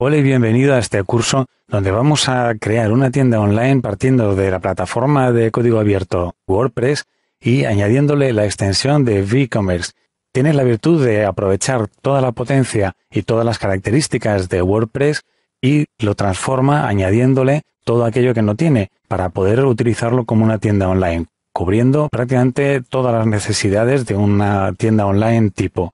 Hola y bienvenido a este curso donde vamos a crear una tienda online partiendo de la plataforma de código abierto WordPress y añadiéndole la extensión de V-Commerce. Tiene la virtud de aprovechar toda la potencia y todas las características de WordPress y lo transforma añadiéndole todo aquello que no tiene para poder utilizarlo como una tienda online, cubriendo prácticamente todas las necesidades de una tienda online tipo.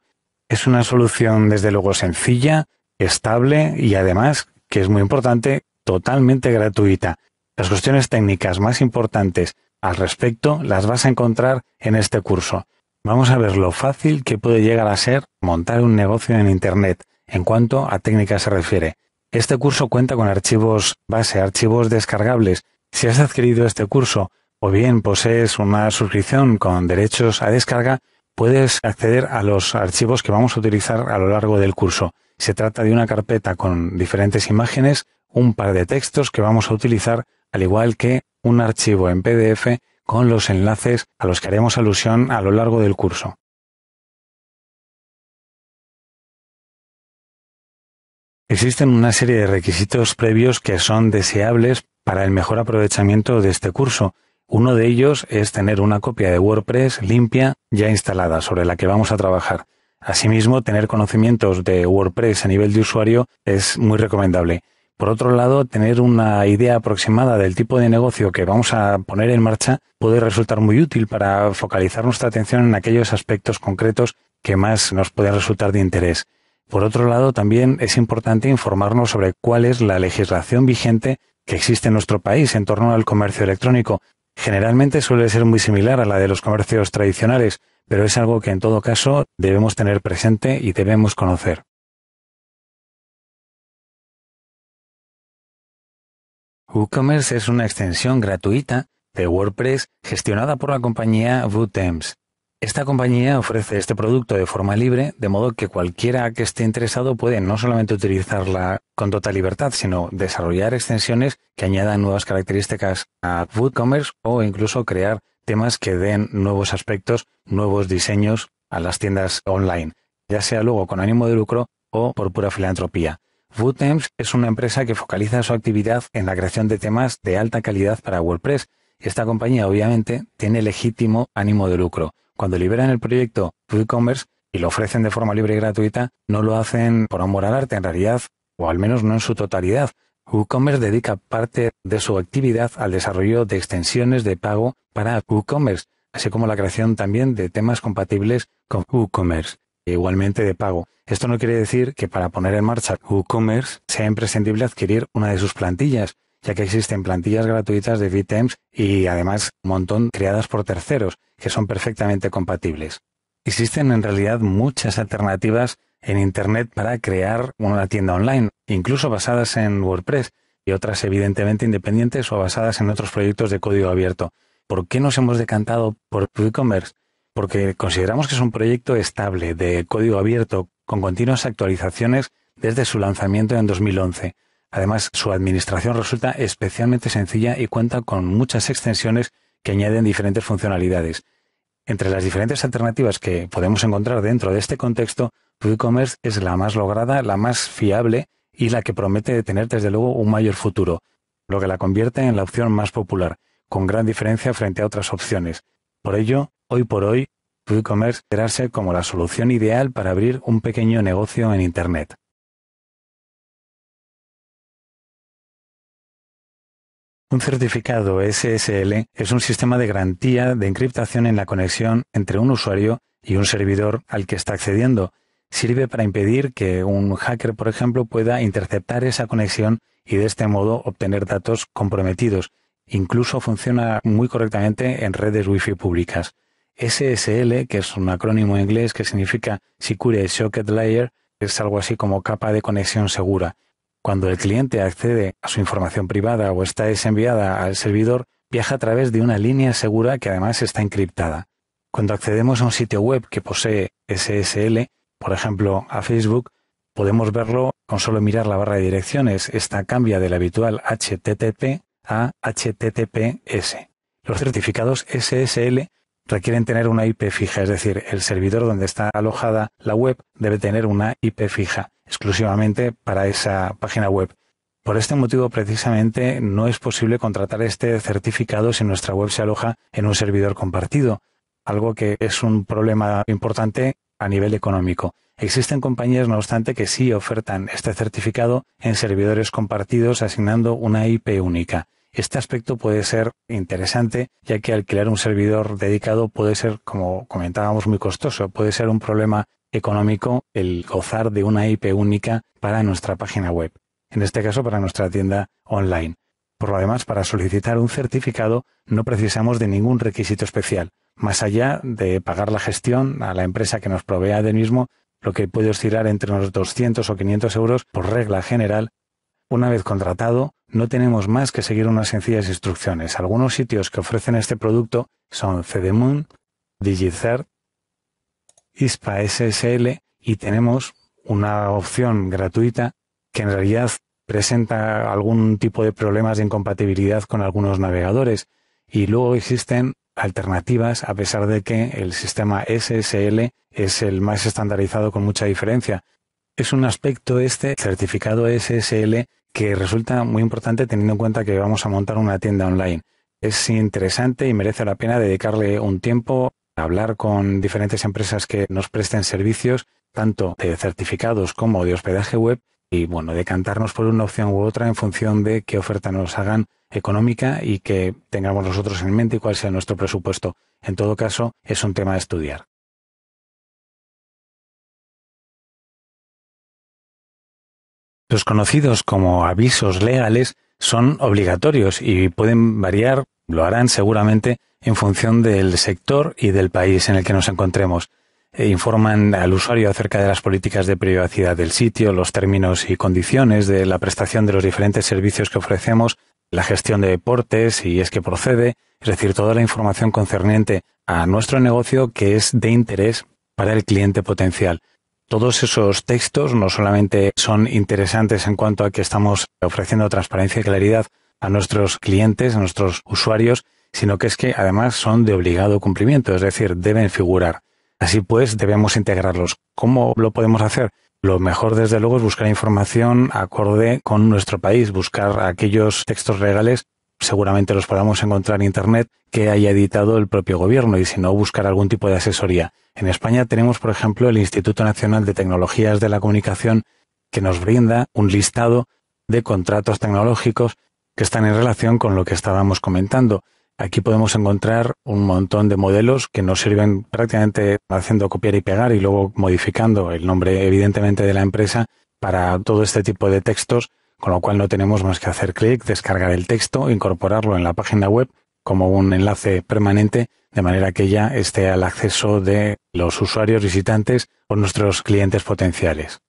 Es una solución desde luego sencilla, estable y además, que es muy importante, totalmente gratuita. Las cuestiones técnicas más importantes al respecto las vas a encontrar en este curso. Vamos a ver lo fácil que puede llegar a ser montar un negocio en Internet en cuanto a técnicas se refiere. Este curso cuenta con archivos base, archivos descargables. Si has adquirido este curso o bien posees una suscripción con derechos a descarga, puedes acceder a los archivos que vamos a utilizar a lo largo del curso. Se trata de una carpeta con diferentes imágenes, un par de textos que vamos a utilizar, al igual que un archivo en PDF con los enlaces a los que haremos alusión a lo largo del curso. Existen una serie de requisitos previos que son deseables para el mejor aprovechamiento de este curso, uno de ellos es tener una copia de WordPress limpia ya instalada sobre la que vamos a trabajar. Asimismo, tener conocimientos de WordPress a nivel de usuario es muy recomendable. Por otro lado, tener una idea aproximada del tipo de negocio que vamos a poner en marcha puede resultar muy útil para focalizar nuestra atención en aquellos aspectos concretos que más nos pueden resultar de interés. Por otro lado, también es importante informarnos sobre cuál es la legislación vigente que existe en nuestro país en torno al comercio electrónico, Generalmente suele ser muy similar a la de los comercios tradicionales, pero es algo que en todo caso debemos tener presente y debemos conocer. WooCommerce es una extensión gratuita de WordPress gestionada por la compañía WooTems. Esta compañía ofrece este producto de forma libre, de modo que cualquiera que esté interesado puede no solamente utilizarla con total libertad, sino desarrollar extensiones que añadan nuevas características a WooCommerce o incluso crear temas que den nuevos aspectos, nuevos diseños a las tiendas online, ya sea luego con ánimo de lucro o por pura filantropía. WooTemps es una empresa que focaliza su actividad en la creación de temas de alta calidad para WordPress. Esta compañía obviamente tiene legítimo ánimo de lucro cuando liberan el proyecto WooCommerce y lo ofrecen de forma libre y gratuita, no lo hacen por amor al arte en realidad, o al menos no en su totalidad. WooCommerce dedica parte de su actividad al desarrollo de extensiones de pago para WooCommerce, así como la creación también de temas compatibles con WooCommerce, e igualmente de pago. Esto no quiere decir que para poner en marcha WooCommerce sea imprescindible adquirir una de sus plantillas, ya que existen plantillas gratuitas de VTEMS y además un montón creadas por terceros, que son perfectamente compatibles. Existen en realidad muchas alternativas en Internet para crear una tienda online, incluso basadas en WordPress y otras evidentemente independientes o basadas en otros proyectos de código abierto. ¿Por qué nos hemos decantado por WooCommerce? Porque consideramos que es un proyecto estable de código abierto con continuas actualizaciones desde su lanzamiento en 2011 Además, su administración resulta especialmente sencilla y cuenta con muchas extensiones que añaden diferentes funcionalidades. Entre las diferentes alternativas que podemos encontrar dentro de este contexto, WooCommerce es la más lograda, la más fiable y la que promete tener desde luego un mayor futuro, lo que la convierte en la opción más popular, con gran diferencia frente a otras opciones. Por ello, hoy por hoy, WooCommerce será como la solución ideal para abrir un pequeño negocio en Internet. Un certificado SSL es un sistema de garantía de encriptación en la conexión entre un usuario y un servidor al que está accediendo. Sirve para impedir que un hacker, por ejemplo, pueda interceptar esa conexión y de este modo obtener datos comprometidos. Incluso funciona muy correctamente en redes Wi-Fi públicas. SSL, que es un acrónimo en inglés que significa Secure Socket Layer, es algo así como capa de conexión segura cuando el cliente accede a su información privada o está desenviada al servidor, viaja a través de una línea segura que además está encriptada. Cuando accedemos a un sitio web que posee SSL, por ejemplo a Facebook, podemos verlo con solo mirar la barra de direcciones. Esta cambia del habitual HTTP a HTTPS. Los certificados SSL requieren tener una IP fija, es decir, el servidor donde está alojada la web debe tener una IP fija exclusivamente para esa página web. Por este motivo, precisamente, no es posible contratar este certificado si nuestra web se aloja en un servidor compartido, algo que es un problema importante a nivel económico. Existen compañías, no obstante, que sí ofertan este certificado en servidores compartidos asignando una IP única. Este aspecto puede ser interesante, ya que alquilar un servidor dedicado puede ser, como comentábamos, muy costoso, puede ser un problema económico el gozar de una IP única para nuestra página web, en este caso para nuestra tienda online. Por lo demás, para solicitar un certificado no precisamos de ningún requisito especial, más allá de pagar la gestión a la empresa que nos provea de mismo, lo que puede oscilar entre unos 200 o 500 euros por regla general. Una vez contratado, no tenemos más que seguir unas sencillas instrucciones. Algunos sitios que ofrecen este producto son Cedemoon, DigiCert, ISPA SSL y tenemos una opción gratuita que en realidad presenta algún tipo de problemas de incompatibilidad con algunos navegadores y luego existen alternativas a pesar de que el sistema SSL es el más estandarizado con mucha diferencia. Es un aspecto este certificado SSL que resulta muy importante teniendo en cuenta que vamos a montar una tienda online. Es interesante y merece la pena dedicarle un tiempo hablar con diferentes empresas que nos presten servicios, tanto de certificados como de hospedaje web, y bueno, decantarnos por una opción u otra en función de qué oferta nos hagan económica y que tengamos nosotros en mente y cuál sea nuestro presupuesto. En todo caso, es un tema a estudiar. Los conocidos como avisos legales son obligatorios y pueden variar, lo harán seguramente, en función del sector y del país en el que nos encontremos. Eh, informan al usuario acerca de las políticas de privacidad del sitio, los términos y condiciones de la prestación de los diferentes servicios que ofrecemos, la gestión de deportes, si es que procede, es decir, toda la información concerniente a nuestro negocio que es de interés para el cliente potencial. Todos esos textos no solamente son interesantes en cuanto a que estamos ofreciendo transparencia y claridad a nuestros clientes, a nuestros usuarios, sino que es que además son de obligado cumplimiento, es decir, deben figurar. Así pues, debemos integrarlos. ¿Cómo lo podemos hacer? Lo mejor, desde luego, es buscar información acorde con nuestro país, buscar aquellos textos legales, seguramente los podamos encontrar en Internet, que haya editado el propio gobierno y, si no, buscar algún tipo de asesoría. En España tenemos, por ejemplo, el Instituto Nacional de Tecnologías de la Comunicación, que nos brinda un listado de contratos tecnológicos que están en relación con lo que estábamos comentando. Aquí podemos encontrar un montón de modelos que nos sirven prácticamente haciendo copiar y pegar y luego modificando el nombre evidentemente de la empresa para todo este tipo de textos, con lo cual no tenemos más que hacer clic, descargar el texto, incorporarlo en la página web como un enlace permanente, de manera que ya esté al acceso de los usuarios visitantes o nuestros clientes potenciales.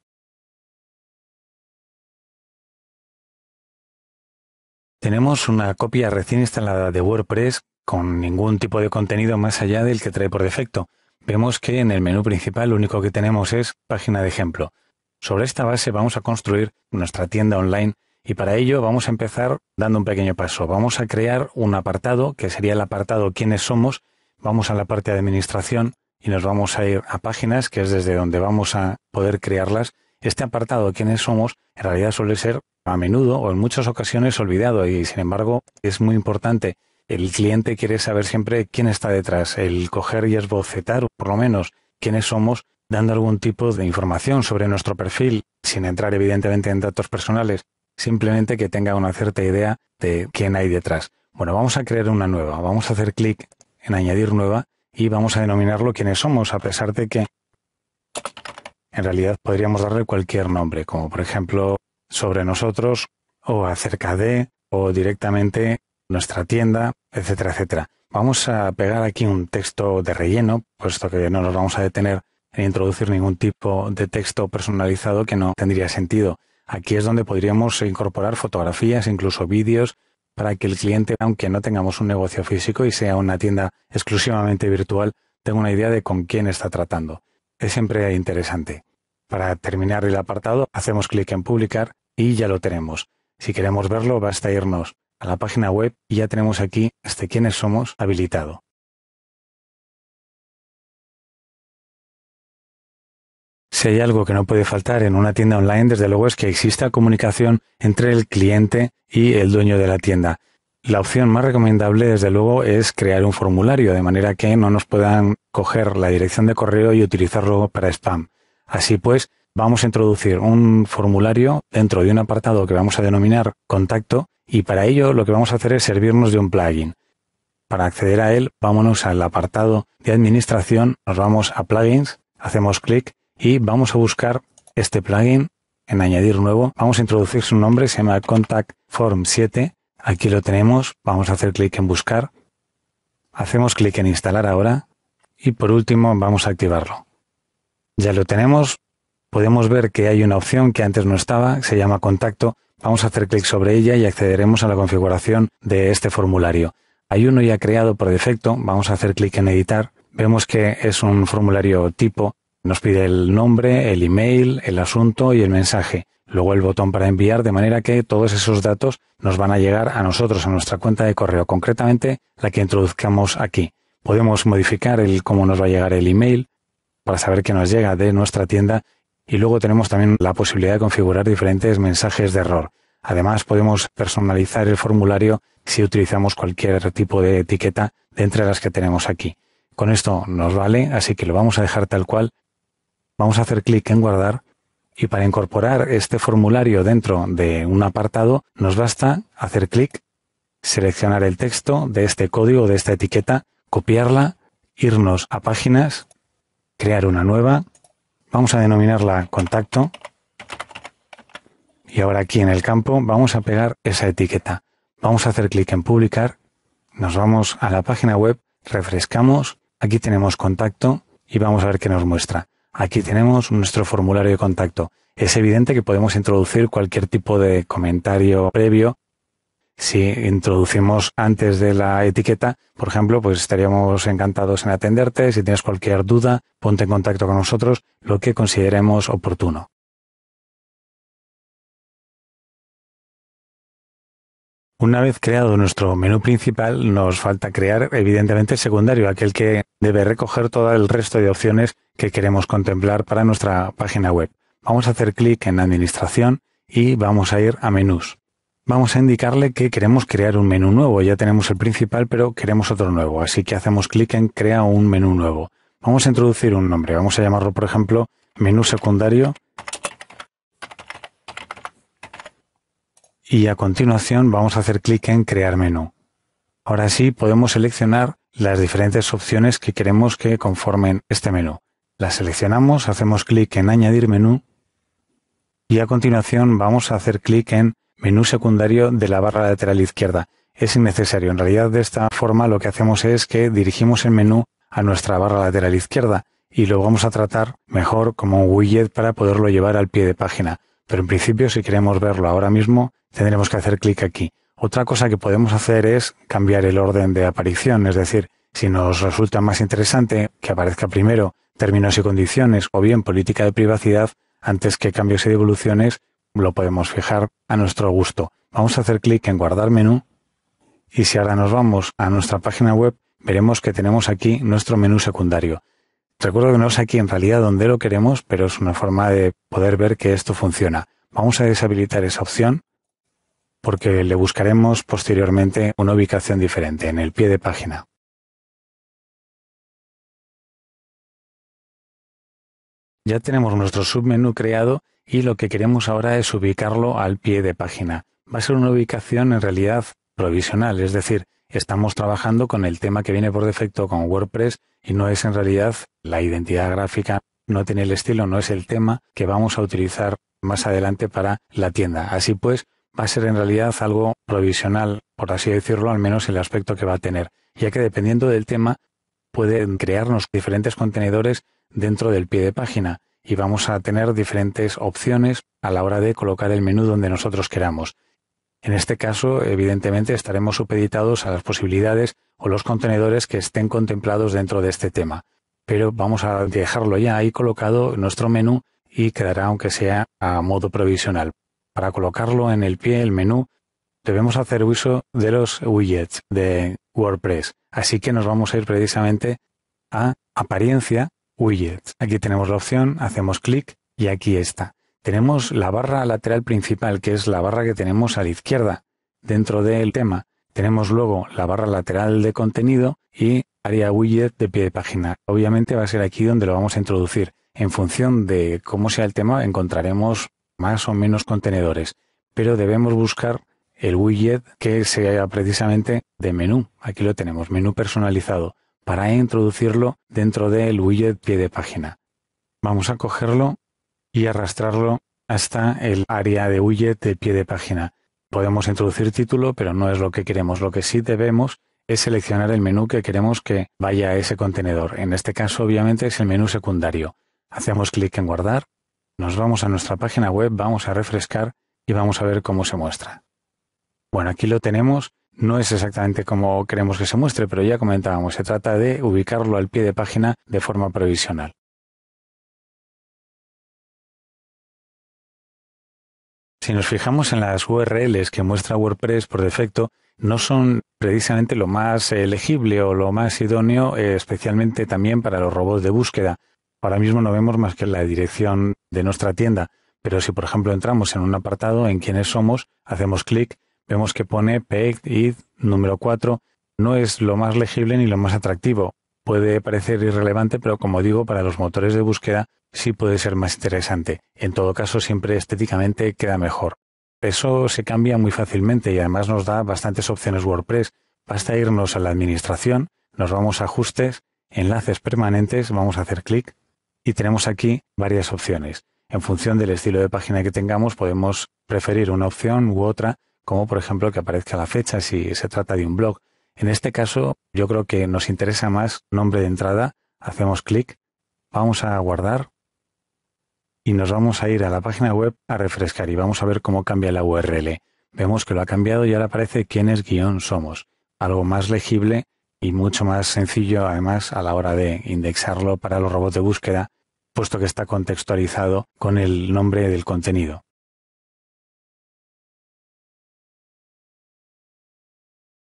Tenemos una copia recién instalada de WordPress con ningún tipo de contenido más allá del que trae por defecto. Vemos que en el menú principal lo único que tenemos es página de ejemplo. Sobre esta base vamos a construir nuestra tienda online y para ello vamos a empezar dando un pequeño paso. Vamos a crear un apartado que sería el apartado quiénes somos. Vamos a la parte de administración y nos vamos a ir a páginas, que es desde donde vamos a poder crearlas este apartado quiénes somos en realidad suele ser a menudo o en muchas ocasiones olvidado y sin embargo es muy importante. El cliente quiere saber siempre quién está detrás, el coger y esbocetar por lo menos quiénes somos dando algún tipo de información sobre nuestro perfil, sin entrar evidentemente en datos personales, simplemente que tenga una cierta idea de quién hay detrás. Bueno, vamos a crear una nueva, vamos a hacer clic en añadir nueva y vamos a denominarlo quiénes somos, a pesar de que en realidad podríamos darle cualquier nombre, como por ejemplo sobre nosotros o acerca de o directamente nuestra tienda, etcétera, etcétera. Vamos a pegar aquí un texto de relleno, puesto que no nos vamos a detener en introducir ningún tipo de texto personalizado que no tendría sentido. Aquí es donde podríamos incorporar fotografías, incluso vídeos, para que el cliente, aunque no tengamos un negocio físico y sea una tienda exclusivamente virtual, tenga una idea de con quién está tratando es siempre interesante. Para terminar el apartado, hacemos clic en publicar y ya lo tenemos. Si queremos verlo, basta irnos a la página web y ya tenemos aquí hasta este quiénes somos habilitado. Si hay algo que no puede faltar en una tienda online, desde luego es que exista comunicación entre el cliente y el dueño de la tienda. La opción más recomendable, desde luego, es crear un formulario, de manera que no nos puedan coger la dirección de correo y utilizarlo para spam. Así pues, vamos a introducir un formulario dentro de un apartado que vamos a denominar contacto y para ello lo que vamos a hacer es servirnos de un plugin. Para acceder a él, vámonos al apartado de administración, nos vamos a plugins, hacemos clic y vamos a buscar este plugin en añadir nuevo. Vamos a introducir su nombre, se llama Contact Form 7 Aquí lo tenemos, vamos a hacer clic en buscar, hacemos clic en instalar ahora y por último vamos a activarlo. Ya lo tenemos, podemos ver que hay una opción que antes no estaba, se llama contacto, vamos a hacer clic sobre ella y accederemos a la configuración de este formulario. Hay uno ya creado por defecto, vamos a hacer clic en editar, vemos que es un formulario tipo, nos pide el nombre, el email, el asunto y el mensaje luego el botón para enviar, de manera que todos esos datos nos van a llegar a nosotros, a nuestra cuenta de correo, concretamente la que introduzcamos aquí. Podemos modificar el cómo nos va a llegar el email para saber que nos llega de nuestra tienda y luego tenemos también la posibilidad de configurar diferentes mensajes de error. Además, podemos personalizar el formulario si utilizamos cualquier tipo de etiqueta de entre las que tenemos aquí. Con esto nos vale, así que lo vamos a dejar tal cual. Vamos a hacer clic en guardar y para incorporar este formulario dentro de un apartado, nos basta hacer clic, seleccionar el texto de este código, de esta etiqueta, copiarla, irnos a páginas, crear una nueva, vamos a denominarla contacto y ahora aquí en el campo vamos a pegar esa etiqueta. Vamos a hacer clic en publicar, nos vamos a la página web, refrescamos, aquí tenemos contacto y vamos a ver qué nos muestra. Aquí tenemos nuestro formulario de contacto. Es evidente que podemos introducir cualquier tipo de comentario previo. Si introducimos antes de la etiqueta, por ejemplo, pues estaríamos encantados en atenderte. Si tienes cualquier duda, ponte en contacto con nosotros, lo que consideremos oportuno. Una vez creado nuestro menú principal, nos falta crear evidentemente el secundario, aquel que debe recoger todo el resto de opciones que queremos contemplar para nuestra página web. Vamos a hacer clic en Administración y vamos a ir a Menús. Vamos a indicarle que queremos crear un menú nuevo. Ya tenemos el principal, pero queremos otro nuevo. Así que hacemos clic en Crea un menú nuevo. Vamos a introducir un nombre. Vamos a llamarlo, por ejemplo, menú secundario y a continuación vamos a hacer clic en Crear menú. Ahora sí podemos seleccionar las diferentes opciones que queremos que conformen este menú. Las seleccionamos, hacemos clic en Añadir menú y a continuación vamos a hacer clic en Menú secundario de la barra lateral izquierda. Es innecesario, en realidad de esta forma lo que hacemos es que dirigimos el menú a nuestra barra lateral izquierda y lo vamos a tratar mejor como un widget para poderlo llevar al pie de página. Pero en principio, si queremos verlo ahora mismo, tendremos que hacer clic aquí. Otra cosa que podemos hacer es cambiar el orden de aparición, es decir, si nos resulta más interesante que aparezca primero términos y condiciones o bien política de privacidad antes que cambios y devoluciones, lo podemos fijar a nuestro gusto. Vamos a hacer clic en guardar menú y si ahora nos vamos a nuestra página web, veremos que tenemos aquí nuestro menú secundario recuerdo que no es aquí en realidad donde lo queremos, pero es una forma de poder ver que esto funciona. Vamos a deshabilitar esa opción porque le buscaremos posteriormente una ubicación diferente en el pie de página. Ya tenemos nuestro submenú creado y lo que queremos ahora es ubicarlo al pie de página. Va a ser una ubicación en realidad provisional, es decir, estamos trabajando con el tema que viene por defecto con WordPress y no es en realidad la identidad gráfica, no tiene el estilo, no es el tema que vamos a utilizar más adelante para la tienda. Así pues, va a ser en realidad algo provisional, por así decirlo, al menos el aspecto que va a tener, ya que dependiendo del tema pueden crearnos diferentes contenedores dentro del pie de página y vamos a tener diferentes opciones a la hora de colocar el menú donde nosotros queramos. En este caso, evidentemente, estaremos supeditados a las posibilidades o los contenedores que estén contemplados dentro de este tema. Pero vamos a dejarlo ya ahí colocado en nuestro menú y quedará aunque sea a modo provisional. Para colocarlo en el pie, el menú, debemos hacer uso de los widgets de WordPress. Así que nos vamos a ir precisamente a apariencia widgets. Aquí tenemos la opción, hacemos clic y aquí está tenemos la barra lateral principal, que es la barra que tenemos a la izquierda. Dentro del tema tenemos luego la barra lateral de contenido y área widget de pie de página. Obviamente va a ser aquí donde lo vamos a introducir. En función de cómo sea el tema encontraremos más o menos contenedores, pero debemos buscar el widget que sea precisamente de menú. Aquí lo tenemos, menú personalizado, para introducirlo dentro del widget pie de página. Vamos a cogerlo y arrastrarlo hasta el área de widget de pie de página. Podemos introducir título, pero no es lo que queremos. Lo que sí debemos es seleccionar el menú que queremos que vaya a ese contenedor. En este caso, obviamente, es el menú secundario. Hacemos clic en guardar, nos vamos a nuestra página web, vamos a refrescar y vamos a ver cómo se muestra. Bueno, aquí lo tenemos. No es exactamente como queremos que se muestre, pero ya comentábamos, se trata de ubicarlo al pie de página de forma provisional. Si nos fijamos en las URLs que muestra WordPress por defecto, no son precisamente lo más legible o lo más idóneo, eh, especialmente también para los robots de búsqueda. Ahora mismo no vemos más que la dirección de nuestra tienda, pero si por ejemplo entramos en un apartado en quienes somos, hacemos clic, vemos que pone PEG, ID, número 4, no es lo más legible ni lo más atractivo puede parecer irrelevante, pero como digo, para los motores de búsqueda sí puede ser más interesante. En todo caso, siempre estéticamente queda mejor. Eso se cambia muy fácilmente y además nos da bastantes opciones WordPress. Basta irnos a la administración, nos vamos a ajustes, enlaces permanentes, vamos a hacer clic y tenemos aquí varias opciones. En función del estilo de página que tengamos podemos preferir una opción u otra, como por ejemplo que aparezca la fecha si se trata de un blog. En este caso, yo creo que nos interesa más nombre de entrada, hacemos clic, vamos a guardar y nos vamos a ir a la página web a refrescar y vamos a ver cómo cambia la URL. Vemos que lo ha cambiado y ahora aparece quiénes guión somos, algo más legible y mucho más sencillo además a la hora de indexarlo para los robots de búsqueda, puesto que está contextualizado con el nombre del contenido.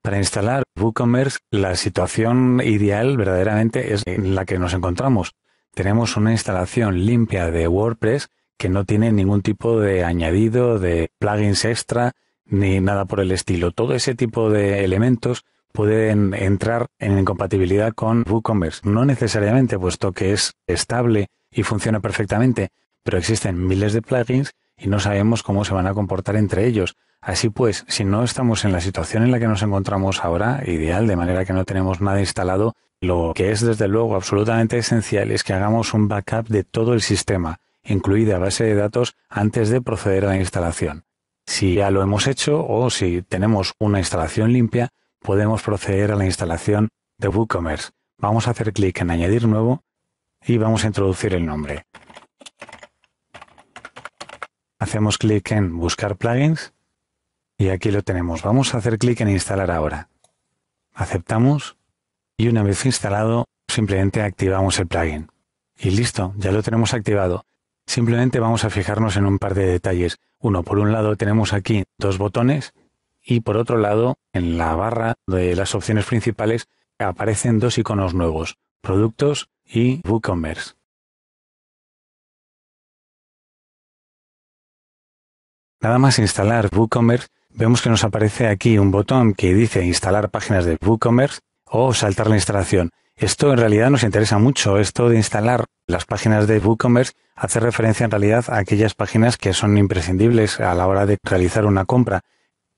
Para instalar WooCommerce, la situación ideal verdaderamente es en la que nos encontramos. Tenemos una instalación limpia de WordPress que no tiene ningún tipo de añadido, de plugins extra, ni nada por el estilo. Todo ese tipo de elementos pueden entrar en incompatibilidad con WooCommerce. No necesariamente, puesto que es estable y funciona perfectamente, pero existen miles de plugins y no sabemos cómo se van a comportar entre ellos. Así pues, si no estamos en la situación en la que nos encontramos ahora, ideal, de manera que no tenemos nada instalado, lo que es desde luego absolutamente esencial es que hagamos un backup de todo el sistema, incluida base de datos, antes de proceder a la instalación. Si ya lo hemos hecho o si tenemos una instalación limpia, podemos proceder a la instalación de WooCommerce. Vamos a hacer clic en Añadir nuevo y vamos a introducir el nombre hacemos clic en Buscar plugins y aquí lo tenemos. Vamos a hacer clic en Instalar ahora. Aceptamos y una vez instalado simplemente activamos el plugin. Y listo, ya lo tenemos activado. Simplemente vamos a fijarnos en un par de detalles. Uno, por un lado tenemos aquí dos botones y por otro lado, en la barra de las opciones principales aparecen dos iconos nuevos, productos y WooCommerce. Nada más instalar WooCommerce, vemos que nos aparece aquí un botón que dice instalar páginas de WooCommerce o saltar la instalación. Esto en realidad nos interesa mucho, esto de instalar las páginas de WooCommerce hace referencia en realidad a aquellas páginas que son imprescindibles a la hora de realizar una compra.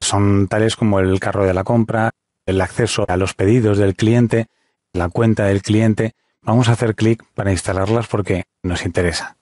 Son tales como el carro de la compra, el acceso a los pedidos del cliente, la cuenta del cliente. Vamos a hacer clic para instalarlas porque nos interesa.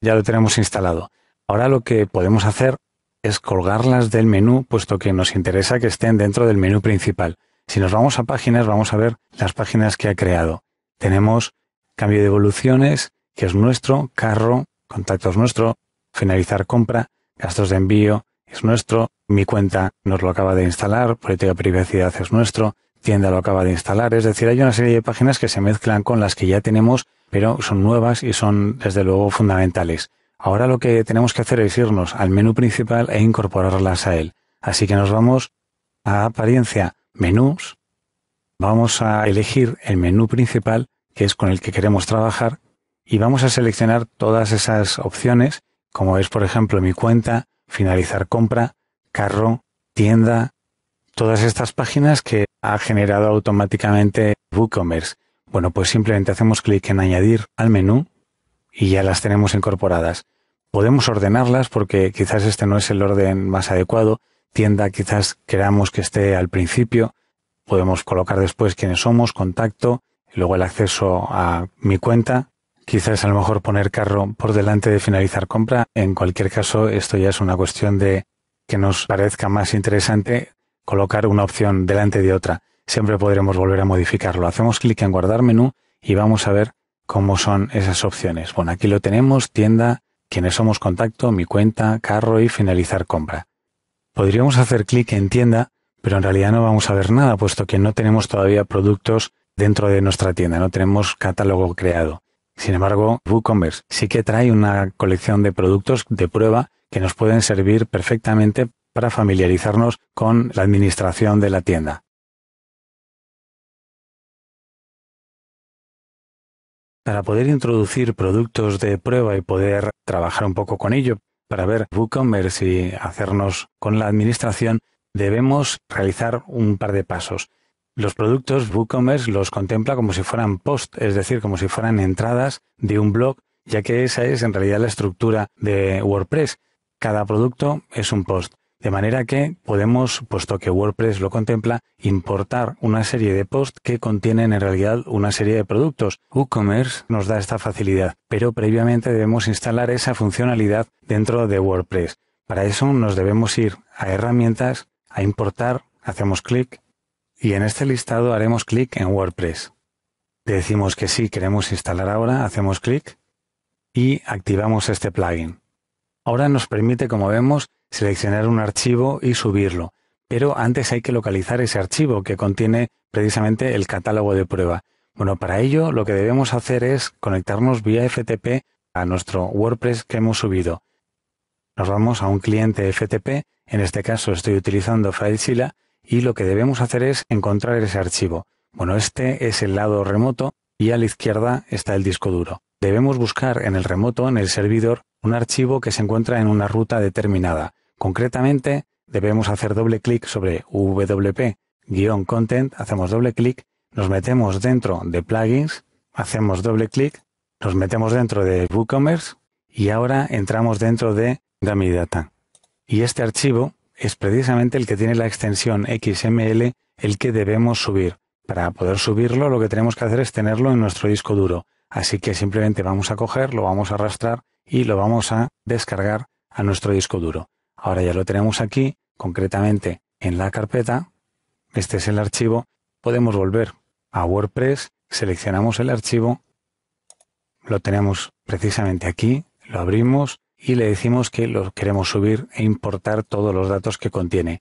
Ya lo tenemos instalado. Ahora lo que podemos hacer es colgarlas del menú, puesto que nos interesa que estén dentro del menú principal. Si nos vamos a páginas, vamos a ver las páginas que ha creado. Tenemos cambio de evoluciones, que es nuestro, carro, contactos nuestro, finalizar compra, gastos de envío, es nuestro, mi cuenta nos lo acaba de instalar, política de privacidad es nuestro, tienda lo acaba de instalar, es decir, hay una serie de páginas que se mezclan con las que ya tenemos, pero son nuevas y son desde luego fundamentales. Ahora lo que tenemos que hacer es irnos al menú principal e incorporarlas a él. Así que nos vamos a apariencia, menús, vamos a elegir el menú principal, que es con el que queremos trabajar, y vamos a seleccionar todas esas opciones, como es por ejemplo mi cuenta, finalizar compra, carro, tienda, todas estas páginas que ha generado automáticamente WooCommerce. Bueno, pues simplemente hacemos clic en añadir al menú y ya las tenemos incorporadas. Podemos ordenarlas porque quizás este no es el orden más adecuado. Tienda quizás queramos que esté al principio. Podemos colocar después quiénes somos, contacto, luego el acceso a mi cuenta. Quizás a lo mejor poner carro por delante de finalizar compra. En cualquier caso, esto ya es una cuestión de que nos parezca más interesante colocar una opción delante de otra. Siempre podremos volver a modificarlo. Hacemos clic en guardar menú y vamos a ver cómo son esas opciones. Bueno, aquí lo tenemos, tienda, quienes somos contacto, mi cuenta, carro y finalizar compra. Podríamos hacer clic en tienda, pero en realidad no vamos a ver nada, puesto que no tenemos todavía productos dentro de nuestra tienda, no tenemos catálogo creado. Sin embargo, WooCommerce sí que trae una colección de productos de prueba que nos pueden servir perfectamente para familiarizarnos con la administración de la tienda. para poder introducir productos de prueba y poder trabajar un poco con ello para ver WooCommerce y hacernos con la administración, debemos realizar un par de pasos. Los productos WooCommerce los contempla como si fueran post, es decir, como si fueran entradas de un blog, ya que esa es en realidad la estructura de WordPress. Cada producto es un post. De manera que podemos, puesto que WordPress lo contempla, importar una serie de posts que contienen en realidad una serie de productos. WooCommerce nos da esta facilidad, pero previamente debemos instalar esa funcionalidad dentro de WordPress. Para eso nos debemos ir a herramientas, a importar, hacemos clic y en este listado haremos clic en WordPress. Decimos que sí queremos instalar ahora, hacemos clic y activamos este plugin. Ahora nos permite, como vemos, seleccionar un archivo y subirlo. Pero antes hay que localizar ese archivo que contiene precisamente el catálogo de prueba. Bueno, para ello lo que debemos hacer es conectarnos vía FTP a nuestro WordPress que hemos subido. Nos vamos a un cliente FTP, en este caso estoy utilizando FileZilla, y lo que debemos hacer es encontrar ese archivo. Bueno, este es el lado remoto y a la izquierda está el disco duro. Debemos buscar en el remoto, en el servidor, un archivo que se encuentra en una ruta determinada. Concretamente, debemos hacer doble clic sobre wp-content, hacemos doble clic, nos metemos dentro de plugins, hacemos doble clic, nos metemos dentro de WooCommerce y ahora entramos dentro de Dummy Data. Y este archivo es precisamente el que tiene la extensión XML, el que debemos subir. Para poder subirlo lo que tenemos que hacer es tenerlo en nuestro disco duro. Así que simplemente vamos a coger, lo vamos a arrastrar y lo vamos a descargar a nuestro disco duro. Ahora ya lo tenemos aquí, concretamente en la carpeta. Este es el archivo. Podemos volver a WordPress, seleccionamos el archivo, lo tenemos precisamente aquí, lo abrimos y le decimos que lo queremos subir e importar todos los datos que contiene.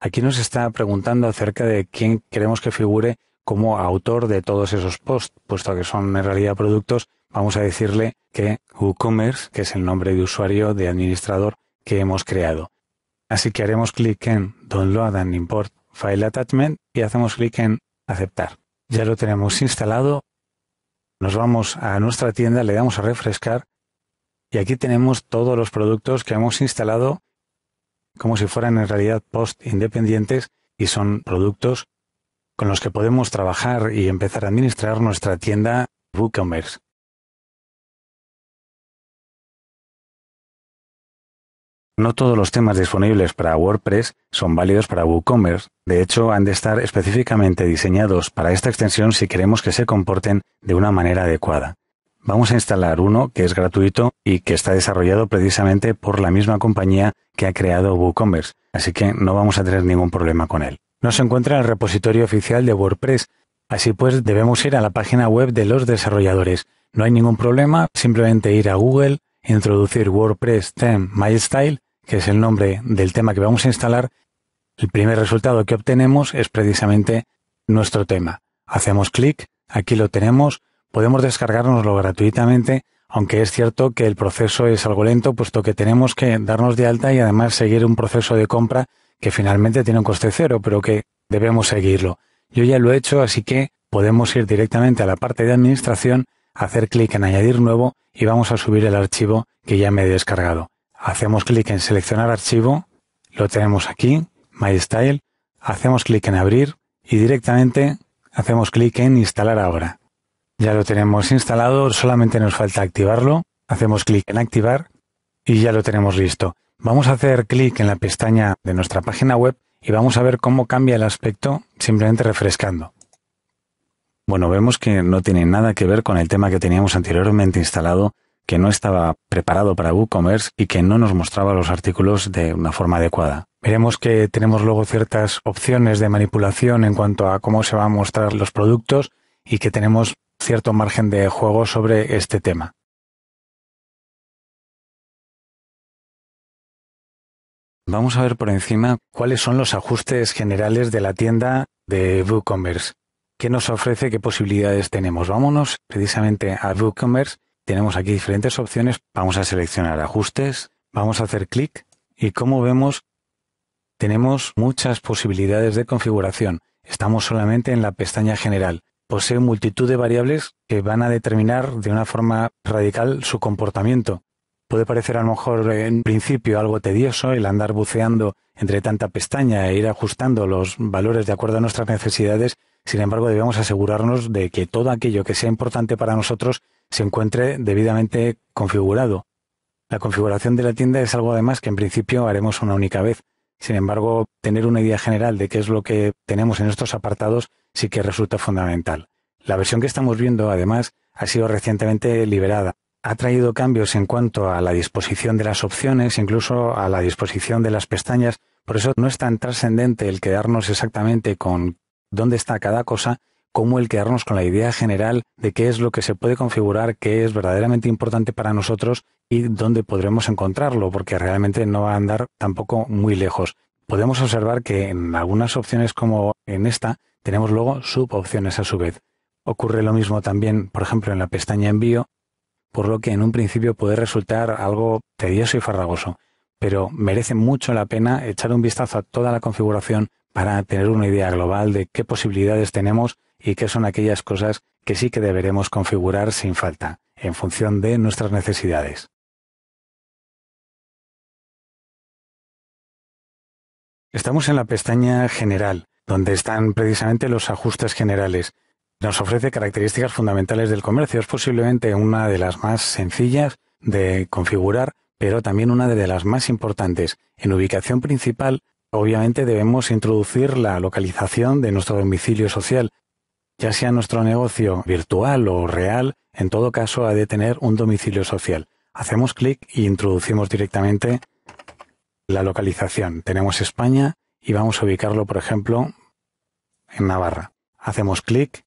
Aquí nos está preguntando acerca de quién queremos que figure como autor de todos esos posts, puesto que son en realidad productos, vamos a decirle que WooCommerce, que es el nombre de usuario de administrador, que hemos creado. Así que haremos clic en Download and Import File Attachment y hacemos clic en Aceptar. Ya lo tenemos instalado. Nos vamos a nuestra tienda, le damos a refrescar y aquí tenemos todos los productos que hemos instalado como si fueran en realidad post independientes y son productos con los que podemos trabajar y empezar a administrar nuestra tienda WooCommerce. No todos los temas disponibles para WordPress son válidos para WooCommerce. De hecho, han de estar específicamente diseñados para esta extensión si queremos que se comporten de una manera adecuada. Vamos a instalar uno que es gratuito y que está desarrollado precisamente por la misma compañía que ha creado WooCommerce, así que no vamos a tener ningún problema con él. No se encuentra en el repositorio oficial de WordPress, así pues debemos ir a la página web de los desarrolladores. No hay ningún problema, simplemente ir a Google, introducir WordPress Theme MyStyle que es el nombre del tema que vamos a instalar, el primer resultado que obtenemos es precisamente nuestro tema. Hacemos clic, aquí lo tenemos, podemos descargárnoslo gratuitamente, aunque es cierto que el proceso es algo lento, puesto que tenemos que darnos de alta y además seguir un proceso de compra que finalmente tiene un coste cero, pero que debemos seguirlo. Yo ya lo he hecho, así que podemos ir directamente a la parte de administración, hacer clic en añadir nuevo y vamos a subir el archivo que ya me he descargado hacemos clic en seleccionar archivo, lo tenemos aquí, MyStyle. hacemos clic en abrir y directamente hacemos clic en instalar ahora. Ya lo tenemos instalado, solamente nos falta activarlo, hacemos clic en activar y ya lo tenemos listo. Vamos a hacer clic en la pestaña de nuestra página web y vamos a ver cómo cambia el aspecto simplemente refrescando. Bueno, vemos que no tiene nada que ver con el tema que teníamos anteriormente instalado que no estaba preparado para WooCommerce y que no nos mostraba los artículos de una forma adecuada. Veremos que tenemos luego ciertas opciones de manipulación en cuanto a cómo se van a mostrar los productos y que tenemos cierto margen de juego sobre este tema. Vamos a ver por encima cuáles son los ajustes generales de la tienda de WooCommerce. ¿Qué nos ofrece? ¿Qué posibilidades tenemos? Vámonos precisamente a WooCommerce tenemos aquí diferentes opciones. Vamos a seleccionar ajustes, vamos a hacer clic y como vemos tenemos muchas posibilidades de configuración. Estamos solamente en la pestaña general. Posee multitud de variables que van a determinar de una forma radical su comportamiento. Puede parecer a lo mejor eh, en principio algo tedioso el andar buceando entre tanta pestaña e ir ajustando los valores de acuerdo a nuestras necesidades, sin embargo debemos asegurarnos de que todo aquello que sea importante para nosotros se encuentre debidamente configurado. La configuración de la tienda es algo además que en principio haremos una única vez. Sin embargo, tener una idea general de qué es lo que tenemos en estos apartados sí que resulta fundamental. La versión que estamos viendo, además, ha sido recientemente liberada. Ha traído cambios en cuanto a la disposición de las opciones, incluso a la disposición de las pestañas. Por eso no es tan trascendente el quedarnos exactamente con dónde está cada cosa, como el quedarnos con la idea general de qué es lo que se puede configurar, qué es verdaderamente importante para nosotros y dónde podremos encontrarlo, porque realmente no va a andar tampoco muy lejos. Podemos observar que en algunas opciones como en esta tenemos luego subopciones a su vez. Ocurre lo mismo también, por ejemplo, en la pestaña envío, por lo que en un principio puede resultar algo tedioso y farragoso, pero merece mucho la pena echar un vistazo a toda la configuración para tener una idea global de qué posibilidades tenemos y qué son aquellas cosas que sí que deberemos configurar sin falta, en función de nuestras necesidades. Estamos en la pestaña General, donde están precisamente los ajustes generales. Nos ofrece características fundamentales del comercio. Es posiblemente una de las más sencillas de configurar, pero también una de las más importantes. En ubicación principal, obviamente debemos introducir la localización de nuestro domicilio social, ya sea nuestro negocio virtual o real, en todo caso ha de tener un domicilio social. Hacemos clic y e introducimos directamente la localización. Tenemos España y vamos a ubicarlo, por ejemplo, en Navarra. Hacemos clic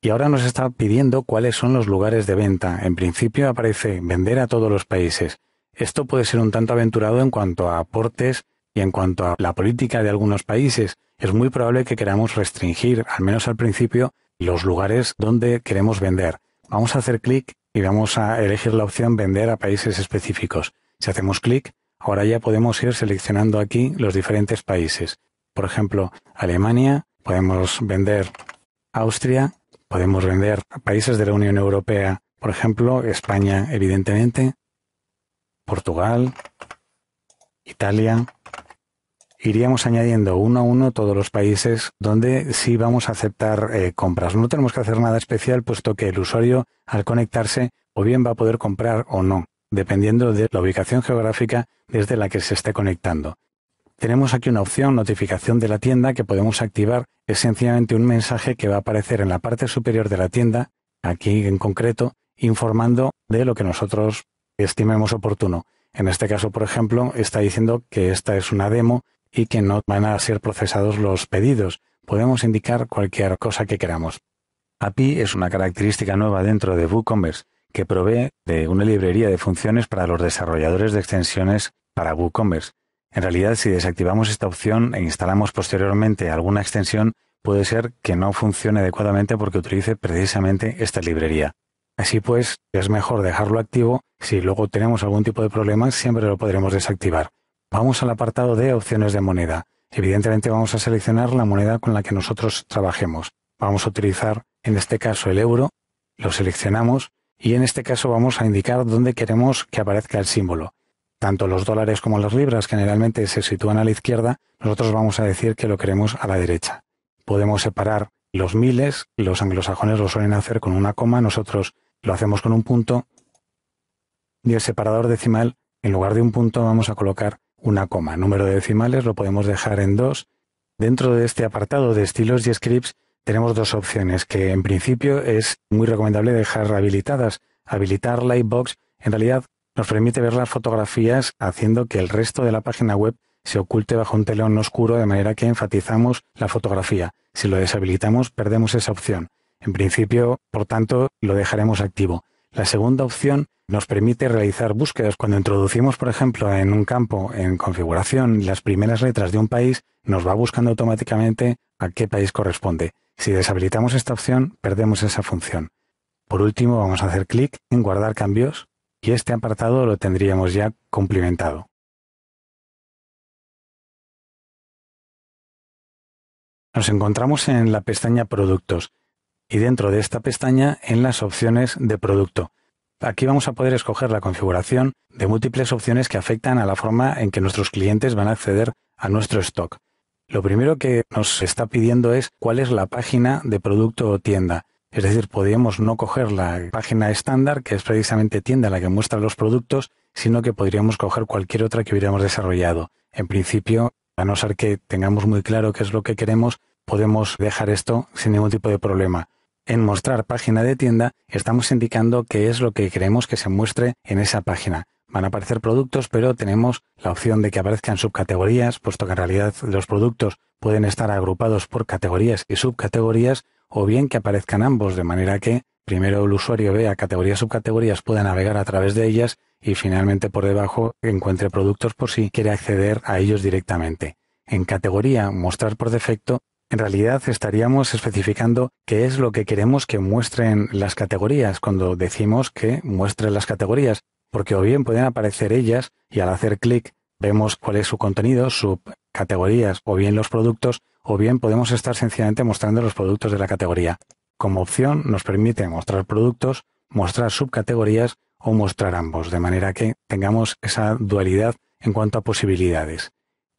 y ahora nos está pidiendo cuáles son los lugares de venta. En principio aparece vender a todos los países. Esto puede ser un tanto aventurado en cuanto a aportes y en cuanto a la política de algunos países, es muy probable que queramos restringir, al menos al principio, los lugares donde queremos vender. Vamos a hacer clic y vamos a elegir la opción vender a países específicos. Si hacemos clic, ahora ya podemos ir seleccionando aquí los diferentes países. Por ejemplo, Alemania, podemos vender Austria, podemos vender a países de la Unión Europea, por ejemplo, España, evidentemente, Portugal, Italia, iríamos añadiendo uno a uno todos los países donde sí vamos a aceptar eh, compras. No tenemos que hacer nada especial, puesto que el usuario, al conectarse, o bien va a poder comprar o no, dependiendo de la ubicación geográfica desde la que se esté conectando. Tenemos aquí una opción notificación de la tienda que podemos activar. Es sencillamente un mensaje que va a aparecer en la parte superior de la tienda, aquí en concreto, informando de lo que nosotros estimemos oportuno. En este caso, por ejemplo, está diciendo que esta es una demo y que no van a ser procesados los pedidos. Podemos indicar cualquier cosa que queramos. API es una característica nueva dentro de WooCommerce que provee de una librería de funciones para los desarrolladores de extensiones para WooCommerce. En realidad, si desactivamos esta opción e instalamos posteriormente alguna extensión, puede ser que no funcione adecuadamente porque utilice precisamente esta librería. Así pues, es mejor dejarlo activo. Si luego tenemos algún tipo de problema, siempre lo podremos desactivar. Vamos al apartado de opciones de moneda. Evidentemente vamos a seleccionar la moneda con la que nosotros trabajemos. Vamos a utilizar en este caso el euro, lo seleccionamos y en este caso vamos a indicar dónde queremos que aparezca el símbolo. Tanto los dólares como las libras generalmente se sitúan a la izquierda, nosotros vamos a decir que lo queremos a la derecha. Podemos separar los miles, los anglosajones lo suelen hacer con una coma, nosotros lo hacemos con un punto y el separador decimal, en lugar de un punto vamos a colocar una coma. Número de decimales lo podemos dejar en dos Dentro de este apartado de estilos y scripts tenemos dos opciones que en principio es muy recomendable dejar habilitadas. Habilitar Lightbox en realidad nos permite ver las fotografías haciendo que el resto de la página web se oculte bajo un telón oscuro de manera que enfatizamos la fotografía. Si lo deshabilitamos perdemos esa opción. En principio, por tanto, lo dejaremos activo. La segunda opción nos permite realizar búsquedas. Cuando introducimos, por ejemplo, en un campo en configuración las primeras letras de un país, nos va buscando automáticamente a qué país corresponde. Si deshabilitamos esta opción, perdemos esa función. Por último, vamos a hacer clic en Guardar cambios y este apartado lo tendríamos ya cumplimentado. Nos encontramos en la pestaña Productos y dentro de esta pestaña en las opciones de producto. Aquí vamos a poder escoger la configuración de múltiples opciones que afectan a la forma en que nuestros clientes van a acceder a nuestro stock. Lo primero que nos está pidiendo es cuál es la página de producto o tienda. Es decir, podríamos no coger la página estándar, que es precisamente tienda la que muestra los productos, sino que podríamos coger cualquier otra que hubiéramos desarrollado. En principio, a no ser que tengamos muy claro qué es lo que queremos, podemos dejar esto sin ningún tipo de problema en mostrar página de tienda, estamos indicando qué es lo que queremos que se muestre en esa página. Van a aparecer productos, pero tenemos la opción de que aparezcan subcategorías, puesto que en realidad los productos pueden estar agrupados por categorías y subcategorías, o bien que aparezcan ambos, de manera que primero el usuario vea categorías, subcategorías, pueda navegar a través de ellas y finalmente por debajo encuentre productos por si quiere acceder a ellos directamente. En categoría mostrar por defecto en realidad estaríamos especificando qué es lo que queremos que muestren las categorías cuando decimos que muestren las categorías, porque o bien pueden aparecer ellas y al hacer clic vemos cuál es su contenido, subcategorías o bien los productos, o bien podemos estar sencillamente mostrando los productos de la categoría. Como opción nos permite mostrar productos, mostrar subcategorías o mostrar ambos, de manera que tengamos esa dualidad en cuanto a posibilidades.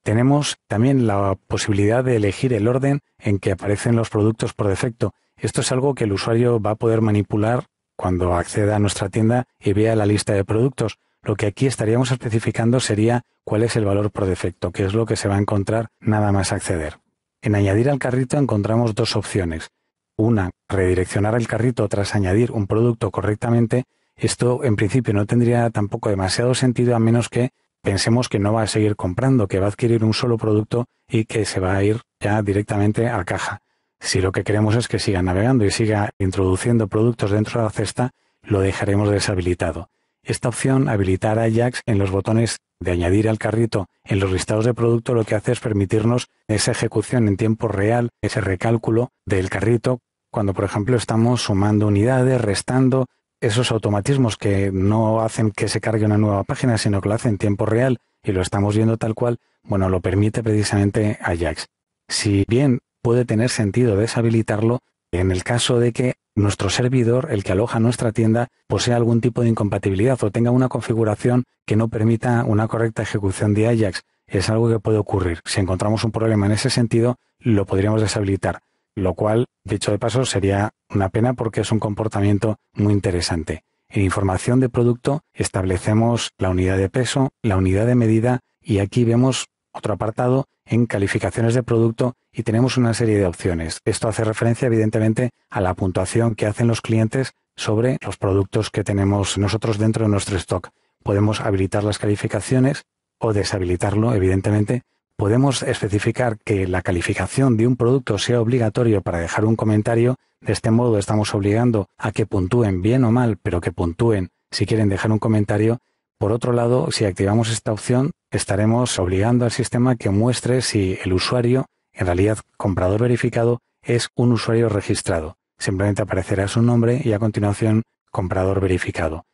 Tenemos también la posibilidad de elegir el orden en que aparecen los productos por defecto. Esto es algo que el usuario va a poder manipular cuando acceda a nuestra tienda y vea la lista de productos. Lo que aquí estaríamos especificando sería cuál es el valor por defecto, que es lo que se va a encontrar nada más acceder. En añadir al carrito encontramos dos opciones. Una, redireccionar el carrito tras añadir un producto correctamente. Esto en principio no tendría tampoco demasiado sentido a menos que pensemos que no va a seguir comprando, que va a adquirir un solo producto y que se va a ir ya directamente a caja. Si lo que queremos es que siga navegando y siga introduciendo productos dentro de la cesta, lo dejaremos deshabilitado. Esta opción, habilitar Ajax en los botones de añadir al carrito en los listados de producto, lo que hace es permitirnos esa ejecución en tiempo real, ese recálculo del carrito, cuando por ejemplo estamos sumando unidades, restando esos automatismos que no hacen que se cargue una nueva página, sino que lo hacen en tiempo real y lo estamos viendo tal cual, bueno, lo permite precisamente Ajax. Si bien puede tener sentido deshabilitarlo, en el caso de que nuestro servidor, el que aloja nuestra tienda, posea algún tipo de incompatibilidad o tenga una configuración que no permita una correcta ejecución de Ajax, es algo que puede ocurrir. Si encontramos un problema en ese sentido, lo podríamos deshabilitar lo cual, dicho de paso, sería una pena porque es un comportamiento muy interesante. En información de producto establecemos la unidad de peso, la unidad de medida y aquí vemos otro apartado en calificaciones de producto y tenemos una serie de opciones. Esto hace referencia evidentemente a la puntuación que hacen los clientes sobre los productos que tenemos nosotros dentro de nuestro stock. Podemos habilitar las calificaciones o deshabilitarlo, evidentemente, podemos especificar que la calificación de un producto sea obligatorio para dejar un comentario, de este modo estamos obligando a que puntúen bien o mal, pero que puntúen si quieren dejar un comentario. Por otro lado, si activamos esta opción, estaremos obligando al sistema que muestre si el usuario, en realidad comprador verificado, es un usuario registrado. Simplemente aparecerá su nombre y a continuación comprador verificado.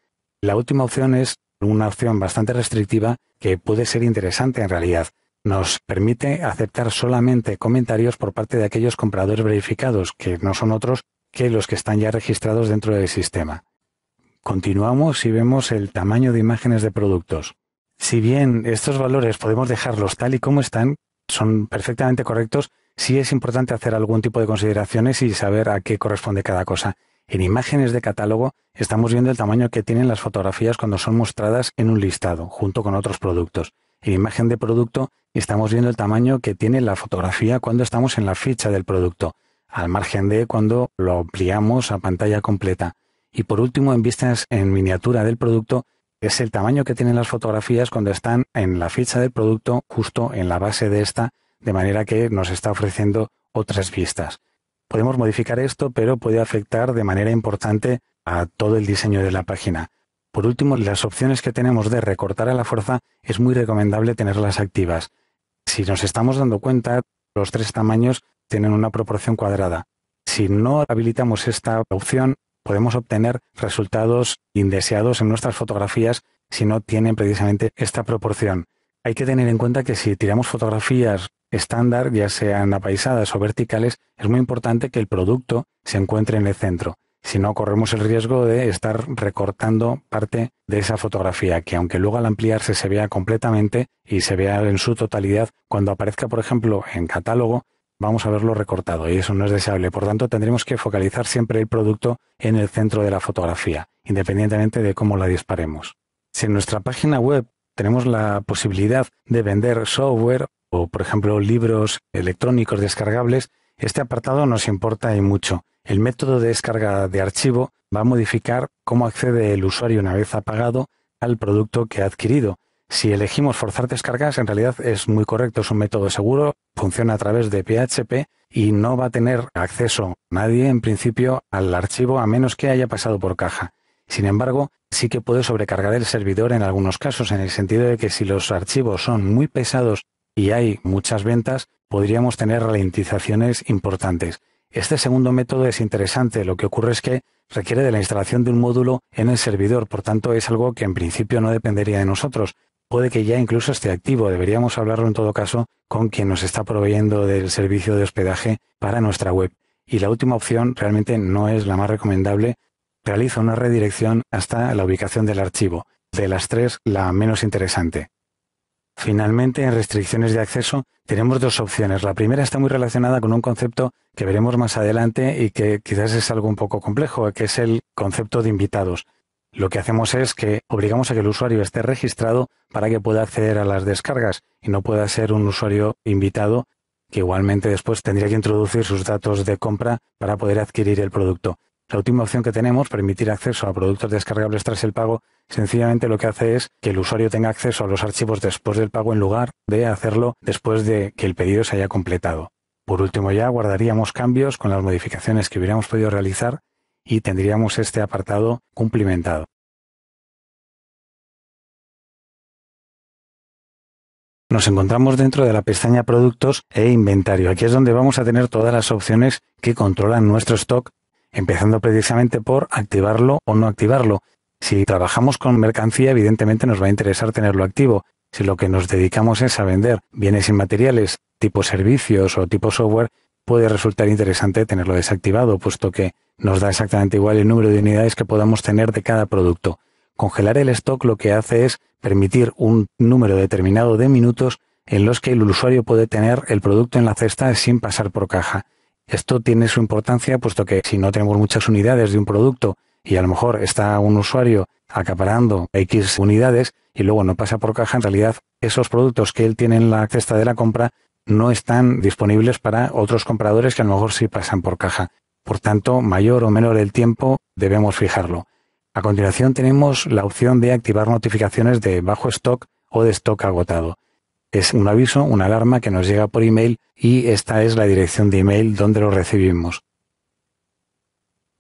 La última opción es una opción bastante restrictiva que puede ser interesante en realidad, nos permite aceptar solamente comentarios por parte de aquellos compradores verificados, que no son otros que los que están ya registrados dentro del sistema. Continuamos y vemos el tamaño de imágenes de productos. Si bien estos valores podemos dejarlos tal y como están, son perfectamente correctos, sí es importante hacer algún tipo de consideraciones y saber a qué corresponde cada cosa. En imágenes de catálogo estamos viendo el tamaño que tienen las fotografías cuando son mostradas en un listado, junto con otros productos en imagen de producto estamos viendo el tamaño que tiene la fotografía cuando estamos en la ficha del producto, al margen de cuando lo ampliamos a pantalla completa. Y por último, en vistas en miniatura del producto, es el tamaño que tienen las fotografías cuando están en la ficha del producto justo en la base de esta, de manera que nos está ofreciendo otras vistas. Podemos modificar esto, pero puede afectar de manera importante a todo el diseño de la página. Por último, las opciones que tenemos de recortar a la fuerza es muy recomendable tenerlas activas. Si nos estamos dando cuenta, los tres tamaños tienen una proporción cuadrada. Si no habilitamos esta opción, podemos obtener resultados indeseados en nuestras fotografías si no tienen precisamente esta proporción. Hay que tener en cuenta que si tiramos fotografías estándar, ya sean apaisadas o verticales, es muy importante que el producto se encuentre en el centro. Si no, corremos el riesgo de estar recortando parte de esa fotografía, que aunque luego al ampliarse se vea completamente y se vea en su totalidad, cuando aparezca, por ejemplo, en catálogo, vamos a verlo recortado y eso no es deseable. Por tanto, tendremos que focalizar siempre el producto en el centro de la fotografía, independientemente de cómo la disparemos. Si en nuestra página web tenemos la posibilidad de vender software o, por ejemplo, libros electrónicos descargables, este apartado nos importa y mucho. El método de descarga de archivo va a modificar cómo accede el usuario una vez apagado al producto que ha adquirido. Si elegimos forzar descargas, en realidad es muy correcto, es un método seguro, funciona a través de PHP y no va a tener acceso nadie, en principio, al archivo a menos que haya pasado por caja. Sin embargo, sí que puede sobrecargar el servidor en algunos casos, en el sentido de que si los archivos son muy pesados y hay muchas ventas, podríamos tener ralentizaciones importantes. Este segundo método es interesante, lo que ocurre es que requiere de la instalación de un módulo en el servidor, por tanto es algo que en principio no dependería de nosotros. Puede que ya incluso esté activo, deberíamos hablarlo en todo caso con quien nos está proveyendo del servicio de hospedaje para nuestra web. Y la última opción realmente no es la más recomendable, realiza una redirección hasta la ubicación del archivo. De las tres, la menos interesante. Finalmente, en restricciones de acceso tenemos dos opciones. La primera está muy relacionada con un concepto que veremos más adelante y que quizás es algo un poco complejo, que es el concepto de invitados. Lo que hacemos es que obligamos a que el usuario esté registrado para que pueda acceder a las descargas y no pueda ser un usuario invitado que igualmente después tendría que introducir sus datos de compra para poder adquirir el producto. La última opción que tenemos, permitir acceso a productos descargables tras el pago, sencillamente lo que hace es que el usuario tenga acceso a los archivos después del pago en lugar de hacerlo después de que el pedido se haya completado. Por último, ya guardaríamos cambios con las modificaciones que hubiéramos podido realizar y tendríamos este apartado cumplimentado. Nos encontramos dentro de la pestaña Productos e Inventario. Aquí es donde vamos a tener todas las opciones que controlan nuestro stock empezando precisamente por activarlo o no activarlo. Si trabajamos con mercancía, evidentemente nos va a interesar tenerlo activo. Si lo que nos dedicamos es a vender bienes inmateriales tipo servicios o tipo software, puede resultar interesante tenerlo desactivado, puesto que nos da exactamente igual el número de unidades que podamos tener de cada producto. Congelar el stock lo que hace es permitir un número determinado de minutos en los que el usuario puede tener el producto en la cesta sin pasar por caja. Esto tiene su importancia puesto que si no tenemos muchas unidades de un producto y a lo mejor está un usuario acaparando X unidades y luego no pasa por caja, en realidad esos productos que él tiene en la cesta de la compra no están disponibles para otros compradores que a lo mejor sí pasan por caja. Por tanto, mayor o menor el tiempo debemos fijarlo. A continuación tenemos la opción de activar notificaciones de bajo stock o de stock agotado. Es un aviso, una alarma que nos llega por email y esta es la dirección de email donde lo recibimos.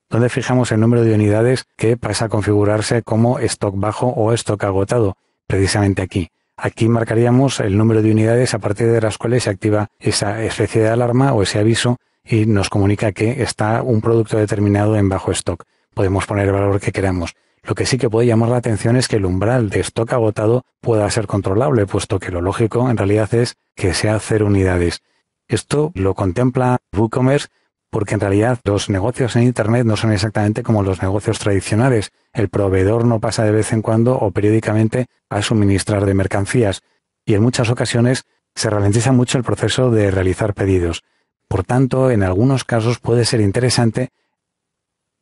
Donde fijamos el número de unidades que pasa a configurarse como stock bajo o stock agotado, precisamente aquí. Aquí marcaríamos el número de unidades a partir de las cuales se activa esa especie de alarma o ese aviso y nos comunica que está un producto determinado en bajo stock. Podemos poner el valor que queramos. Lo que sí que puede llamar la atención es que el umbral de stock agotado pueda ser controlable, puesto que lo lógico en realidad es que sea cero unidades. Esto lo contempla WooCommerce porque en realidad los negocios en Internet no son exactamente como los negocios tradicionales. El proveedor no pasa de vez en cuando o periódicamente a suministrar de mercancías y en muchas ocasiones se ralentiza mucho el proceso de realizar pedidos. Por tanto, en algunos casos puede ser interesante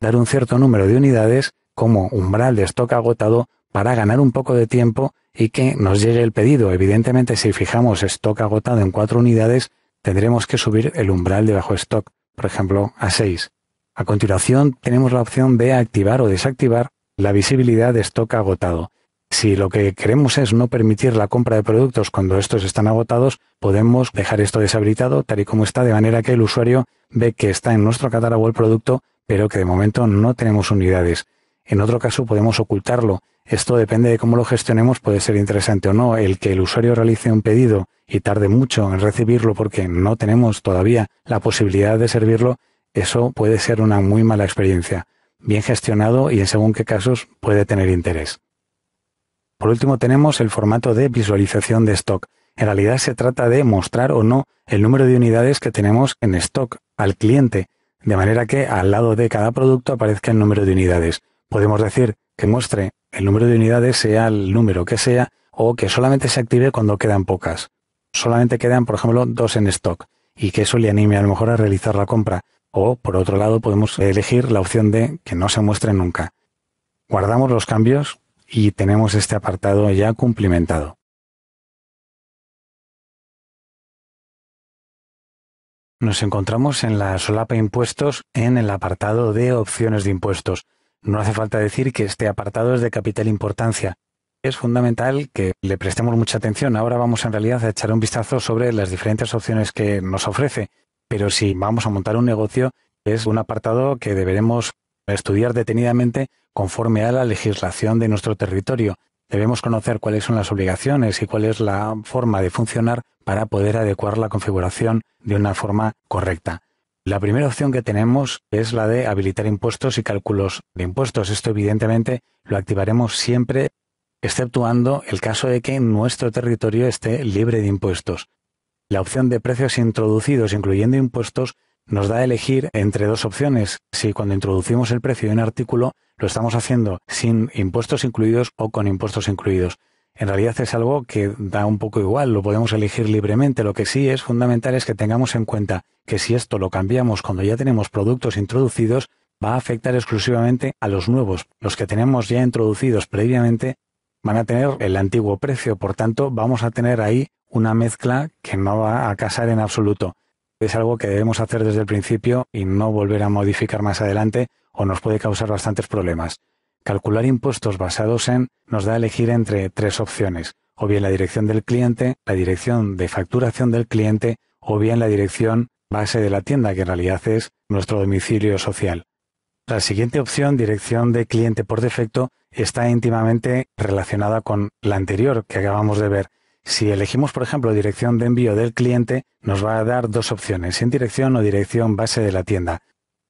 dar un cierto número de unidades como umbral de stock agotado para ganar un poco de tiempo y que nos llegue el pedido. Evidentemente, si fijamos stock agotado en cuatro unidades, tendremos que subir el umbral de bajo stock, por ejemplo, a 6. A continuación, tenemos la opción de activar o desactivar la visibilidad de stock agotado. Si lo que queremos es no permitir la compra de productos cuando estos están agotados, podemos dejar esto deshabilitado tal y como está, de manera que el usuario ve que está en nuestro catálogo el producto, pero que de momento no tenemos unidades. En otro caso podemos ocultarlo. Esto depende de cómo lo gestionemos, puede ser interesante o no. El que el usuario realice un pedido y tarde mucho en recibirlo porque no tenemos todavía la posibilidad de servirlo, eso puede ser una muy mala experiencia. Bien gestionado y en según qué casos puede tener interés. Por último tenemos el formato de visualización de stock. En realidad se trata de mostrar o no el número de unidades que tenemos en stock al cliente, de manera que al lado de cada producto aparezca el número de unidades podemos decir que muestre el número de unidades, sea el número que sea, o que solamente se active cuando quedan pocas. Solamente quedan, por ejemplo, dos en stock, y que eso le anime a lo mejor a realizar la compra. O, por otro lado, podemos elegir la opción de que no se muestre nunca. Guardamos los cambios y tenemos este apartado ya cumplimentado. Nos encontramos en la solapa impuestos en el apartado de opciones de impuestos no hace falta decir que este apartado es de capital importancia. Es fundamental que le prestemos mucha atención. Ahora vamos en realidad a echar un vistazo sobre las diferentes opciones que nos ofrece. Pero si vamos a montar un negocio, es un apartado que deberemos estudiar detenidamente conforme a la legislación de nuestro territorio. Debemos conocer cuáles son las obligaciones y cuál es la forma de funcionar para poder adecuar la configuración de una forma correcta. La primera opción que tenemos es la de habilitar impuestos y cálculos de impuestos. Esto evidentemente lo activaremos siempre, exceptuando el caso de que nuestro territorio esté libre de impuestos. La opción de precios introducidos, incluyendo impuestos, nos da a elegir entre dos opciones, si cuando introducimos el precio de un artículo lo estamos haciendo sin impuestos incluidos o con impuestos incluidos en realidad es algo que da un poco igual, lo podemos elegir libremente. Lo que sí es fundamental es que tengamos en cuenta que si esto lo cambiamos cuando ya tenemos productos introducidos, va a afectar exclusivamente a los nuevos. Los que tenemos ya introducidos previamente van a tener el antiguo precio, por tanto vamos a tener ahí una mezcla que no va a casar en absoluto. Es algo que debemos hacer desde el principio y no volver a modificar más adelante o nos puede causar bastantes problemas. Calcular impuestos basados en nos da a elegir entre tres opciones, o bien la dirección del cliente, la dirección de facturación del cliente, o bien la dirección base de la tienda, que en realidad es nuestro domicilio social. La siguiente opción, dirección de cliente por defecto, está íntimamente relacionada con la anterior que acabamos de ver. Si elegimos, por ejemplo, dirección de envío del cliente, nos va a dar dos opciones, en dirección o dirección base de la tienda.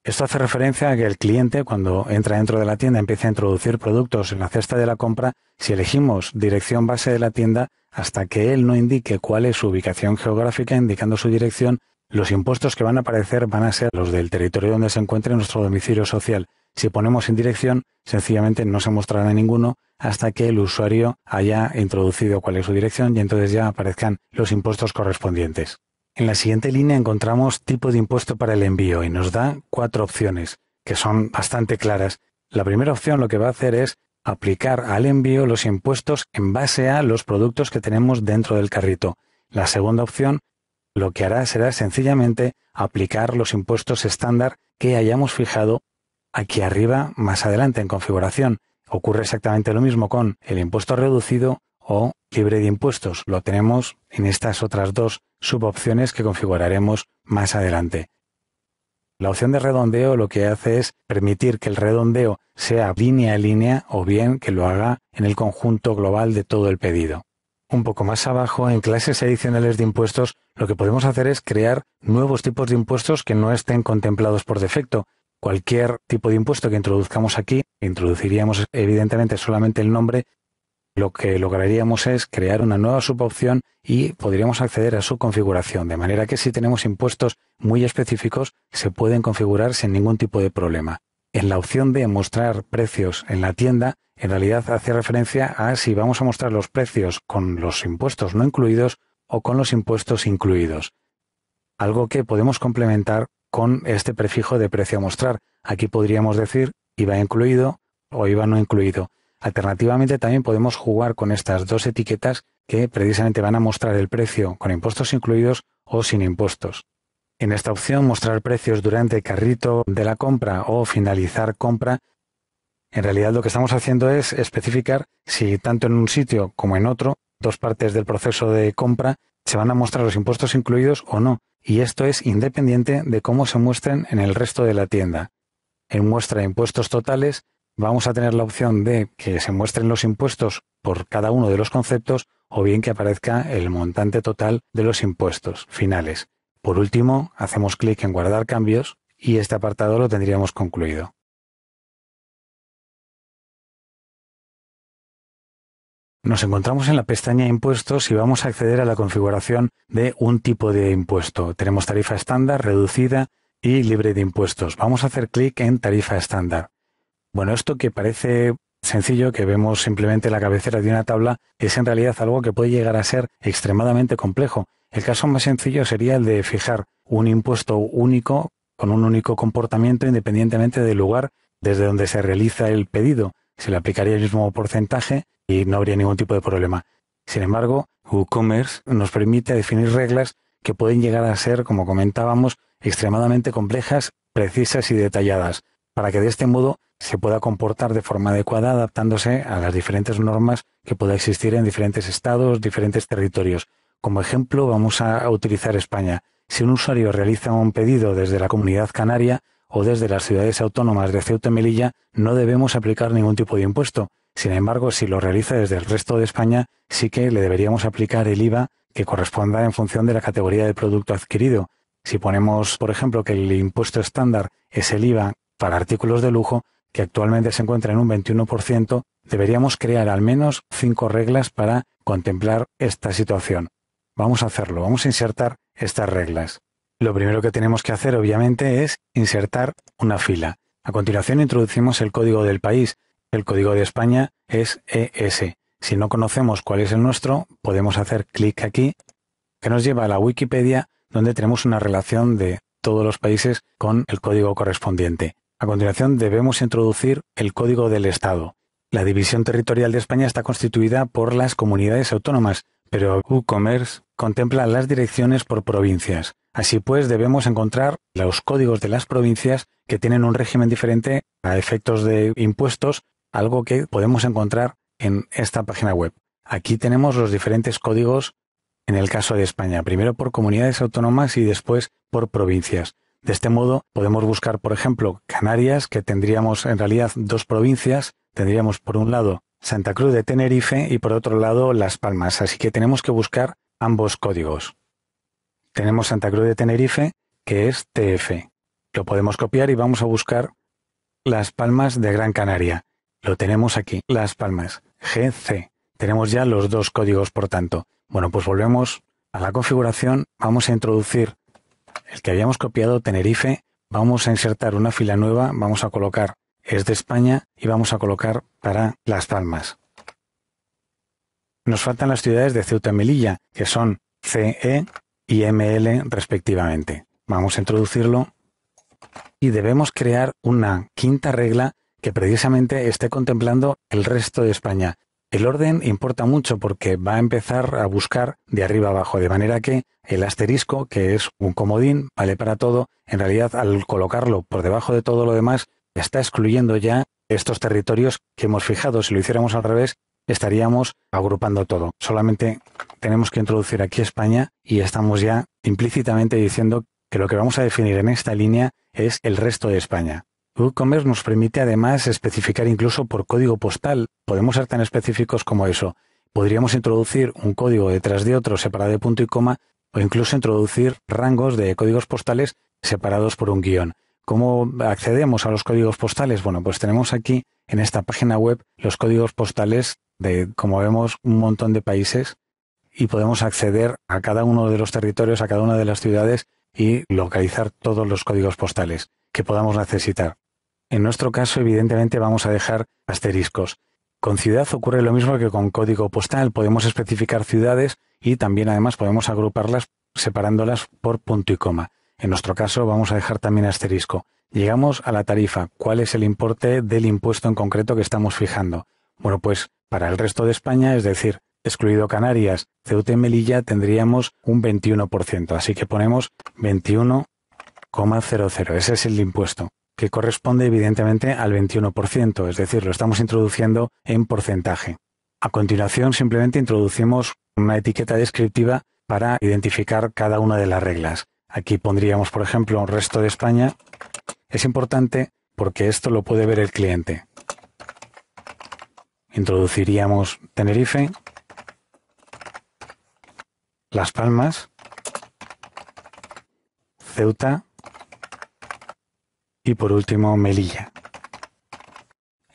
Esto hace referencia a que el cliente, cuando entra dentro de la tienda, empieza a introducir productos en la cesta de la compra. Si elegimos dirección base de la tienda, hasta que él no indique cuál es su ubicación geográfica, indicando su dirección, los impuestos que van a aparecer van a ser los del territorio donde se encuentre nuestro domicilio social. Si ponemos en dirección, sencillamente no se mostrará ninguno hasta que el usuario haya introducido cuál es su dirección y entonces ya aparezcan los impuestos correspondientes. En la siguiente línea encontramos tipo de impuesto para el envío y nos da cuatro opciones, que son bastante claras. La primera opción lo que va a hacer es aplicar al envío los impuestos en base a los productos que tenemos dentro del carrito. La segunda opción lo que hará será sencillamente aplicar los impuestos estándar que hayamos fijado aquí arriba más adelante en configuración. Ocurre exactamente lo mismo con el impuesto reducido o libre de impuestos. Lo tenemos en estas otras dos subopciones que configuraremos más adelante. La opción de redondeo lo que hace es permitir que el redondeo sea línea a línea o bien que lo haga en el conjunto global de todo el pedido. Un poco más abajo, en clases adicionales de impuestos, lo que podemos hacer es crear nuevos tipos de impuestos que no estén contemplados por defecto. Cualquier tipo de impuesto que introduzcamos aquí, introduciríamos evidentemente solamente el nombre lo que lograríamos es crear una nueva subopción y podríamos acceder a su configuración, de manera que si tenemos impuestos muy específicos se pueden configurar sin ningún tipo de problema. En la opción de mostrar precios en la tienda, en realidad hace referencia a si vamos a mostrar los precios con los impuestos no incluidos o con los impuestos incluidos. Algo que podemos complementar con este prefijo de precio a mostrar. Aquí podríamos decir IVA incluido o IVA no incluido Alternativamente también podemos jugar con estas dos etiquetas que precisamente van a mostrar el precio con impuestos incluidos o sin impuestos. En esta opción, mostrar precios durante el carrito de la compra o finalizar compra, en realidad lo que estamos haciendo es especificar si tanto en un sitio como en otro, dos partes del proceso de compra, se van a mostrar los impuestos incluidos o no, y esto es independiente de cómo se muestren en el resto de la tienda. En muestra impuestos totales vamos a tener la opción de que se muestren los impuestos por cada uno de los conceptos o bien que aparezca el montante total de los impuestos finales. Por último, hacemos clic en guardar cambios y este apartado lo tendríamos concluido. Nos encontramos en la pestaña Impuestos y vamos a acceder a la configuración de un tipo de impuesto. Tenemos tarifa estándar, reducida y libre de impuestos. Vamos a hacer clic en tarifa estándar. Bueno, esto que parece sencillo, que vemos simplemente la cabecera de una tabla, es en realidad algo que puede llegar a ser extremadamente complejo. El caso más sencillo sería el de fijar un impuesto único con un único comportamiento independientemente del lugar desde donde se realiza el pedido. Se le aplicaría el mismo porcentaje y no habría ningún tipo de problema. Sin embargo, WooCommerce nos permite definir reglas que pueden llegar a ser, como comentábamos, extremadamente complejas, precisas y detalladas para que de este modo se pueda comportar de forma adecuada adaptándose a las diferentes normas que pueda existir en diferentes estados, diferentes territorios. Como ejemplo, vamos a utilizar España. Si un usuario realiza un pedido desde la comunidad canaria o desde las ciudades autónomas de Ceuta y Melilla, no debemos aplicar ningún tipo de impuesto. Sin embargo, si lo realiza desde el resto de España, sí que le deberíamos aplicar el IVA que corresponda en función de la categoría de producto adquirido. Si ponemos, por ejemplo, que el impuesto estándar es el IVA para artículos de lujo, que actualmente se encuentra en un 21%, deberíamos crear al menos cinco reglas para contemplar esta situación. Vamos a hacerlo, vamos a insertar estas reglas. Lo primero que tenemos que hacer, obviamente, es insertar una fila. A continuación introducimos el código del país. El código de España es ES. Si no conocemos cuál es el nuestro, podemos hacer clic aquí, que nos lleva a la Wikipedia, donde tenemos una relación de todos los países con el código correspondiente. A continuación debemos introducir el Código del Estado. La división territorial de España está constituida por las comunidades autónomas, pero WooCommerce contempla las direcciones por provincias. Así pues, debemos encontrar los códigos de las provincias que tienen un régimen diferente a efectos de impuestos, algo que podemos encontrar en esta página web. Aquí tenemos los diferentes códigos en el caso de España, primero por comunidades autónomas y después por provincias. De este modo, podemos buscar, por ejemplo, Canarias, que tendríamos en realidad dos provincias. Tendríamos, por un lado, Santa Cruz de Tenerife y, por otro lado, Las Palmas. Así que tenemos que buscar ambos códigos. Tenemos Santa Cruz de Tenerife, que es TF. Lo podemos copiar y vamos a buscar Las Palmas de Gran Canaria. Lo tenemos aquí, Las Palmas, GC. Tenemos ya los dos códigos, por tanto. Bueno, pues volvemos a la configuración. Vamos a introducir el que habíamos copiado Tenerife, vamos a insertar una fila nueva, vamos a colocar es de España y vamos a colocar para Las Palmas. Nos faltan las ciudades de Ceuta y Melilla, que son CE y ML respectivamente. Vamos a introducirlo y debemos crear una quinta regla que precisamente esté contemplando el resto de España, el orden importa mucho porque va a empezar a buscar de arriba abajo, de manera que el asterisco, que es un comodín, vale para todo, en realidad al colocarlo por debajo de todo lo demás, está excluyendo ya estos territorios que hemos fijado. Si lo hiciéramos al revés, estaríamos agrupando todo. Solamente tenemos que introducir aquí España y estamos ya implícitamente diciendo que lo que vamos a definir en esta línea es el resto de España. WooCommerce nos permite además especificar incluso por código postal. Podemos ser tan específicos como eso. Podríamos introducir un código detrás de otro separado de punto y coma o incluso introducir rangos de códigos postales separados por un guión. ¿Cómo accedemos a los códigos postales? Bueno, pues tenemos aquí en esta página web los códigos postales de, como vemos, un montón de países y podemos acceder a cada uno de los territorios, a cada una de las ciudades y localizar todos los códigos postales que podamos necesitar. En nuestro caso, evidentemente, vamos a dejar asteriscos. Con ciudad ocurre lo mismo que con código postal. Podemos especificar ciudades y también, además, podemos agruparlas separándolas por punto y coma. En nuestro caso, vamos a dejar también asterisco. Llegamos a la tarifa. ¿Cuál es el importe del impuesto en concreto que estamos fijando? Bueno, pues para el resto de España, es decir, excluido Canarias, Ceuta y Melilla, tendríamos un 21%. Así que ponemos 21,00. Ese es el impuesto que corresponde evidentemente al 21%, es decir, lo estamos introduciendo en porcentaje. A continuación, simplemente introducimos una etiqueta descriptiva para identificar cada una de las reglas. Aquí pondríamos, por ejemplo, un resto de España. Es importante porque esto lo puede ver el cliente. Introduciríamos Tenerife, Las Palmas, Ceuta, y por último Melilla.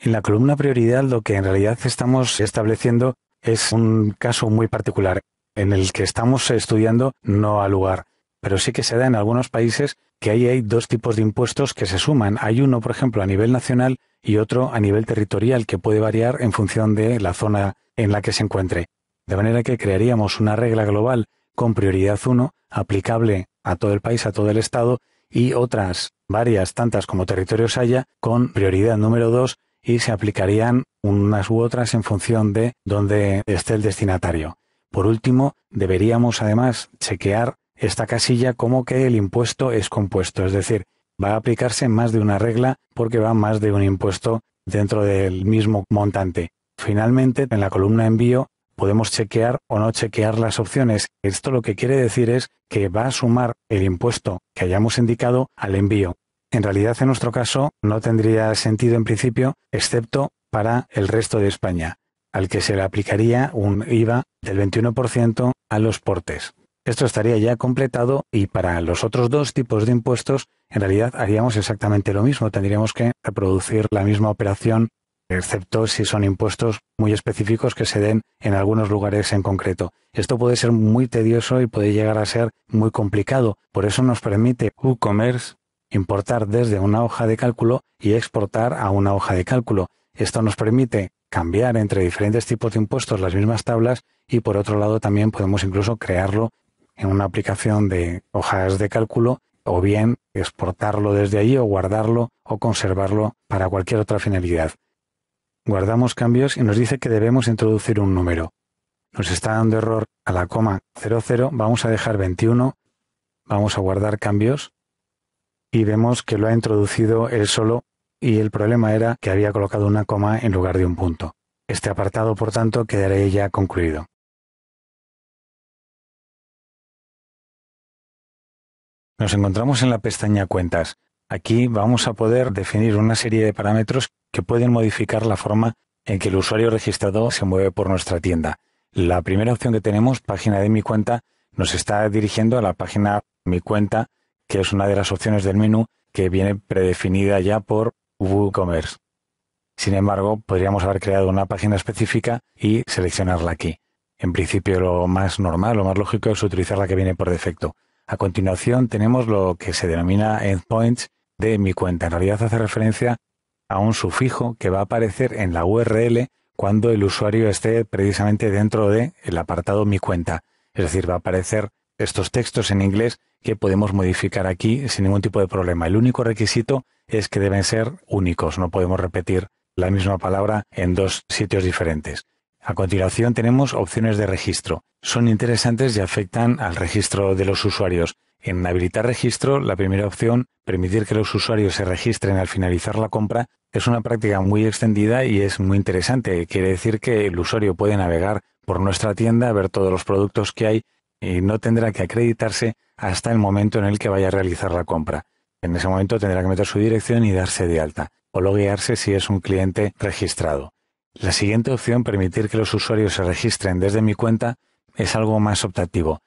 En la columna prioridad lo que en realidad estamos estableciendo es un caso muy particular en el que estamos estudiando no a lugar, pero sí que se da en algunos países que ahí hay dos tipos de impuestos que se suman. Hay uno, por ejemplo, a nivel nacional y otro a nivel territorial que puede variar en función de la zona en la que se encuentre. De manera que crearíamos una regla global con prioridad 1 aplicable a todo el país, a todo el Estado, y otras varias tantas como territorios haya, con prioridad número 2 y se aplicarían unas u otras en función de dónde esté el destinatario. Por último, deberíamos además chequear esta casilla como que el impuesto es compuesto, es decir, va a aplicarse más de una regla porque va más de un impuesto dentro del mismo montante. Finalmente, en la columna envío podemos chequear o no chequear las opciones. Esto lo que quiere decir es que va a sumar el impuesto que hayamos indicado al envío. En realidad, en nuestro caso, no tendría sentido en principio, excepto para el resto de España, al que se le aplicaría un IVA del 21% a los portes. Esto estaría ya completado y para los otros dos tipos de impuestos, en realidad haríamos exactamente lo mismo. Tendríamos que reproducir la misma operación, excepto si son impuestos muy específicos que se den en algunos lugares en concreto. Esto puede ser muy tedioso y puede llegar a ser muy complicado. Por eso nos permite WooCommerce importar desde una hoja de cálculo y exportar a una hoja de cálculo. Esto nos permite cambiar entre diferentes tipos de impuestos las mismas tablas y por otro lado también podemos incluso crearlo en una aplicación de hojas de cálculo o bien exportarlo desde allí o guardarlo o conservarlo para cualquier otra finalidad. Guardamos cambios y nos dice que debemos introducir un número. Nos está dando error a la coma 00, vamos a dejar 21, vamos a guardar cambios y vemos que lo ha introducido él solo y el problema era que había colocado una coma en lugar de un punto. Este apartado, por tanto, quedará ya concluido. Nos encontramos en la pestaña Cuentas. Aquí vamos a poder definir una serie de parámetros que pueden modificar la forma en que el usuario registrado se mueve por nuestra tienda. La primera opción que tenemos, página de mi cuenta, nos está dirigiendo a la página mi cuenta que es una de las opciones del menú que viene predefinida ya por WooCommerce. Sin embargo, podríamos haber creado una página específica y seleccionarla aquí. En principio, lo más normal, lo más lógico es utilizar la que viene por defecto. A continuación, tenemos lo que se denomina endpoints de mi cuenta. En realidad hace referencia a un sufijo que va a aparecer en la URL cuando el usuario esté precisamente dentro del el apartado mi cuenta. Es decir, va a aparecer estos textos en inglés que podemos modificar aquí sin ningún tipo de problema. El único requisito es que deben ser únicos, no podemos repetir la misma palabra en dos sitios diferentes. A continuación tenemos opciones de registro. Son interesantes y afectan al registro de los usuarios. En habilitar registro, la primera opción, permitir que los usuarios se registren al finalizar la compra, es una práctica muy extendida y es muy interesante. Quiere decir que el usuario puede navegar por nuestra tienda, ver todos los productos que hay y no tendrá que acreditarse hasta el momento en el que vaya a realizar la compra. En ese momento tendrá que meter su dirección y darse de alta, o loguearse si es un cliente registrado. La siguiente opción, permitir que los usuarios se registren desde mi cuenta, es algo más optativo.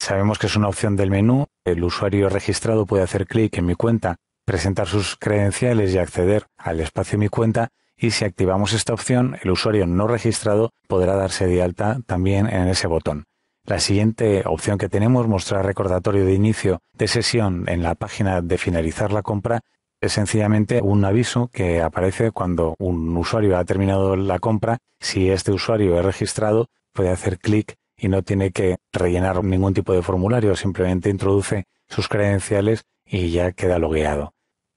Sabemos que es una opción del menú, el usuario registrado puede hacer clic en mi cuenta, presentar sus credenciales y acceder al espacio mi cuenta, y si activamos esta opción, el usuario no registrado podrá darse de alta también en ese botón. La siguiente opción que tenemos, mostrar recordatorio de inicio de sesión en la página de finalizar la compra, es sencillamente un aviso que aparece cuando un usuario ha terminado la compra. Si este usuario es registrado, puede hacer clic y no tiene que rellenar ningún tipo de formulario, simplemente introduce sus credenciales y ya queda logueado.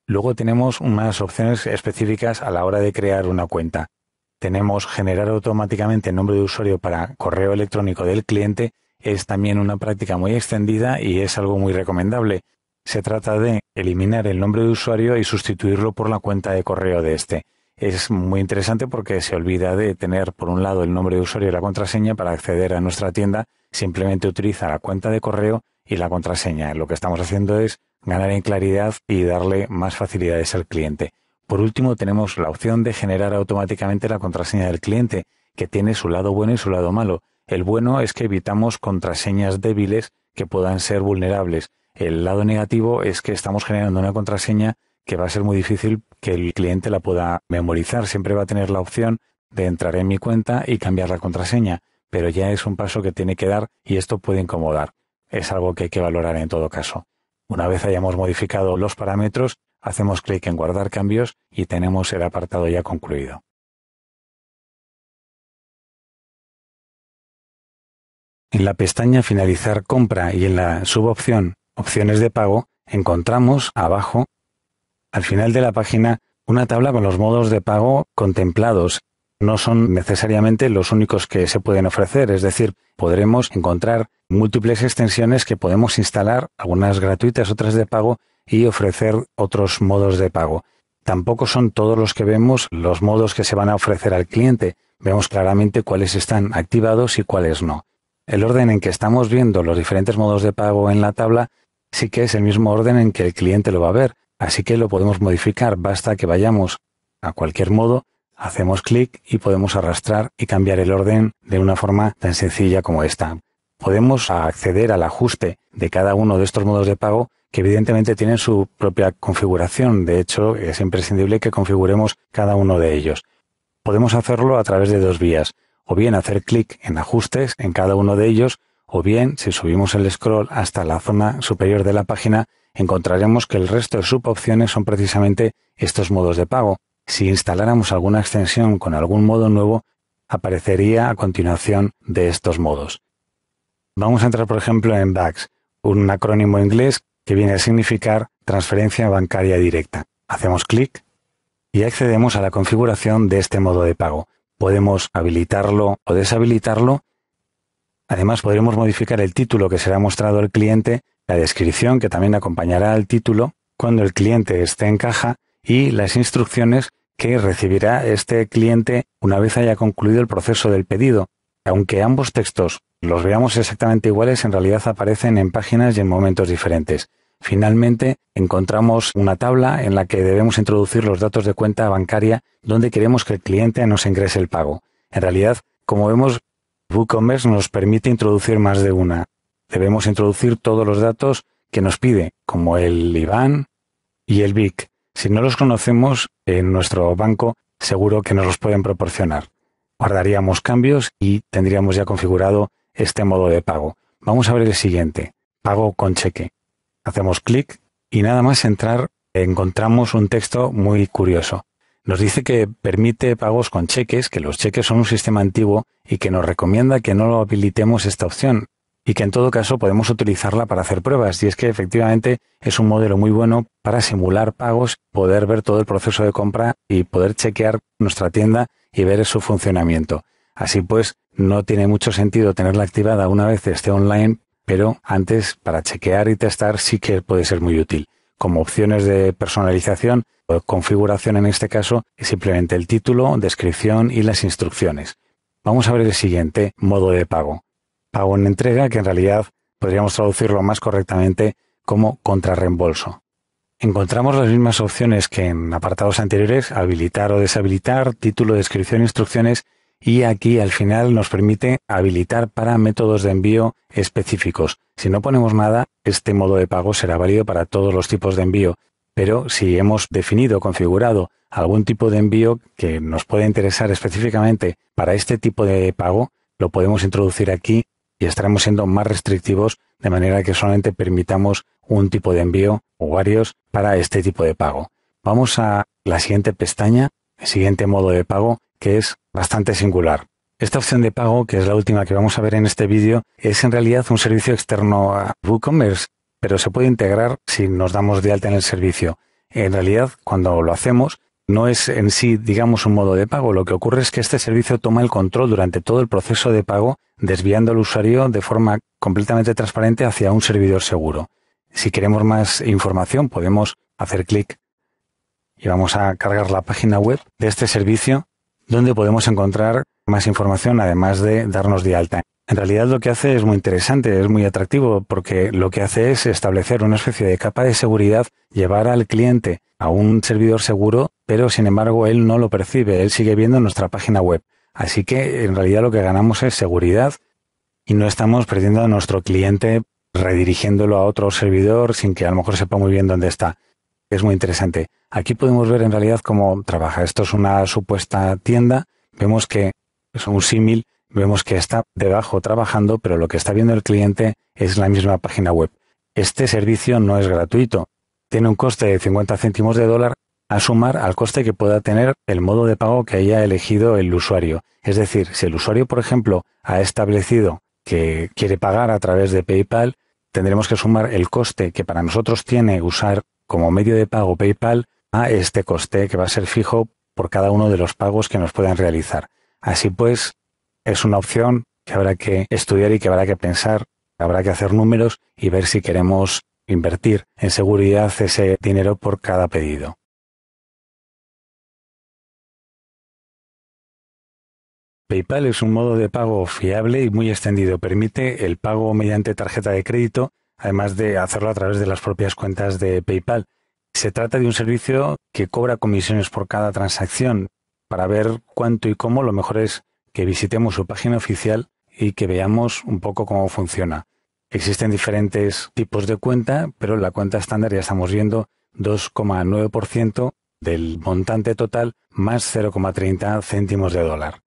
Luego tenemos unas opciones específicas a la hora de crear una cuenta tenemos generar automáticamente el nombre de usuario para correo electrónico del cliente es también una práctica muy extendida y es algo muy recomendable. Se trata de eliminar el nombre de usuario y sustituirlo por la cuenta de correo de este. Es muy interesante porque se olvida de tener por un lado el nombre de usuario y la contraseña para acceder a nuestra tienda, simplemente utiliza la cuenta de correo y la contraseña. Lo que estamos haciendo es ganar en claridad y darle más facilidades al cliente. Por último, tenemos la opción de generar automáticamente la contraseña del cliente, que tiene su lado bueno y su lado malo. El bueno es que evitamos contraseñas débiles que puedan ser vulnerables. El lado negativo es que estamos generando una contraseña que va a ser muy difícil que el cliente la pueda memorizar. Siempre va a tener la opción de entrar en mi cuenta y cambiar la contraseña, pero ya es un paso que tiene que dar y esto puede incomodar. Es algo que hay que valorar en todo caso. Una vez hayamos modificado los parámetros, hacemos clic en guardar cambios y tenemos el apartado ya concluido. En la pestaña Finalizar compra y en la subopción Opciones de pago encontramos abajo, al final de la página, una tabla con los modos de pago contemplados. No son necesariamente los únicos que se pueden ofrecer, es decir, podremos encontrar múltiples extensiones que podemos instalar, algunas gratuitas, otras de pago, y ofrecer otros modos de pago. Tampoco son todos los que vemos los modos que se van a ofrecer al cliente. Vemos claramente cuáles están activados y cuáles no. El orden en que estamos viendo los diferentes modos de pago en la tabla sí que es el mismo orden en que el cliente lo va a ver, así que lo podemos modificar. Basta que vayamos a cualquier modo, hacemos clic y podemos arrastrar y cambiar el orden de una forma tan sencilla como esta. Podemos acceder al ajuste de cada uno de estos modos de pago que evidentemente tienen su propia configuración. De hecho, es imprescindible que configuremos cada uno de ellos. Podemos hacerlo a través de dos vías, o bien hacer clic en ajustes en cada uno de ellos, o bien, si subimos el scroll hasta la zona superior de la página, encontraremos que el resto de subopciones son precisamente estos modos de pago. Si instaláramos alguna extensión con algún modo nuevo, aparecería a continuación de estos modos. Vamos a entrar, por ejemplo, en DAX, un acrónimo inglés que viene a significar transferencia bancaria directa. Hacemos clic y accedemos a la configuración de este modo de pago. Podemos habilitarlo o deshabilitarlo. Además podremos modificar el título que será mostrado al cliente, la descripción que también acompañará al título cuando el cliente esté en caja y las instrucciones que recibirá este cliente una vez haya concluido el proceso del pedido, aunque ambos textos los veamos exactamente iguales, en realidad aparecen en páginas y en momentos diferentes. Finalmente, encontramos una tabla en la que debemos introducir los datos de cuenta bancaria donde queremos que el cliente nos ingrese el pago. En realidad, como vemos, WooCommerce nos permite introducir más de una. Debemos introducir todos los datos que nos pide, como el IBAN y el BIC. Si no los conocemos en nuestro banco, seguro que nos los pueden proporcionar guardaríamos cambios y tendríamos ya configurado este modo de pago. Vamos a ver el siguiente, pago con cheque. Hacemos clic y nada más entrar encontramos un texto muy curioso. Nos dice que permite pagos con cheques, que los cheques son un sistema antiguo y que nos recomienda que no lo habilitemos esta opción y que en todo caso podemos utilizarla para hacer pruebas. Y es que efectivamente es un modelo muy bueno para simular pagos, poder ver todo el proceso de compra y poder chequear nuestra tienda y ver su funcionamiento. Así pues, no tiene mucho sentido tenerla activada una vez esté online, pero antes para chequear y testar sí que puede ser muy útil. Como opciones de personalización o configuración en este caso, simplemente el título, descripción y las instrucciones. Vamos a ver el siguiente modo de pago. Pago en entrega, que en realidad podríamos traducirlo más correctamente como contrarreembolso. Encontramos las mismas opciones que en apartados anteriores, habilitar o deshabilitar, título, descripción, e instrucciones, y aquí al final nos permite habilitar para métodos de envío específicos. Si no ponemos nada, este modo de pago será válido para todos los tipos de envío, pero si hemos definido, configurado algún tipo de envío que nos puede interesar específicamente para este tipo de pago, lo podemos introducir aquí y estaremos siendo más restrictivos de manera que solamente permitamos un tipo de envío o varios para este tipo de pago. Vamos a la siguiente pestaña, el siguiente modo de pago, que es bastante singular. Esta opción de pago, que es la última que vamos a ver en este vídeo, es en realidad un servicio externo a WooCommerce, pero se puede integrar si nos damos de alta en el servicio. En realidad, cuando lo hacemos, no es en sí, digamos, un modo de pago. Lo que ocurre es que este servicio toma el control durante todo el proceso de pago, desviando al usuario de forma completamente transparente hacia un servidor seguro. Si queremos más información, podemos hacer clic y vamos a cargar la página web de este servicio donde podemos encontrar más información además de darnos de alta. En realidad lo que hace es muy interesante, es muy atractivo porque lo que hace es establecer una especie de capa de seguridad, llevar al cliente a un servidor seguro, pero sin embargo él no lo percibe, él sigue viendo nuestra página web. Así que en realidad lo que ganamos es seguridad y no estamos perdiendo a nuestro cliente redirigiéndolo a otro servidor sin que a lo mejor sepa muy bien dónde está. Es muy interesante. Aquí podemos ver en realidad cómo trabaja. Esto es una supuesta tienda. Vemos que es un símil. Vemos que está debajo trabajando, pero lo que está viendo el cliente es la misma página web. Este servicio no es gratuito. Tiene un coste de 50 céntimos de dólar a sumar al coste que pueda tener el modo de pago que haya elegido el usuario. Es decir, si el usuario, por ejemplo, ha establecido que quiere pagar a través de PayPal, tendremos que sumar el coste que para nosotros tiene usar como medio de pago PayPal a este coste que va a ser fijo por cada uno de los pagos que nos puedan realizar. Así pues, es una opción que habrá que estudiar y que habrá que pensar, habrá que hacer números y ver si queremos invertir en seguridad ese dinero por cada pedido. PayPal es un modo de pago fiable y muy extendido. Permite el pago mediante tarjeta de crédito, además de hacerlo a través de las propias cuentas de PayPal. Se trata de un servicio que cobra comisiones por cada transacción. Para ver cuánto y cómo, lo mejor es que visitemos su página oficial y que veamos un poco cómo funciona. Existen diferentes tipos de cuenta, pero la cuenta estándar ya estamos viendo 2,9% del montante total más 0,30 céntimos de dólar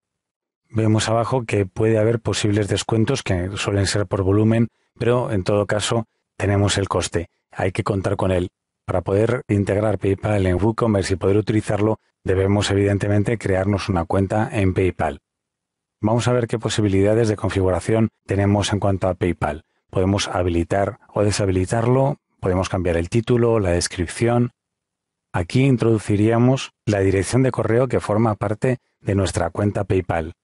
vemos abajo que puede haber posibles descuentos que suelen ser por volumen, pero en todo caso tenemos el coste. Hay que contar con él. Para poder integrar PayPal en WooCommerce y poder utilizarlo, debemos evidentemente crearnos una cuenta en PayPal. Vamos a ver qué posibilidades de configuración tenemos en cuanto a PayPal. Podemos habilitar o deshabilitarlo, podemos cambiar el título, la descripción. Aquí introduciríamos la dirección de correo que forma parte de nuestra cuenta PayPal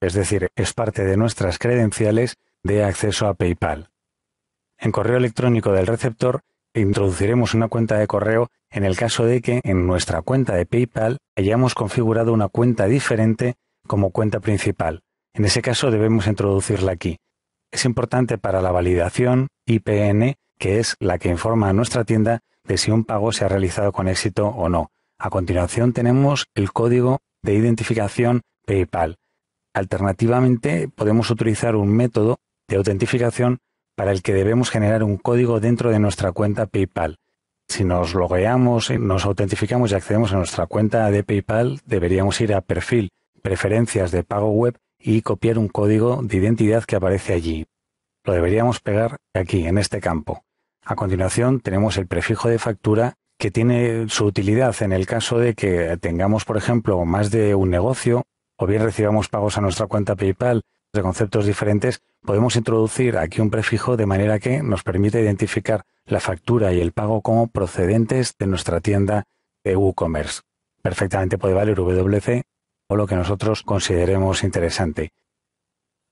es decir, es parte de nuestras credenciales de acceso a PayPal. En correo electrónico del receptor introduciremos una cuenta de correo en el caso de que en nuestra cuenta de PayPal hayamos configurado una cuenta diferente como cuenta principal. En ese caso debemos introducirla aquí. Es importante para la validación IPN, que es la que informa a nuestra tienda de si un pago se ha realizado con éxito o no. A continuación tenemos el código de identificación PayPal, Alternativamente, podemos utilizar un método de autentificación para el que debemos generar un código dentro de nuestra cuenta PayPal. Si nos logueamos, eh, nos autentificamos y accedemos a nuestra cuenta de PayPal, deberíamos ir a Perfil, Preferencias de Pago Web y copiar un código de identidad que aparece allí. Lo deberíamos pegar aquí, en este campo. A continuación tenemos el prefijo de factura que tiene su utilidad en el caso de que tengamos, por ejemplo, más de un negocio o bien recibamos pagos a nuestra cuenta PayPal de conceptos diferentes, podemos introducir aquí un prefijo de manera que nos permite identificar la factura y el pago como procedentes de nuestra tienda de WooCommerce. Perfectamente puede valer WC o lo que nosotros consideremos interesante.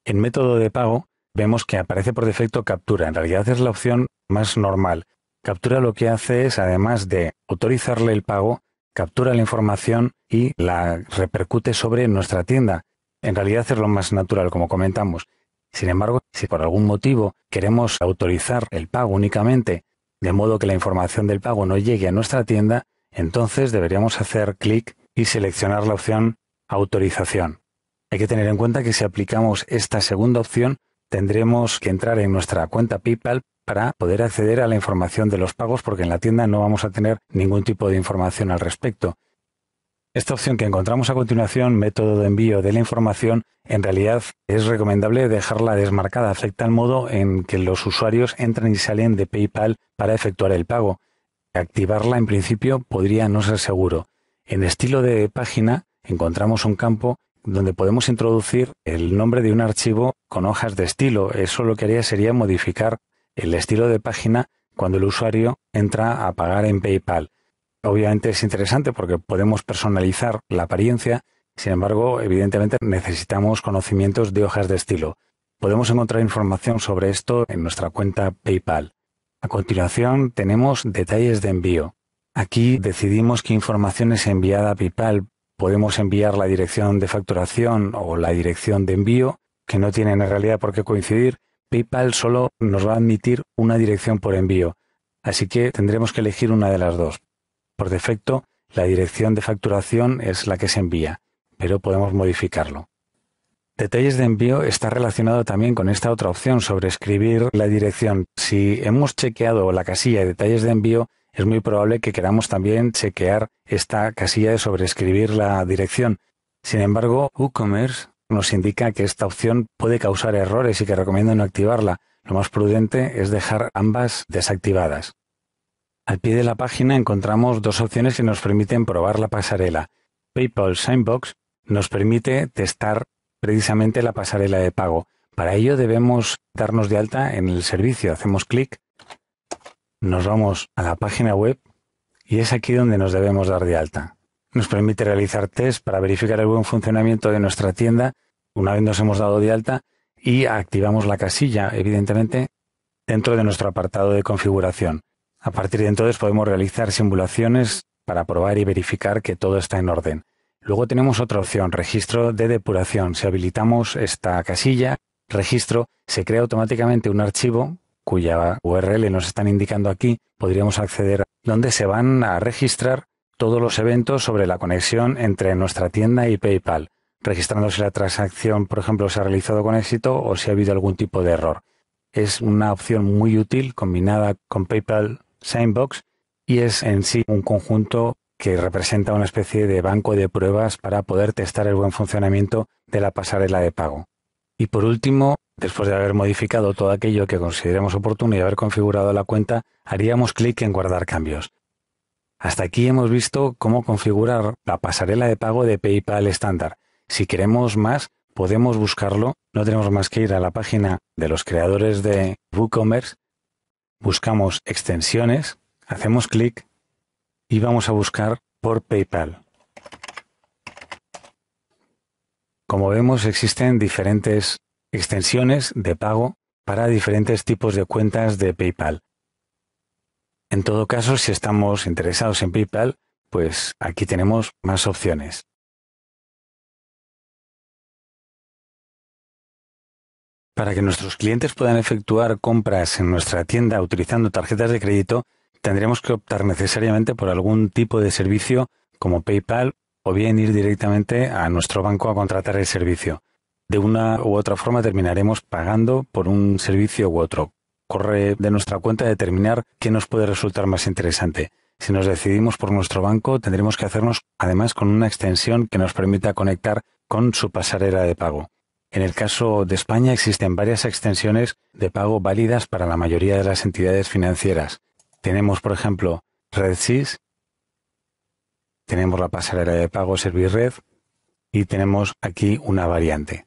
En método de pago vemos que aparece por defecto captura. En realidad es la opción más normal. Captura lo que hace es, además de autorizarle el pago, captura la información y la repercute sobre nuestra tienda. En realidad es lo más natural, como comentamos. Sin embargo, si por algún motivo queremos autorizar el pago únicamente, de modo que la información del pago no llegue a nuestra tienda, entonces deberíamos hacer clic y seleccionar la opción Autorización. Hay que tener en cuenta que si aplicamos esta segunda opción, tendremos que entrar en nuestra cuenta PayPal para poder acceder a la información de los pagos porque en la tienda no vamos a tener ningún tipo de información al respecto. Esta opción que encontramos a continuación, método de envío de la información, en realidad es recomendable dejarla desmarcada, afecta al modo en que los usuarios entran y salen de PayPal para efectuar el pago. Activarla en principio podría no ser seguro. En estilo de página encontramos un campo donde podemos introducir el nombre de un archivo con hojas de estilo. Eso lo que haría sería modificar el estilo de página cuando el usuario entra a pagar en PayPal obviamente es interesante porque podemos personalizar la apariencia, sin embargo, evidentemente necesitamos conocimientos de hojas de estilo. Podemos encontrar información sobre esto en nuestra cuenta PayPal. A continuación tenemos detalles de envío. Aquí decidimos qué información es enviada a PayPal. Podemos enviar la dirección de facturación o la dirección de envío, que no tienen en realidad por qué coincidir. PayPal solo nos va a admitir una dirección por envío, así que tendremos que elegir una de las dos. Por defecto, la dirección de facturación es la que se envía, pero podemos modificarlo. Detalles de envío está relacionado también con esta otra opción sobreescribir la dirección. Si hemos chequeado la casilla de detalles de envío, es muy probable que queramos también chequear esta casilla de sobreescribir la dirección. Sin embargo, WooCommerce nos indica que esta opción puede causar errores y que recomienda no activarla. Lo más prudente es dejar ambas desactivadas. Al pie de la página encontramos dos opciones que nos permiten probar la pasarela. PayPal Sandbox nos permite testar precisamente la pasarela de pago. Para ello debemos darnos de alta en el servicio. Hacemos clic, nos vamos a la página web y es aquí donde nos debemos dar de alta. Nos permite realizar test para verificar el buen funcionamiento de nuestra tienda una vez nos hemos dado de alta y activamos la casilla, evidentemente, dentro de nuestro apartado de configuración. A partir de entonces podemos realizar simulaciones para probar y verificar que todo está en orden. Luego tenemos otra opción, registro de depuración. Si habilitamos esta casilla, registro, se crea automáticamente un archivo cuya URL nos están indicando aquí, podríamos acceder a donde se van a registrar todos los eventos sobre la conexión entre nuestra tienda y PayPal, registrando si la transacción, por ejemplo, se ha realizado con éxito o si ha habido algún tipo de error. Es una opción muy útil combinada con PayPal Sandbox y es en sí un conjunto que representa una especie de banco de pruebas para poder testar el buen funcionamiento de la pasarela de pago. Y por último, después de haber modificado todo aquello que consideremos oportuno y haber configurado la cuenta, haríamos clic en guardar cambios. Hasta aquí hemos visto cómo configurar la pasarela de pago de PayPal estándar. Si queremos más, podemos buscarlo. No tenemos más que ir a la página de los creadores de WooCommerce buscamos extensiones, hacemos clic y vamos a buscar por PayPal. Como vemos existen diferentes extensiones de pago para diferentes tipos de cuentas de PayPal. En todo caso, si estamos interesados en PayPal, pues aquí tenemos más opciones. Para que nuestros clientes puedan efectuar compras en nuestra tienda utilizando tarjetas de crédito, tendremos que optar necesariamente por algún tipo de servicio como PayPal o bien ir directamente a nuestro banco a contratar el servicio. De una u otra forma terminaremos pagando por un servicio u otro. Corre de nuestra cuenta determinar qué nos puede resultar más interesante. Si nos decidimos por nuestro banco, tendremos que hacernos además con una extensión que nos permita conectar con su pasarela de pago. En el caso de España existen varias extensiones de pago válidas para la mayoría de las entidades financieras. Tenemos, por ejemplo, RedSys, tenemos la pasarela de pago ServiRed y tenemos aquí una variante.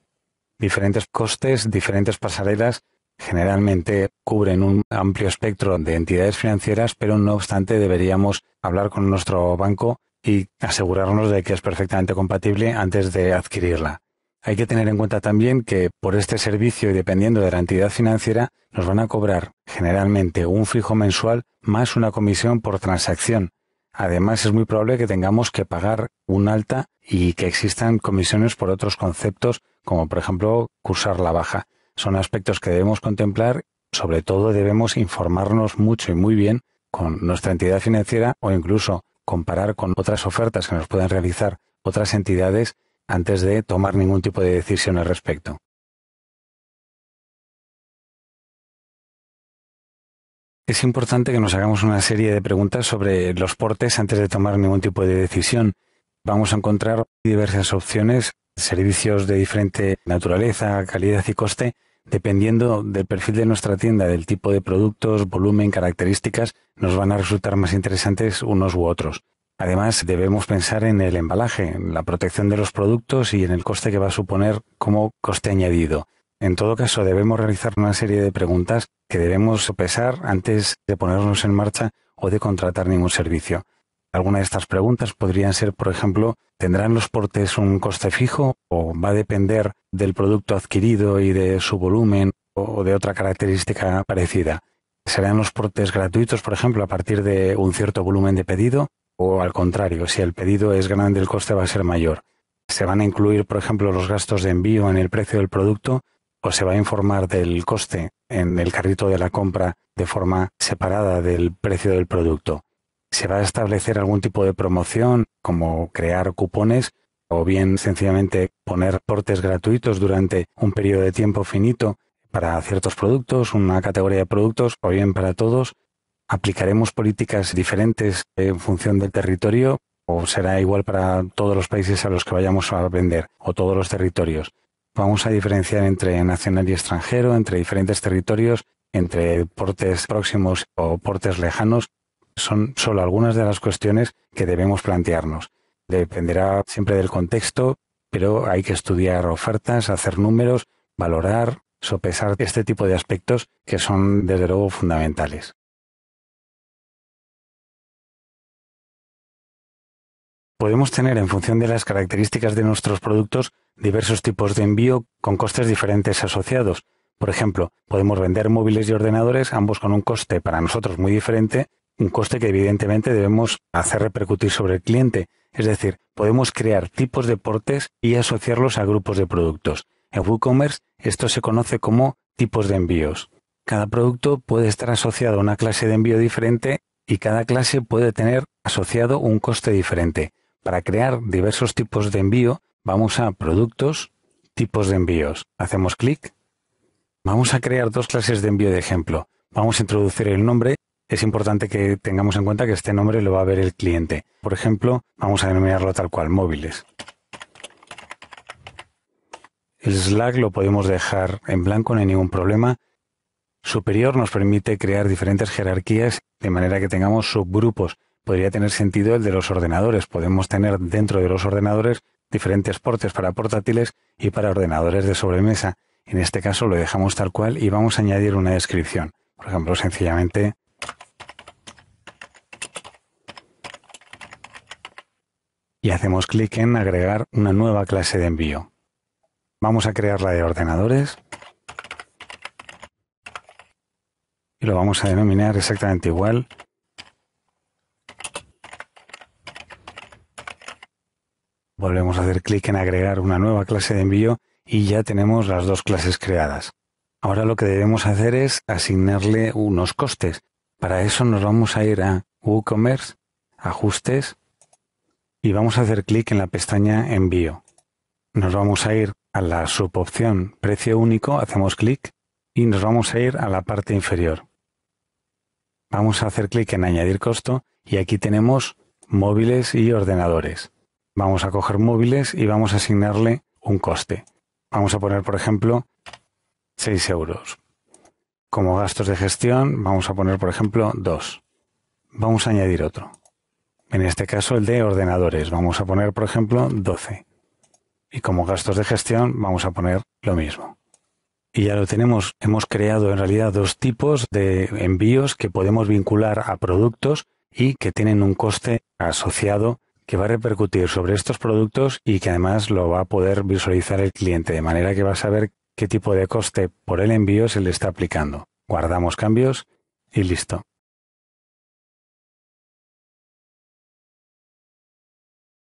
Diferentes costes, diferentes pasarelas generalmente cubren un amplio espectro de entidades financieras, pero no obstante deberíamos hablar con nuestro banco y asegurarnos de que es perfectamente compatible antes de adquirirla. Hay que tener en cuenta también que por este servicio y dependiendo de la entidad financiera nos van a cobrar generalmente un fijo mensual más una comisión por transacción. Además es muy probable que tengamos que pagar un alta y que existan comisiones por otros conceptos como por ejemplo cursar la baja. Son aspectos que debemos contemplar, sobre todo debemos informarnos mucho y muy bien con nuestra entidad financiera o incluso comparar con otras ofertas que nos pueden realizar otras entidades antes de tomar ningún tipo de decisión al respecto. Es importante que nos hagamos una serie de preguntas sobre los portes antes de tomar ningún tipo de decisión. Vamos a encontrar diversas opciones, servicios de diferente naturaleza, calidad y coste, dependiendo del perfil de nuestra tienda, del tipo de productos, volumen, características, nos van a resultar más interesantes unos u otros. Además, debemos pensar en el embalaje, en la protección de los productos y en el coste que va a suponer como coste añadido. En todo caso, debemos realizar una serie de preguntas que debemos pesar antes de ponernos en marcha o de contratar ningún servicio. Algunas de estas preguntas podrían ser, por ejemplo, ¿tendrán los portes un coste fijo o va a depender del producto adquirido y de su volumen o de otra característica parecida? ¿Serán los portes gratuitos, por ejemplo, a partir de un cierto volumen de pedido o al contrario, si el pedido es grande el coste va a ser mayor. ¿Se van a incluir, por ejemplo, los gastos de envío en el precio del producto o se va a informar del coste en el carrito de la compra de forma separada del precio del producto? ¿Se va a establecer algún tipo de promoción, como crear cupones o bien sencillamente poner portes gratuitos durante un periodo de tiempo finito para ciertos productos, una categoría de productos o bien para todos? ¿Aplicaremos políticas diferentes en función del territorio o será igual para todos los países a los que vayamos a vender o todos los territorios? Vamos a diferenciar entre nacional y extranjero, entre diferentes territorios, entre portes próximos o portes lejanos. Son solo algunas de las cuestiones que debemos plantearnos. Dependerá siempre del contexto, pero hay que estudiar ofertas, hacer números, valorar, sopesar este tipo de aspectos que son desde luego fundamentales. Podemos tener, en función de las características de nuestros productos, diversos tipos de envío con costes diferentes asociados. Por ejemplo, podemos vender móviles y ordenadores, ambos con un coste para nosotros muy diferente, un coste que evidentemente debemos hacer repercutir sobre el cliente. Es decir, podemos crear tipos de portes y asociarlos a grupos de productos. En WooCommerce esto se conoce como tipos de envíos. Cada producto puede estar asociado a una clase de envío diferente y cada clase puede tener asociado un coste diferente. Para crear diversos tipos de envío, vamos a productos, tipos de envíos. Hacemos clic. Vamos a crear dos clases de envío de ejemplo. Vamos a introducir el nombre. Es importante que tengamos en cuenta que este nombre lo va a ver el cliente. Por ejemplo, vamos a denominarlo tal cual, móviles. El Slack lo podemos dejar en blanco, no hay ningún problema. Superior nos permite crear diferentes jerarquías de manera que tengamos subgrupos podría tener sentido el de los ordenadores. Podemos tener dentro de los ordenadores diferentes portes para portátiles y para ordenadores de sobremesa. En este caso lo dejamos tal cual y vamos a añadir una descripción. Por ejemplo, sencillamente y hacemos clic en agregar una nueva clase de envío. Vamos a crear la de ordenadores y lo vamos a denominar exactamente igual Volvemos a hacer clic en agregar una nueva clase de envío y ya tenemos las dos clases creadas. Ahora lo que debemos hacer es asignarle unos costes. Para eso nos vamos a ir a WooCommerce, ajustes y vamos a hacer clic en la pestaña envío. Nos vamos a ir a la subopción precio único, hacemos clic y nos vamos a ir a la parte inferior. Vamos a hacer clic en añadir costo y aquí tenemos móviles y ordenadores. Vamos a coger móviles y vamos a asignarle un coste. Vamos a poner, por ejemplo, 6 euros. Como gastos de gestión, vamos a poner, por ejemplo, 2. Vamos a añadir otro. En este caso, el de ordenadores. Vamos a poner, por ejemplo, 12. Y como gastos de gestión, vamos a poner lo mismo. Y ya lo tenemos. Hemos creado en realidad dos tipos de envíos que podemos vincular a productos y que tienen un coste asociado que va a repercutir sobre estos productos y que además lo va a poder visualizar el cliente, de manera que va a saber qué tipo de coste por el envío se le está aplicando. Guardamos cambios y listo.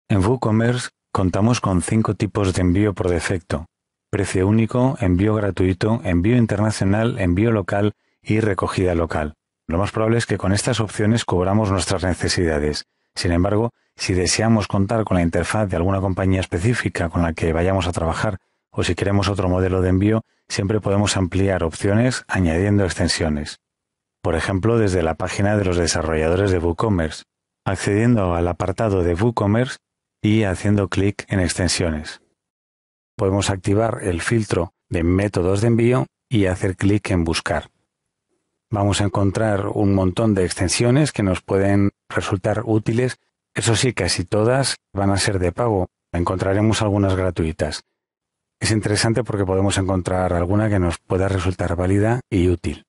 En WooCommerce contamos con cinco tipos de envío por defecto. Precio único, envío gratuito, envío internacional, envío local y recogida local. Lo más probable es que con estas opciones ...cobramos nuestras necesidades. Sin embargo, si deseamos contar con la interfaz de alguna compañía específica con la que vayamos a trabajar o si queremos otro modelo de envío, siempre podemos ampliar opciones añadiendo extensiones. Por ejemplo, desde la página de los desarrolladores de WooCommerce, accediendo al apartado de WooCommerce y haciendo clic en extensiones. Podemos activar el filtro de métodos de envío y hacer clic en buscar. Vamos a encontrar un montón de extensiones que nos pueden resultar útiles eso sí, casi todas van a ser de pago. Encontraremos algunas gratuitas. Es interesante porque podemos encontrar alguna que nos pueda resultar válida y útil.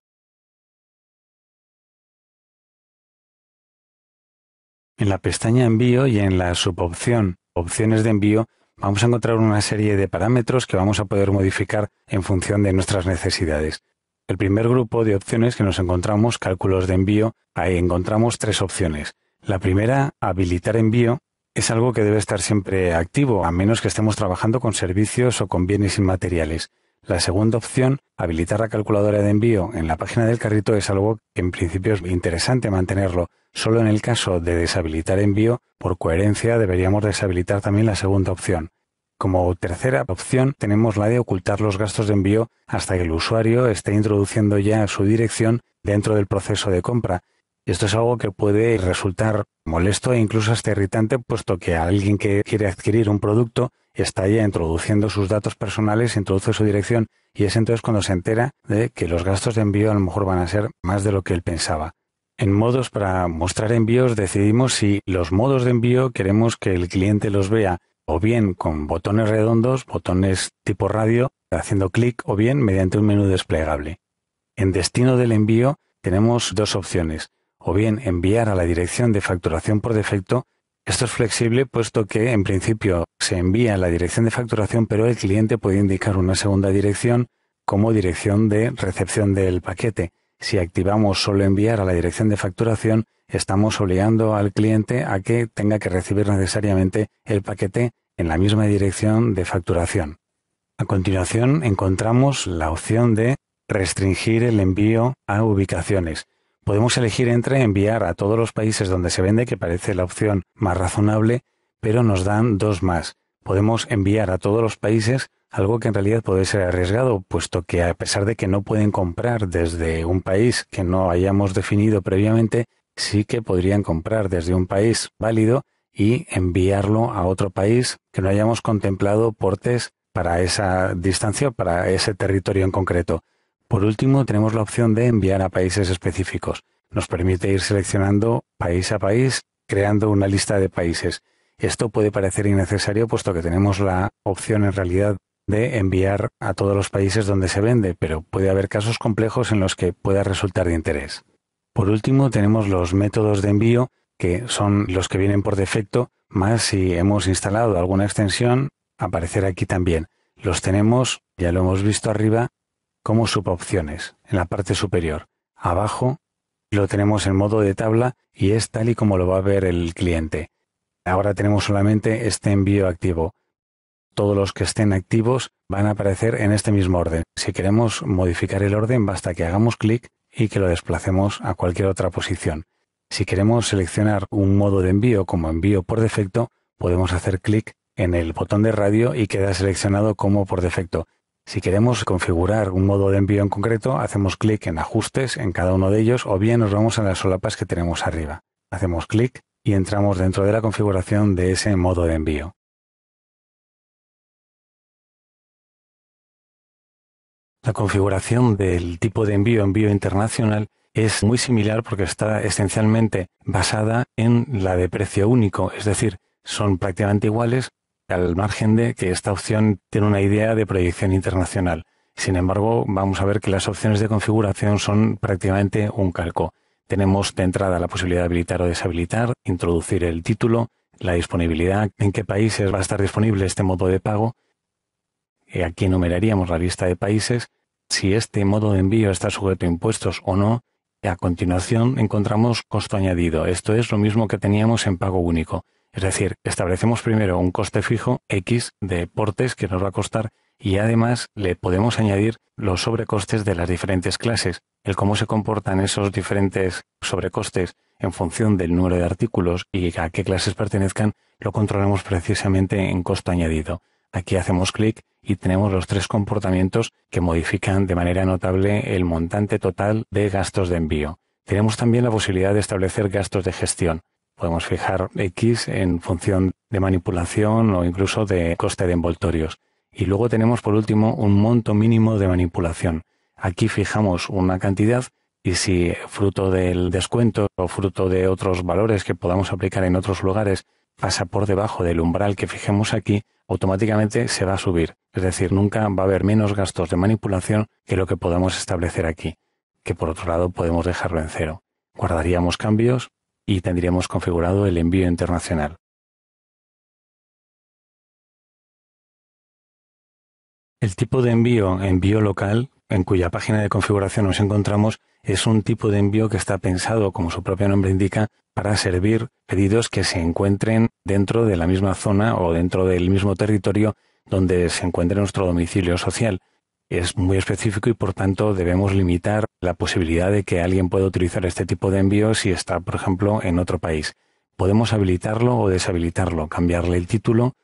En la pestaña Envío y en la subopción Opciones de envío vamos a encontrar una serie de parámetros que vamos a poder modificar en función de nuestras necesidades. El primer grupo de opciones que nos encontramos, cálculos de envío, ahí encontramos tres opciones. La primera, habilitar envío, es algo que debe estar siempre activo, a menos que estemos trabajando con servicios o con bienes inmateriales. La segunda opción, habilitar la calculadora de envío en la página del carrito, es algo que en principio es interesante mantenerlo. Solo en el caso de deshabilitar envío, por coherencia deberíamos deshabilitar también la segunda opción. Como tercera opción tenemos la de ocultar los gastos de envío hasta que el usuario esté introduciendo ya su dirección dentro del proceso de compra. Esto es algo que puede resultar molesto e incluso hasta irritante, puesto que alguien que quiere adquirir un producto está ya introduciendo sus datos personales, introduce su dirección y es entonces cuando se entera de que los gastos de envío a lo mejor van a ser más de lo que él pensaba. En modos para mostrar envíos decidimos si los modos de envío queremos que el cliente los vea o bien con botones redondos, botones tipo radio, haciendo clic o bien mediante un menú desplegable. En destino del envío tenemos dos opciones o bien enviar a la dirección de facturación por defecto, esto es flexible puesto que en principio se envía a la dirección de facturación pero el cliente puede indicar una segunda dirección como dirección de recepción del paquete. Si activamos solo enviar a la dirección de facturación, estamos obligando al cliente a que tenga que recibir necesariamente el paquete en la misma dirección de facturación. A continuación encontramos la opción de restringir el envío a ubicaciones. Podemos elegir entre enviar a todos los países donde se vende, que parece la opción más razonable, pero nos dan dos más. Podemos enviar a todos los países algo que en realidad puede ser arriesgado, puesto que a pesar de que no pueden comprar desde un país que no hayamos definido previamente, sí que podrían comprar desde un país válido y enviarlo a otro país que no hayamos contemplado portes para esa distancia, para ese territorio en concreto. Por último, tenemos la opción de enviar a países específicos. Nos permite ir seleccionando país a país, creando una lista de países. Esto puede parecer innecesario puesto que tenemos la opción en realidad de enviar a todos los países donde se vende, pero puede haber casos complejos en los que pueda resultar de interés. Por último, tenemos los métodos de envío, que son los que vienen por defecto, más si hemos instalado alguna extensión, aparecer aquí también. Los tenemos, ya lo hemos visto arriba, como subopciones, en la parte superior. Abajo lo tenemos en modo de tabla y es tal y como lo va a ver el cliente. Ahora tenemos solamente este envío activo. Todos los que estén activos van a aparecer en este mismo orden. Si queremos modificar el orden, basta que hagamos clic y que lo desplacemos a cualquier otra posición. Si queremos seleccionar un modo de envío como envío por defecto, podemos hacer clic en el botón de radio y queda seleccionado como por defecto. Si queremos configurar un modo de envío en concreto, hacemos clic en ajustes en cada uno de ellos o bien nos vamos a las solapas que tenemos arriba. Hacemos clic y entramos dentro de la configuración de ese modo de envío. La configuración del tipo de envío, envío internacional, es muy similar porque está esencialmente basada en la de precio único, es decir, son prácticamente iguales, al margen de que esta opción tiene una idea de proyección internacional. Sin embargo, vamos a ver que las opciones de configuración son prácticamente un calco. Tenemos de entrada la posibilidad de habilitar o deshabilitar, introducir el título, la disponibilidad, en qué países va a estar disponible este modo de pago. Aquí enumeraríamos la lista de países, si este modo de envío está sujeto a impuestos o no. A continuación encontramos costo añadido. Esto es lo mismo que teníamos en pago único. Es decir, establecemos primero un coste fijo X de portes que nos va a costar y además le podemos añadir los sobrecostes de las diferentes clases, el cómo se comportan esos diferentes sobrecostes en función del número de artículos y a qué clases pertenezcan, lo controlamos precisamente en costo añadido. Aquí hacemos clic y tenemos los tres comportamientos que modifican de manera notable el montante total de gastos de envío. Tenemos también la posibilidad de establecer gastos de gestión. Podemos fijar X en función de manipulación o incluso de coste de envoltorios. Y luego tenemos por último un monto mínimo de manipulación. Aquí fijamos una cantidad y si fruto del descuento o fruto de otros valores que podamos aplicar en otros lugares pasa por debajo del umbral que fijemos aquí, automáticamente se va a subir. Es decir, nunca va a haber menos gastos de manipulación que lo que podamos establecer aquí, que por otro lado podemos dejarlo en cero. Guardaríamos cambios y tendríamos configurado el envío internacional. El tipo de envío, envío local, en cuya página de configuración nos encontramos, es un tipo de envío que está pensado, como su propio nombre indica, para servir pedidos que se encuentren dentro de la misma zona o dentro del mismo territorio donde se encuentre nuestro domicilio social es muy específico y por tanto debemos limitar la posibilidad de que alguien pueda utilizar este tipo de envío si está, por ejemplo, en otro país. Podemos habilitarlo o deshabilitarlo, cambiarle el título,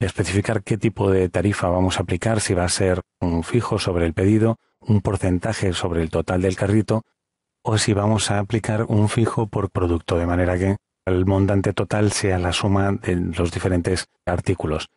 especificar qué tipo de tarifa vamos a aplicar, si va a ser un fijo sobre el pedido, un porcentaje sobre el total del carrito o si vamos a aplicar un fijo por producto, de manera que el montante total sea la suma de los diferentes artículos.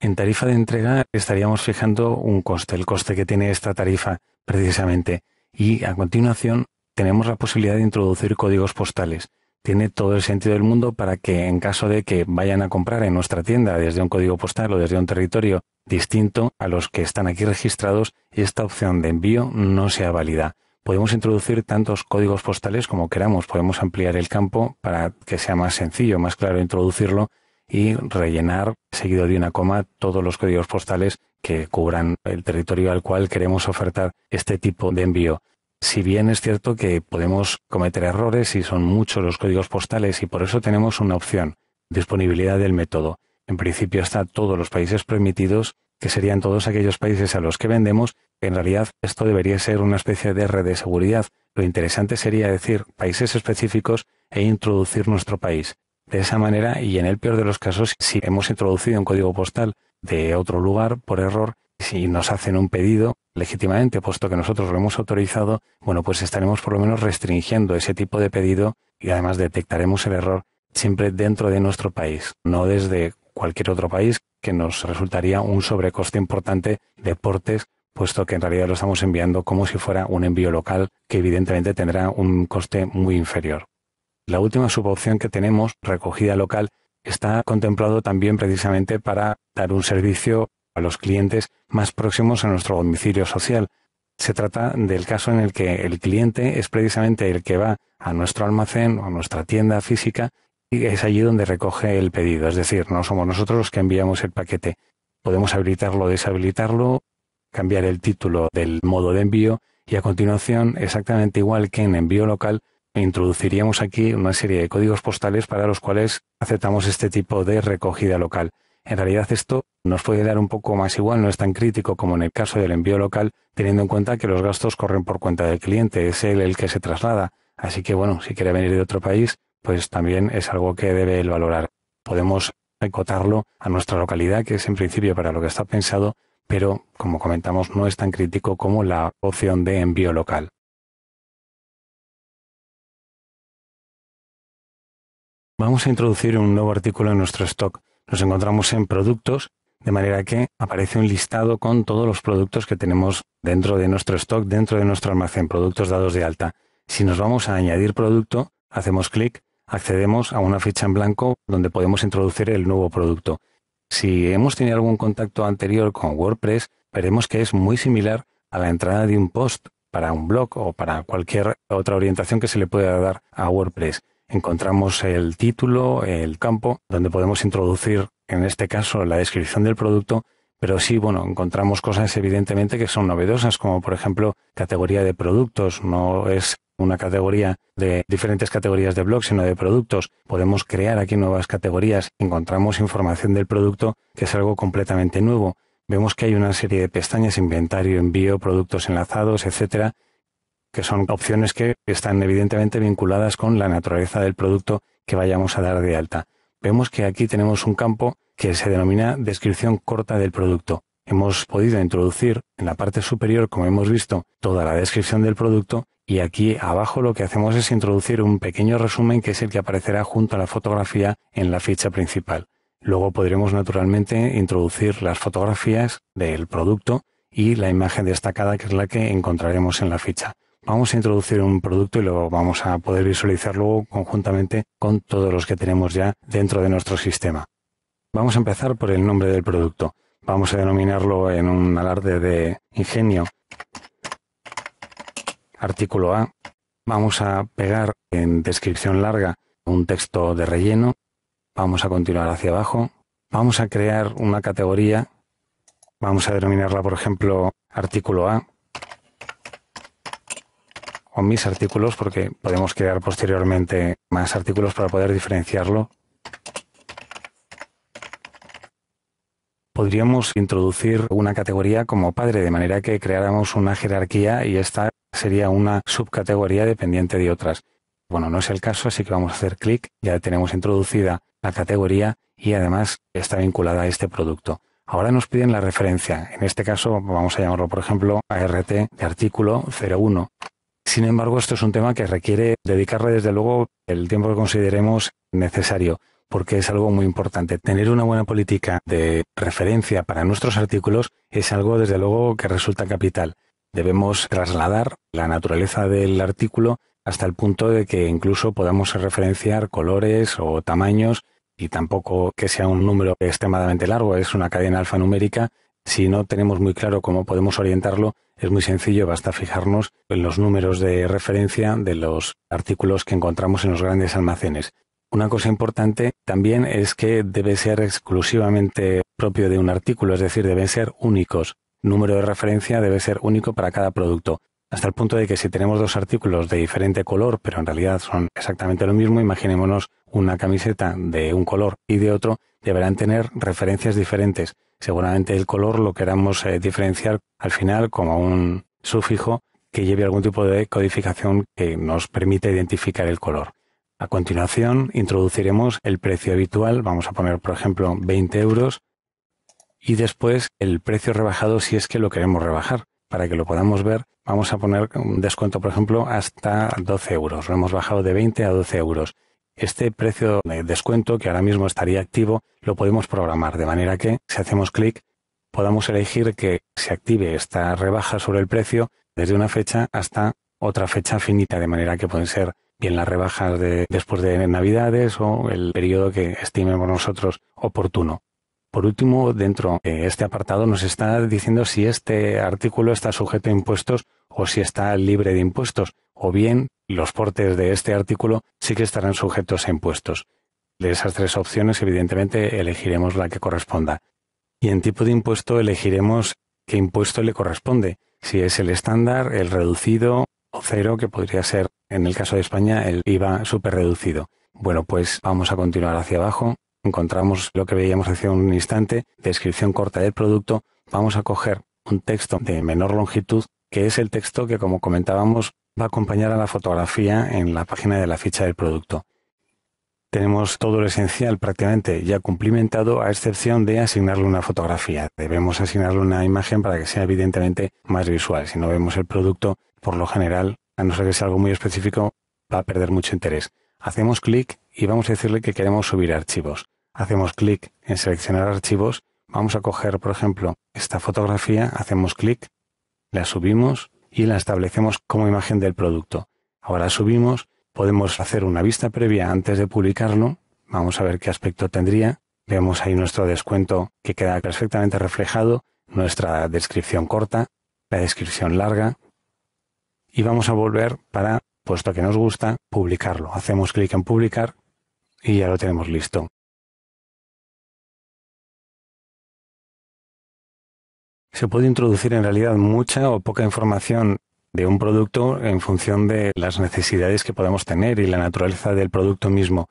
En tarifa de entrega estaríamos fijando un coste, el coste que tiene esta tarifa precisamente. Y a continuación tenemos la posibilidad de introducir códigos postales. Tiene todo el sentido del mundo para que en caso de que vayan a comprar en nuestra tienda desde un código postal o desde un territorio distinto a los que están aquí registrados, esta opción de envío no sea válida. Podemos introducir tantos códigos postales como queramos, podemos ampliar el campo para que sea más sencillo, más claro introducirlo y rellenar, seguido de una coma, todos los códigos postales que cubran el territorio al cual queremos ofertar este tipo de envío. Si bien es cierto que podemos cometer errores y son muchos los códigos postales y por eso tenemos una opción, disponibilidad del método. En principio está todos los países permitidos, que serían todos aquellos países a los que vendemos. En realidad esto debería ser una especie de red de seguridad. Lo interesante sería decir países específicos e introducir nuestro país de esa manera y en el peor de los casos, si hemos introducido un código postal de otro lugar por error, si nos hacen un pedido legítimamente, puesto que nosotros lo hemos autorizado, bueno, pues estaremos por lo menos restringiendo ese tipo de pedido y además detectaremos el error siempre dentro de nuestro país, no desde cualquier otro país que nos resultaría un sobrecoste importante de portes, puesto que en realidad lo estamos enviando como si fuera un envío local que evidentemente tendrá un coste muy inferior. La última subopción que tenemos, recogida local, está contemplado también precisamente para dar un servicio a los clientes más próximos a nuestro domicilio social. Se trata del caso en el que el cliente es precisamente el que va a nuestro almacén o a nuestra tienda física y es allí donde recoge el pedido, es decir, no somos nosotros los que enviamos el paquete. Podemos habilitarlo o deshabilitarlo, cambiar el título del modo de envío y a continuación, exactamente igual que en envío local, introduciríamos aquí una serie de códigos postales para los cuales aceptamos este tipo de recogida local. En realidad esto nos puede dar un poco más igual, no es tan crítico como en el caso del envío local, teniendo en cuenta que los gastos corren por cuenta del cliente, es él el que se traslada. Así que bueno, si quiere venir de otro país, pues también es algo que debe él valorar. Podemos acotarlo a nuestra localidad, que es en principio para lo que está pensado, pero como comentamos no es tan crítico como la opción de envío local. vamos a introducir un nuevo artículo en nuestro stock. Nos encontramos en productos, de manera que aparece un listado con todos los productos que tenemos dentro de nuestro stock, dentro de nuestro almacén, productos dados de alta. Si nos vamos a añadir producto, hacemos clic, accedemos a una ficha en blanco donde podemos introducir el nuevo producto. Si hemos tenido algún contacto anterior con WordPress, veremos que es muy similar a la entrada de un post para un blog o para cualquier otra orientación que se le pueda dar a WordPress encontramos el título, el campo, donde podemos introducir, en este caso, la descripción del producto, pero sí, bueno, encontramos cosas evidentemente que son novedosas, como por ejemplo categoría de productos, no es una categoría de diferentes categorías de blogs, sino de productos. Podemos crear aquí nuevas categorías, encontramos información del producto, que es algo completamente nuevo. Vemos que hay una serie de pestañas, inventario, envío, productos enlazados, etcétera, que son opciones que están evidentemente vinculadas con la naturaleza del producto que vayamos a dar de alta. Vemos que aquí tenemos un campo que se denomina descripción corta del producto. Hemos podido introducir en la parte superior, como hemos visto, toda la descripción del producto y aquí abajo lo que hacemos es introducir un pequeño resumen que es el que aparecerá junto a la fotografía en la ficha principal. Luego podremos naturalmente introducir las fotografías del producto y la imagen destacada que es la que encontraremos en la ficha vamos a introducir un producto y lo vamos a poder visualizar luego conjuntamente con todos los que tenemos ya dentro de nuestro sistema. Vamos a empezar por el nombre del producto. Vamos a denominarlo en un alarde de ingenio. Artículo A. Vamos a pegar en descripción larga un texto de relleno. Vamos a continuar hacia abajo. Vamos a crear una categoría. Vamos a denominarla, por ejemplo, artículo A mis artículos, porque podemos crear posteriormente más artículos para poder diferenciarlo. Podríamos introducir una categoría como padre, de manera que creáramos una jerarquía y esta sería una subcategoría dependiente de otras. Bueno, no es el caso, así que vamos a hacer clic, ya tenemos introducida la categoría y además está vinculada a este producto. Ahora nos piden la referencia, en este caso vamos a llamarlo por ejemplo ART de artículo 01 sin embargo, esto es un tema que requiere dedicarle desde luego el tiempo que consideremos necesario, porque es algo muy importante. Tener una buena política de referencia para nuestros artículos es algo desde luego que resulta capital. Debemos trasladar la naturaleza del artículo hasta el punto de que incluso podamos referenciar colores o tamaños y tampoco que sea un número extremadamente largo, es una cadena alfanumérica si no tenemos muy claro cómo podemos orientarlo, es muy sencillo, basta fijarnos en los números de referencia de los artículos que encontramos en los grandes almacenes. Una cosa importante también es que debe ser exclusivamente propio de un artículo, es decir, deben ser únicos. Número de referencia debe ser único para cada producto, hasta el punto de que si tenemos dos artículos de diferente color, pero en realidad son exactamente lo mismo, imaginémonos una camiseta de un color y de otro, deberán tener referencias diferentes. Seguramente el color lo queramos eh, diferenciar al final como un sufijo que lleve algún tipo de codificación que nos permita identificar el color. A continuación introduciremos el precio habitual, vamos a poner por ejemplo 20 euros, y después el precio rebajado si es que lo queremos rebajar. Para que lo podamos ver, vamos a poner un descuento, por ejemplo, hasta 12 euros. Lo hemos bajado de 20 a 12 euros este precio de descuento que ahora mismo estaría activo lo podemos programar de manera que si hacemos clic podamos elegir que se active esta rebaja sobre el precio desde una fecha hasta otra fecha finita, de manera que pueden ser bien las rebajas después de Navidades o el periodo que estimemos nosotros oportuno. Por último, dentro de este apartado nos está diciendo si este artículo está sujeto a impuestos o si está libre de impuestos o bien los portes de este artículo sí que estarán sujetos a impuestos. De esas tres opciones, evidentemente, elegiremos la que corresponda. Y en tipo de impuesto elegiremos qué impuesto le corresponde, si es el estándar, el reducido o cero, que podría ser, en el caso de España, el IVA superreducido. Bueno, pues vamos a continuar hacia abajo. Encontramos lo que veíamos hace un instante, descripción corta del producto. Vamos a coger un texto de menor longitud, que es el texto que, como comentábamos, va a acompañar a la fotografía en la página de la ficha del producto. Tenemos todo lo esencial prácticamente ya cumplimentado a excepción de asignarle una fotografía. Debemos asignarle una imagen para que sea evidentemente más visual. Si no vemos el producto, por lo general, a no ser que sea algo muy específico, va a perder mucho interés. Hacemos clic y vamos a decirle que queremos subir archivos. Hacemos clic en seleccionar archivos. Vamos a coger, por ejemplo, esta fotografía, hacemos clic, la subimos y la establecemos como imagen del producto. Ahora subimos, podemos hacer una vista previa antes de publicarlo, vamos a ver qué aspecto tendría, vemos ahí nuestro descuento que queda perfectamente reflejado, nuestra descripción corta, la descripción larga, y vamos a volver para, puesto que nos gusta, publicarlo. Hacemos clic en publicar y ya lo tenemos listo. Se puede introducir en realidad mucha o poca información de un producto en función de las necesidades que podamos tener y la naturaleza del producto mismo.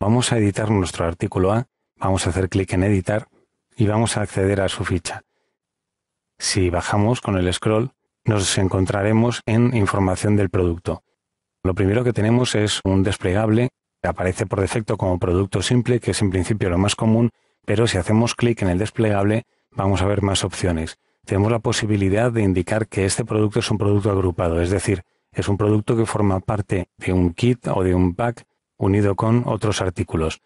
Vamos a editar nuestro artículo A, vamos a hacer clic en editar y vamos a acceder a su ficha. Si bajamos con el scroll, nos encontraremos en información del producto. Lo primero que tenemos es un desplegable que aparece por defecto como producto simple, que es en principio lo más común, pero si hacemos clic en el desplegable vamos a ver más opciones. Tenemos la posibilidad de indicar que este producto es un producto agrupado, es decir, es un producto que forma parte de un kit o de un pack unido con otros artículos.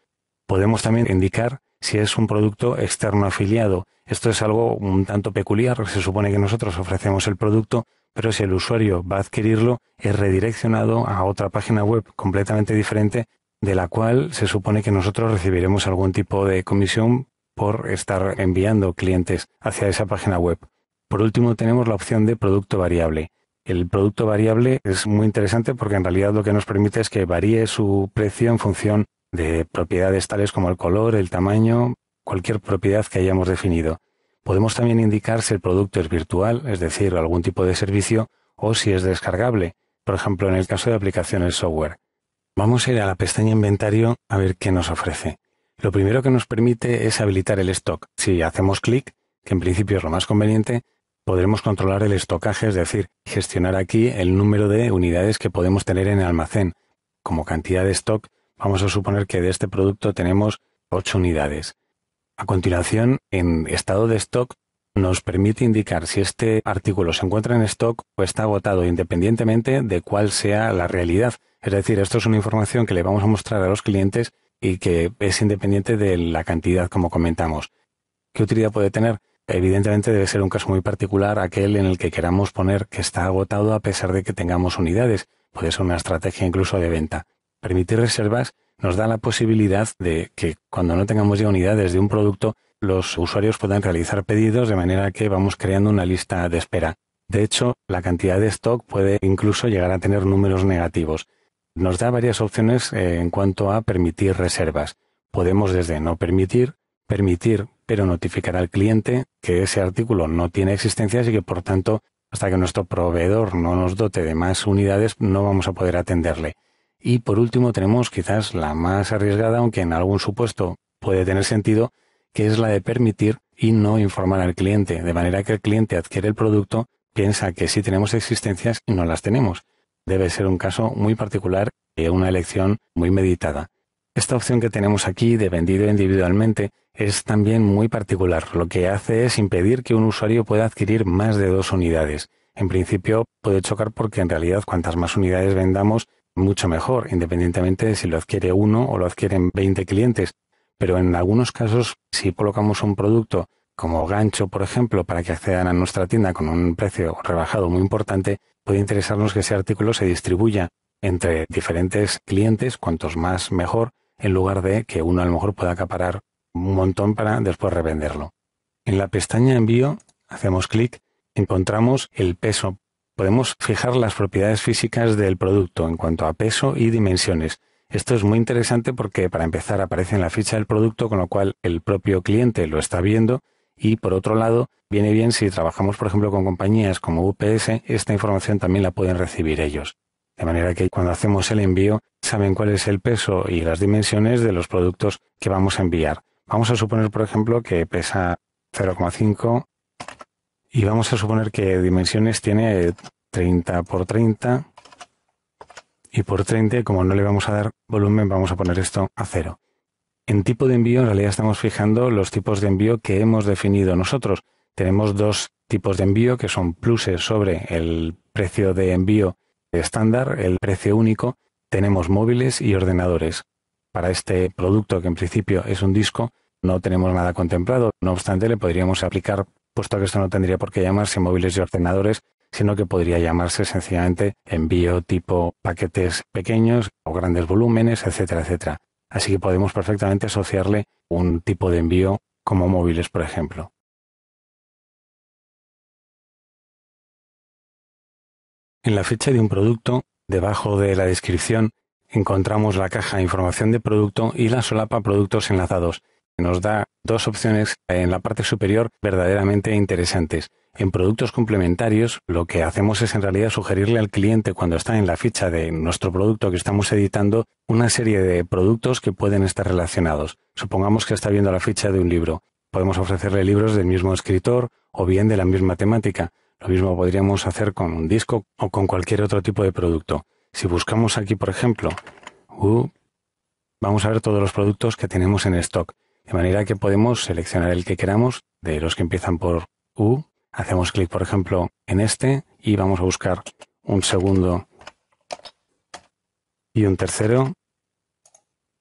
Podemos también indicar si es un producto externo afiliado. Esto es algo un tanto peculiar. Se supone que nosotros ofrecemos el producto, pero si el usuario va a adquirirlo, es redireccionado a otra página web completamente diferente de la cual se supone que nosotros recibiremos algún tipo de comisión por estar enviando clientes hacia esa página web. Por último, tenemos la opción de producto variable. El producto variable es muy interesante porque en realidad lo que nos permite es que varíe su precio en función de propiedades tales como el color, el tamaño, cualquier propiedad que hayamos definido. Podemos también indicar si el producto es virtual, es decir, algún tipo de servicio, o si es descargable, por ejemplo en el caso de aplicaciones software. Vamos a ir a la pestaña inventario a ver qué nos ofrece lo primero que nos permite es habilitar el stock. Si hacemos clic, que en principio es lo más conveniente, podremos controlar el estocaje, es decir, gestionar aquí el número de unidades que podemos tener en el almacén. Como cantidad de stock, vamos a suponer que de este producto tenemos 8 unidades. A continuación, en estado de stock, nos permite indicar si este artículo se encuentra en stock o está agotado independientemente de cuál sea la realidad. Es decir, esto es una información que le vamos a mostrar a los clientes y que es independiente de la cantidad, como comentamos. ¿Qué utilidad puede tener? Evidentemente debe ser un caso muy particular aquel en el que queramos poner que está agotado a pesar de que tengamos unidades. Puede ser una estrategia incluso de venta. Permitir reservas nos da la posibilidad de que cuando no tengamos ya unidades de un producto, los usuarios puedan realizar pedidos de manera que vamos creando una lista de espera. De hecho, la cantidad de stock puede incluso llegar a tener números negativos nos da varias opciones eh, en cuanto a permitir reservas. Podemos desde no permitir, permitir, pero notificar al cliente que ese artículo no tiene existencias y que por tanto, hasta que nuestro proveedor no nos dote de más unidades, no vamos a poder atenderle. Y por último tenemos quizás la más arriesgada, aunque en algún supuesto puede tener sentido, que es la de permitir y no informar al cliente, de manera que el cliente adquiere el producto, piensa que sí tenemos existencias y no las tenemos debe ser un caso muy particular y una elección muy meditada. Esta opción que tenemos aquí de vendido individualmente es también muy particular. Lo que hace es impedir que un usuario pueda adquirir más de dos unidades. En principio puede chocar porque en realidad cuantas más unidades vendamos, mucho mejor, independientemente de si lo adquiere uno o lo adquieren 20 clientes. Pero en algunos casos, si colocamos un producto como gancho, por ejemplo, para que accedan a nuestra tienda con un precio rebajado muy importante, puede interesarnos que ese artículo se distribuya entre diferentes clientes, cuantos más mejor, en lugar de que uno a lo mejor pueda acaparar un montón para después revenderlo. En la pestaña envío hacemos clic, encontramos el peso. Podemos fijar las propiedades físicas del producto en cuanto a peso y dimensiones. Esto es muy interesante porque para empezar aparece en la ficha del producto, con lo cual el propio cliente lo está viendo y por otro lado, viene bien si trabajamos, por ejemplo, con compañías como UPS, esta información también la pueden recibir ellos. De manera que cuando hacemos el envío, saben cuál es el peso y las dimensiones de los productos que vamos a enviar. Vamos a suponer, por ejemplo, que pesa 0,5 y vamos a suponer que dimensiones tiene 30 por 30 y por 30, como no le vamos a dar volumen, vamos a poner esto a cero. En tipo de envío, en realidad estamos fijando los tipos de envío que hemos definido nosotros. Tenemos dos tipos de envío que son pluses sobre el precio de envío estándar, el precio único. Tenemos móviles y ordenadores. Para este producto, que en principio es un disco, no tenemos nada contemplado. No obstante, le podríamos aplicar, puesto que esto no tendría por qué llamarse móviles y ordenadores, sino que podría llamarse sencillamente envío tipo paquetes pequeños o grandes volúmenes, etcétera, etcétera. Así que podemos perfectamente asociarle un tipo de envío como móviles, por ejemplo. En la fecha de un producto, debajo de la descripción, encontramos la caja Información de producto y la solapa Productos enlazados, nos da dos opciones en la parte superior verdaderamente interesantes. En productos complementarios, lo que hacemos es en realidad sugerirle al cliente cuando está en la ficha de nuestro producto que estamos editando una serie de productos que pueden estar relacionados. Supongamos que está viendo la ficha de un libro. Podemos ofrecerle libros del mismo escritor o bien de la misma temática. Lo mismo podríamos hacer con un disco o con cualquier otro tipo de producto. Si buscamos aquí, por ejemplo, uh, vamos a ver todos los productos que tenemos en stock. De manera que podemos seleccionar el que queramos de los que empiezan por U. Hacemos clic, por ejemplo, en este y vamos a buscar un segundo y un tercero.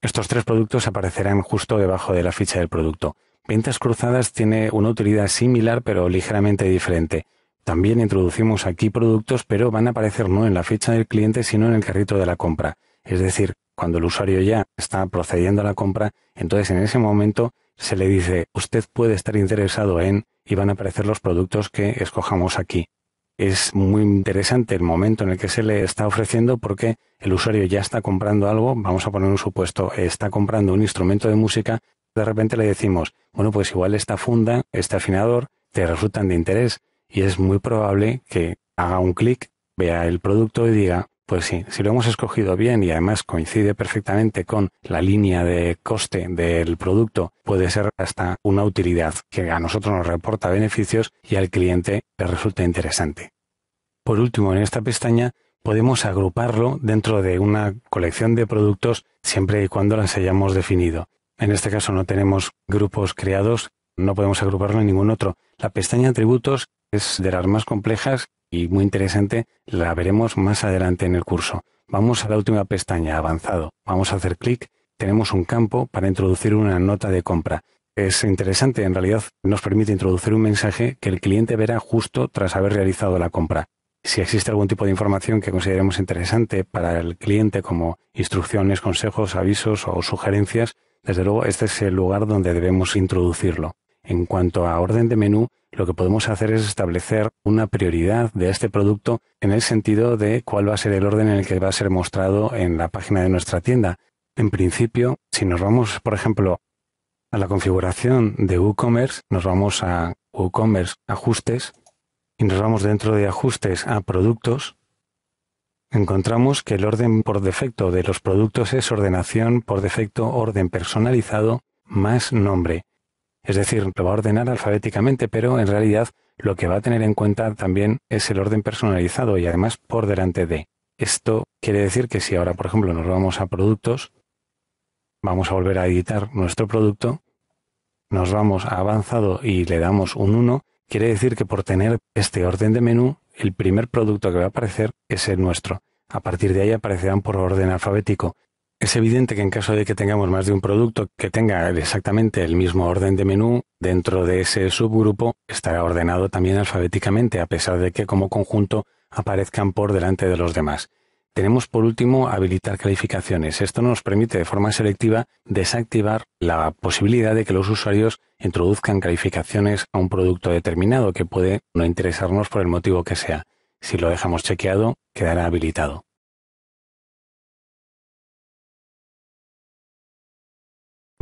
Estos tres productos aparecerán justo debajo de la ficha del producto. Ventas cruzadas tiene una utilidad similar pero ligeramente diferente. También introducimos aquí productos pero van a aparecer no en la ficha del cliente sino en el carrito de la compra. Es decir, cuando el usuario ya está procediendo a la compra, entonces en ese momento se le dice, usted puede estar interesado en y van a aparecer los productos que escojamos aquí. Es muy interesante el momento en el que se le está ofreciendo porque el usuario ya está comprando algo, vamos a poner un supuesto, está comprando un instrumento de música, de repente le decimos, bueno, pues igual esta funda, este afinador, te resultan de interés y es muy probable que haga un clic, vea el producto y diga, pues sí, si lo hemos escogido bien y además coincide perfectamente con la línea de coste del producto, puede ser hasta una utilidad que a nosotros nos reporta beneficios y al cliente le resulta interesante. Por último, en esta pestaña podemos agruparlo dentro de una colección de productos siempre y cuando las hayamos definido. En este caso no tenemos grupos creados, no podemos agruparlo en ningún otro. La pestaña atributos es de las más complejas y muy interesante, la veremos más adelante en el curso. Vamos a la última pestaña, avanzado. Vamos a hacer clic. Tenemos un campo para introducir una nota de compra. Es interesante, en realidad nos permite introducir un mensaje que el cliente verá justo tras haber realizado la compra. Si existe algún tipo de información que consideremos interesante para el cliente como instrucciones, consejos, avisos o sugerencias, desde luego este es el lugar donde debemos introducirlo. En cuanto a orden de menú, lo que podemos hacer es establecer una prioridad de este producto en el sentido de cuál va a ser el orden en el que va a ser mostrado en la página de nuestra tienda. En principio, si nos vamos, por ejemplo, a la configuración de WooCommerce, nos vamos a WooCommerce Ajustes y nos vamos dentro de Ajustes a Productos, encontramos que el orden por defecto de los productos es ordenación por defecto orden personalizado más nombre es decir, lo va a ordenar alfabéticamente, pero en realidad lo que va a tener en cuenta también es el orden personalizado y además por delante de. Esto quiere decir que si ahora, por ejemplo, nos vamos a productos, vamos a volver a editar nuestro producto, nos vamos a avanzado y le damos un 1, quiere decir que por tener este orden de menú, el primer producto que va a aparecer es el nuestro. A partir de ahí aparecerán por orden alfabético, es evidente que en caso de que tengamos más de un producto que tenga exactamente el mismo orden de menú, dentro de ese subgrupo estará ordenado también alfabéticamente, a pesar de que como conjunto aparezcan por delante de los demás. Tenemos por último habilitar calificaciones. Esto nos permite de forma selectiva desactivar la posibilidad de que los usuarios introduzcan calificaciones a un producto determinado que puede no interesarnos por el motivo que sea. Si lo dejamos chequeado, quedará habilitado.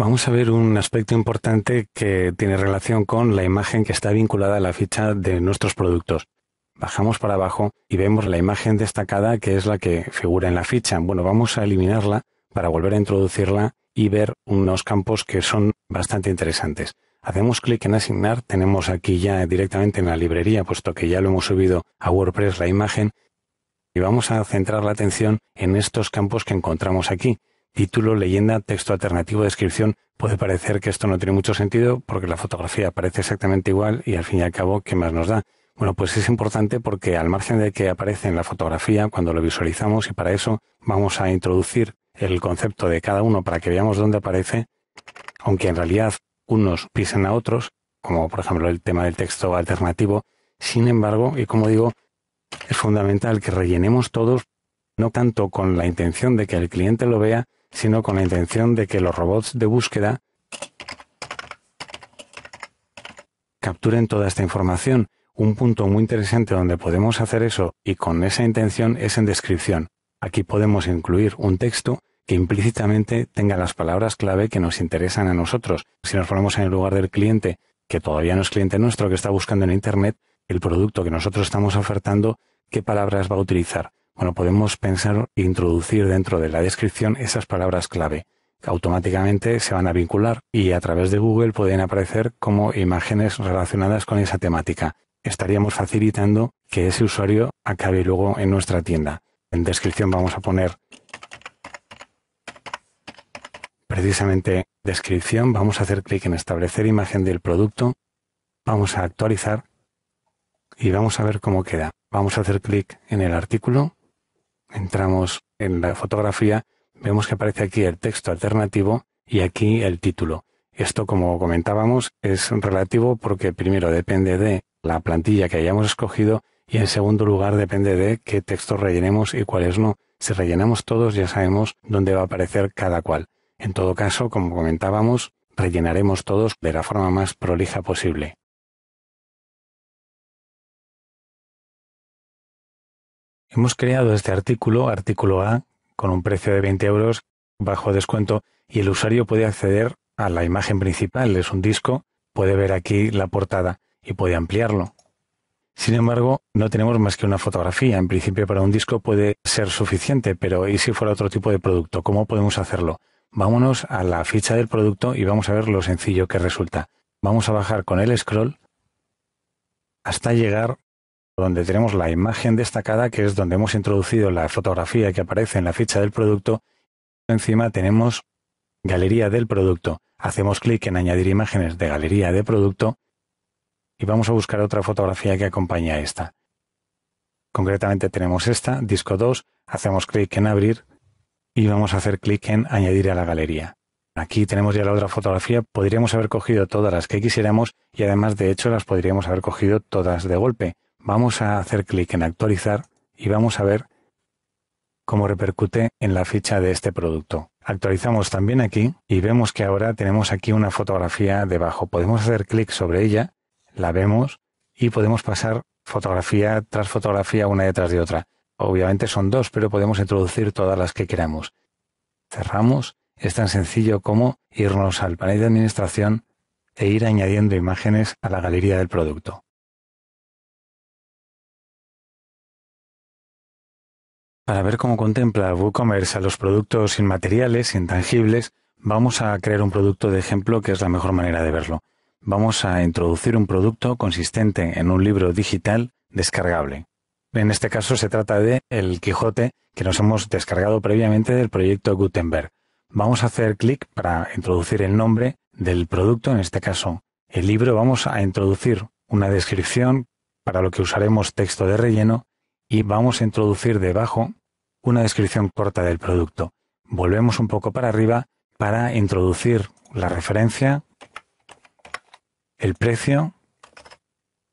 Vamos a ver un aspecto importante que tiene relación con la imagen que está vinculada a la ficha de nuestros productos. Bajamos para abajo y vemos la imagen destacada que es la que figura en la ficha. Bueno, vamos a eliminarla para volver a introducirla y ver unos campos que son bastante interesantes. Hacemos clic en asignar, tenemos aquí ya directamente en la librería, puesto que ya lo hemos subido a WordPress la imagen, y vamos a centrar la atención en estos campos que encontramos aquí título, leyenda, texto alternativo, descripción, puede parecer que esto no tiene mucho sentido porque la fotografía aparece exactamente igual y al fin y al cabo, ¿qué más nos da? Bueno, pues es importante porque al margen de que aparece en la fotografía cuando lo visualizamos y para eso vamos a introducir el concepto de cada uno para que veamos dónde aparece, aunque en realidad unos pisen a otros, como por ejemplo el tema del texto alternativo, sin embargo, y como digo, es fundamental que rellenemos todos, no tanto con la intención de que el cliente lo vea, sino con la intención de que los robots de búsqueda capturen toda esta información. Un punto muy interesante donde podemos hacer eso y con esa intención es en descripción. Aquí podemos incluir un texto que implícitamente tenga las palabras clave que nos interesan a nosotros. Si nos ponemos en el lugar del cliente, que todavía no es cliente nuestro, que está buscando en Internet el producto que nosotros estamos ofertando, qué palabras va a utilizar. Bueno, podemos pensar introducir dentro de la descripción esas palabras clave que automáticamente se van a vincular y a través de Google pueden aparecer como imágenes relacionadas con esa temática. Estaríamos facilitando que ese usuario acabe luego en nuestra tienda. En descripción vamos a poner precisamente descripción, vamos a hacer clic en establecer imagen del producto, vamos a actualizar y vamos a ver cómo queda. Vamos a hacer clic en el artículo entramos en la fotografía, vemos que aparece aquí el texto alternativo y aquí el título. Esto, como comentábamos, es relativo porque primero depende de la plantilla que hayamos escogido y en segundo lugar depende de qué textos rellenemos y cuáles no. Si rellenamos todos ya sabemos dónde va a aparecer cada cual. En todo caso, como comentábamos, rellenaremos todos de la forma más prolija posible. Hemos creado este artículo, artículo A, con un precio de 20 euros bajo descuento y el usuario puede acceder a la imagen principal, es un disco, puede ver aquí la portada y puede ampliarlo. Sin embargo, no tenemos más que una fotografía. En principio para un disco puede ser suficiente, pero ¿y si fuera otro tipo de producto? ¿Cómo podemos hacerlo? Vámonos a la ficha del producto y vamos a ver lo sencillo que resulta. Vamos a bajar con el scroll hasta llegar donde tenemos la imagen destacada, que es donde hemos introducido la fotografía que aparece en la ficha del producto. Encima tenemos Galería del producto. Hacemos clic en Añadir imágenes de Galería de producto y vamos a buscar otra fotografía que acompañe a esta. Concretamente tenemos esta, disco 2, hacemos clic en Abrir y vamos a hacer clic en Añadir a la galería. Aquí tenemos ya la otra fotografía, podríamos haber cogido todas las que quisiéramos y además de hecho las podríamos haber cogido todas de golpe, vamos a hacer clic en actualizar y vamos a ver cómo repercute en la ficha de este producto. Actualizamos también aquí y vemos que ahora tenemos aquí una fotografía debajo. Podemos hacer clic sobre ella, la vemos y podemos pasar fotografía tras fotografía una detrás de otra. Obviamente son dos, pero podemos introducir todas las que queramos. Cerramos. Es tan sencillo como irnos al panel de administración e ir añadiendo imágenes a la galería del producto. Para ver cómo contempla WooCommerce a los productos inmateriales, intangibles, vamos a crear un producto de ejemplo que es la mejor manera de verlo. Vamos a introducir un producto consistente en un libro digital descargable. En este caso se trata de El Quijote que nos hemos descargado previamente del proyecto Gutenberg. Vamos a hacer clic para introducir el nombre del producto, en este caso el libro. Vamos a introducir una descripción para lo que usaremos texto de relleno y vamos a introducir debajo una descripción corta del producto. Volvemos un poco para arriba para introducir la referencia, el precio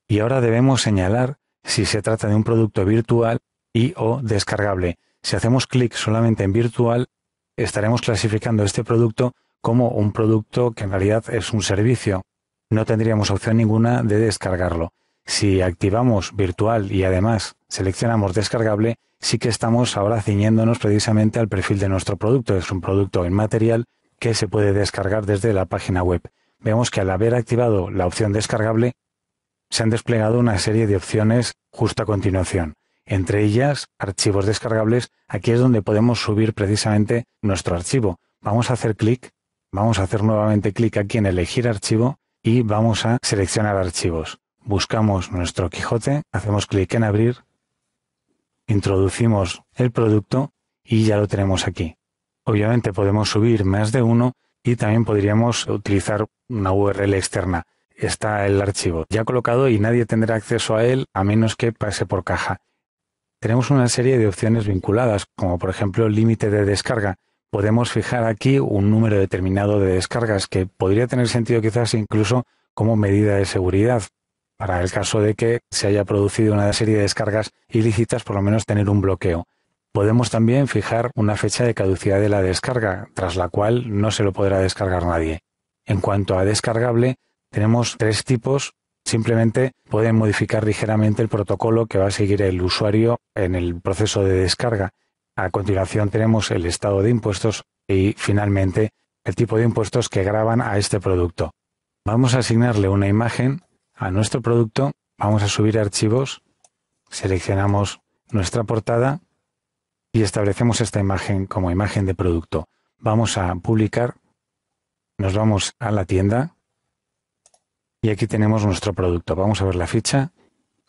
y ahora debemos señalar si se trata de un producto virtual y o descargable. Si hacemos clic solamente en virtual, estaremos clasificando este producto como un producto que en realidad es un servicio. No tendríamos opción ninguna de descargarlo. Si activamos virtual y además seleccionamos descargable, sí que estamos ahora ciñéndonos precisamente al perfil de nuestro producto. Es un producto en material que se puede descargar desde la página web. Vemos que al haber activado la opción descargable, se han desplegado una serie de opciones justo a continuación. Entre ellas, archivos descargables, aquí es donde podemos subir precisamente nuestro archivo. Vamos a hacer clic, vamos a hacer nuevamente clic aquí en elegir archivo y vamos a seleccionar archivos buscamos nuestro Quijote, hacemos clic en abrir, introducimos el producto y ya lo tenemos aquí. Obviamente podemos subir más de uno y también podríamos utilizar una URL externa. Está el archivo ya colocado y nadie tendrá acceso a él a menos que pase por caja. Tenemos una serie de opciones vinculadas, como por ejemplo el límite de descarga. Podemos fijar aquí un número determinado de descargas que podría tener sentido quizás incluso como medida de seguridad, para el caso de que se haya producido una serie de descargas ilícitas, por lo menos tener un bloqueo. Podemos también fijar una fecha de caducidad de la descarga, tras la cual no se lo podrá descargar nadie. En cuanto a descargable, tenemos tres tipos. Simplemente pueden modificar ligeramente el protocolo que va a seguir el usuario en el proceso de descarga. A continuación tenemos el estado de impuestos y finalmente el tipo de impuestos que graban a este producto. Vamos a asignarle una imagen a nuestro producto, vamos a subir archivos, seleccionamos nuestra portada y establecemos esta imagen como imagen de producto. Vamos a publicar, nos vamos a la tienda y aquí tenemos nuestro producto. Vamos a ver la ficha,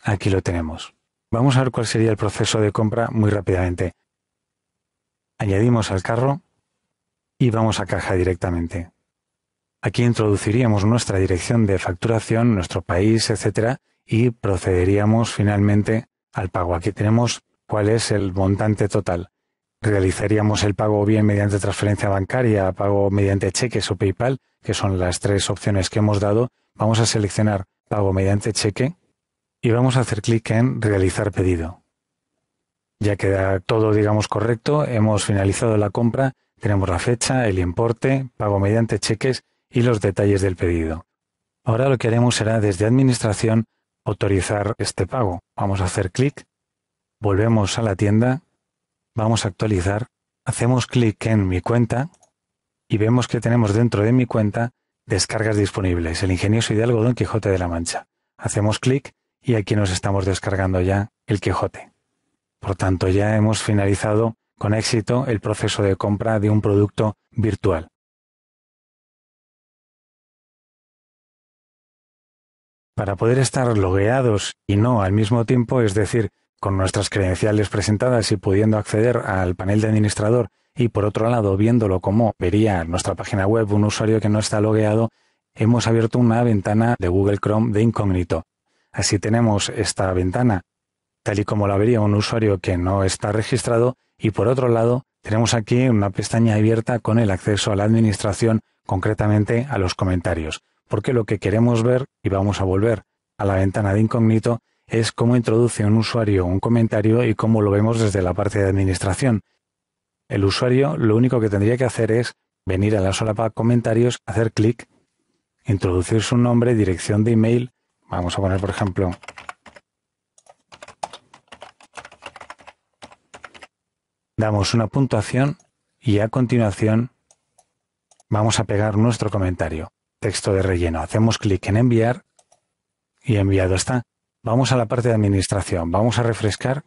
aquí lo tenemos. Vamos a ver cuál sería el proceso de compra muy rápidamente. Añadimos al carro y vamos a caja directamente. Aquí introduciríamos nuestra dirección de facturación, nuestro país, etc. y procederíamos finalmente al pago. Aquí tenemos cuál es el montante total. Realizaríamos el pago bien mediante transferencia bancaria, pago mediante cheques o PayPal, que son las tres opciones que hemos dado. Vamos a seleccionar pago mediante cheque y vamos a hacer clic en realizar pedido. Ya queda todo, digamos, correcto. Hemos finalizado la compra. Tenemos la fecha, el importe, pago mediante cheques y los detalles del pedido. Ahora lo que haremos será desde Administración autorizar este pago. Vamos a hacer clic, volvemos a la tienda, vamos a actualizar, hacemos clic en mi cuenta y vemos que tenemos dentro de mi cuenta descargas disponibles, el ingenioso hidalgo Don Quijote de la Mancha. Hacemos clic y aquí nos estamos descargando ya el Quijote. Por tanto, ya hemos finalizado con éxito el proceso de compra de un producto virtual. para poder estar logueados y no al mismo tiempo, es decir, con nuestras credenciales presentadas y pudiendo acceder al panel de administrador y por otro lado viéndolo como vería nuestra página web un usuario que no está logueado, hemos abierto una ventana de Google Chrome de incógnito. Así tenemos esta ventana tal y como la vería un usuario que no está registrado y por otro lado tenemos aquí una pestaña abierta con el acceso a la administración, concretamente a los comentarios porque lo que queremos ver, y vamos a volver a la ventana de incógnito, es cómo introduce un usuario un comentario y cómo lo vemos desde la parte de administración. El usuario lo único que tendría que hacer es venir a la solapa comentarios, hacer clic, introducir su nombre, dirección de email, vamos a poner por ejemplo damos una puntuación y a continuación vamos a pegar nuestro comentario texto de relleno. Hacemos clic en enviar y enviado está. Vamos a la parte de administración, vamos a refrescar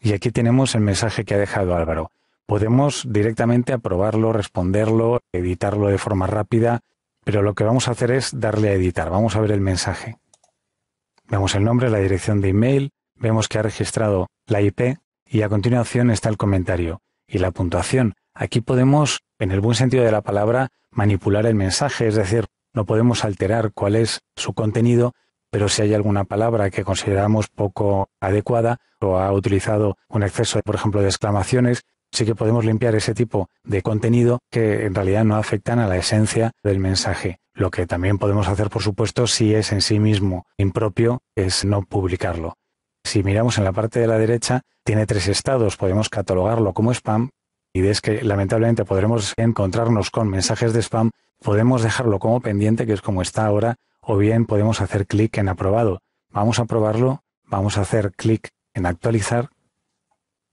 y aquí tenemos el mensaje que ha dejado Álvaro. Podemos directamente aprobarlo, responderlo, editarlo de forma rápida, pero lo que vamos a hacer es darle a editar. Vamos a ver el mensaje. Vemos el nombre, la dirección de email, vemos que ha registrado la IP y a continuación está el comentario y la puntuación. Aquí podemos, en el buen sentido de la palabra, manipular el mensaje, es decir, no podemos alterar cuál es su contenido, pero si hay alguna palabra que consideramos poco adecuada o ha utilizado un exceso, por ejemplo, de exclamaciones, sí que podemos limpiar ese tipo de contenido que en realidad no afectan a la esencia del mensaje. Lo que también podemos hacer, por supuesto, si es en sí mismo impropio, es no publicarlo. Si miramos en la parte de la derecha, tiene tres estados. Podemos catalogarlo como spam, y es que lamentablemente podremos encontrarnos con mensajes de spam, podemos dejarlo como pendiente, que es como está ahora, o bien podemos hacer clic en aprobado. Vamos a probarlo, vamos a hacer clic en actualizar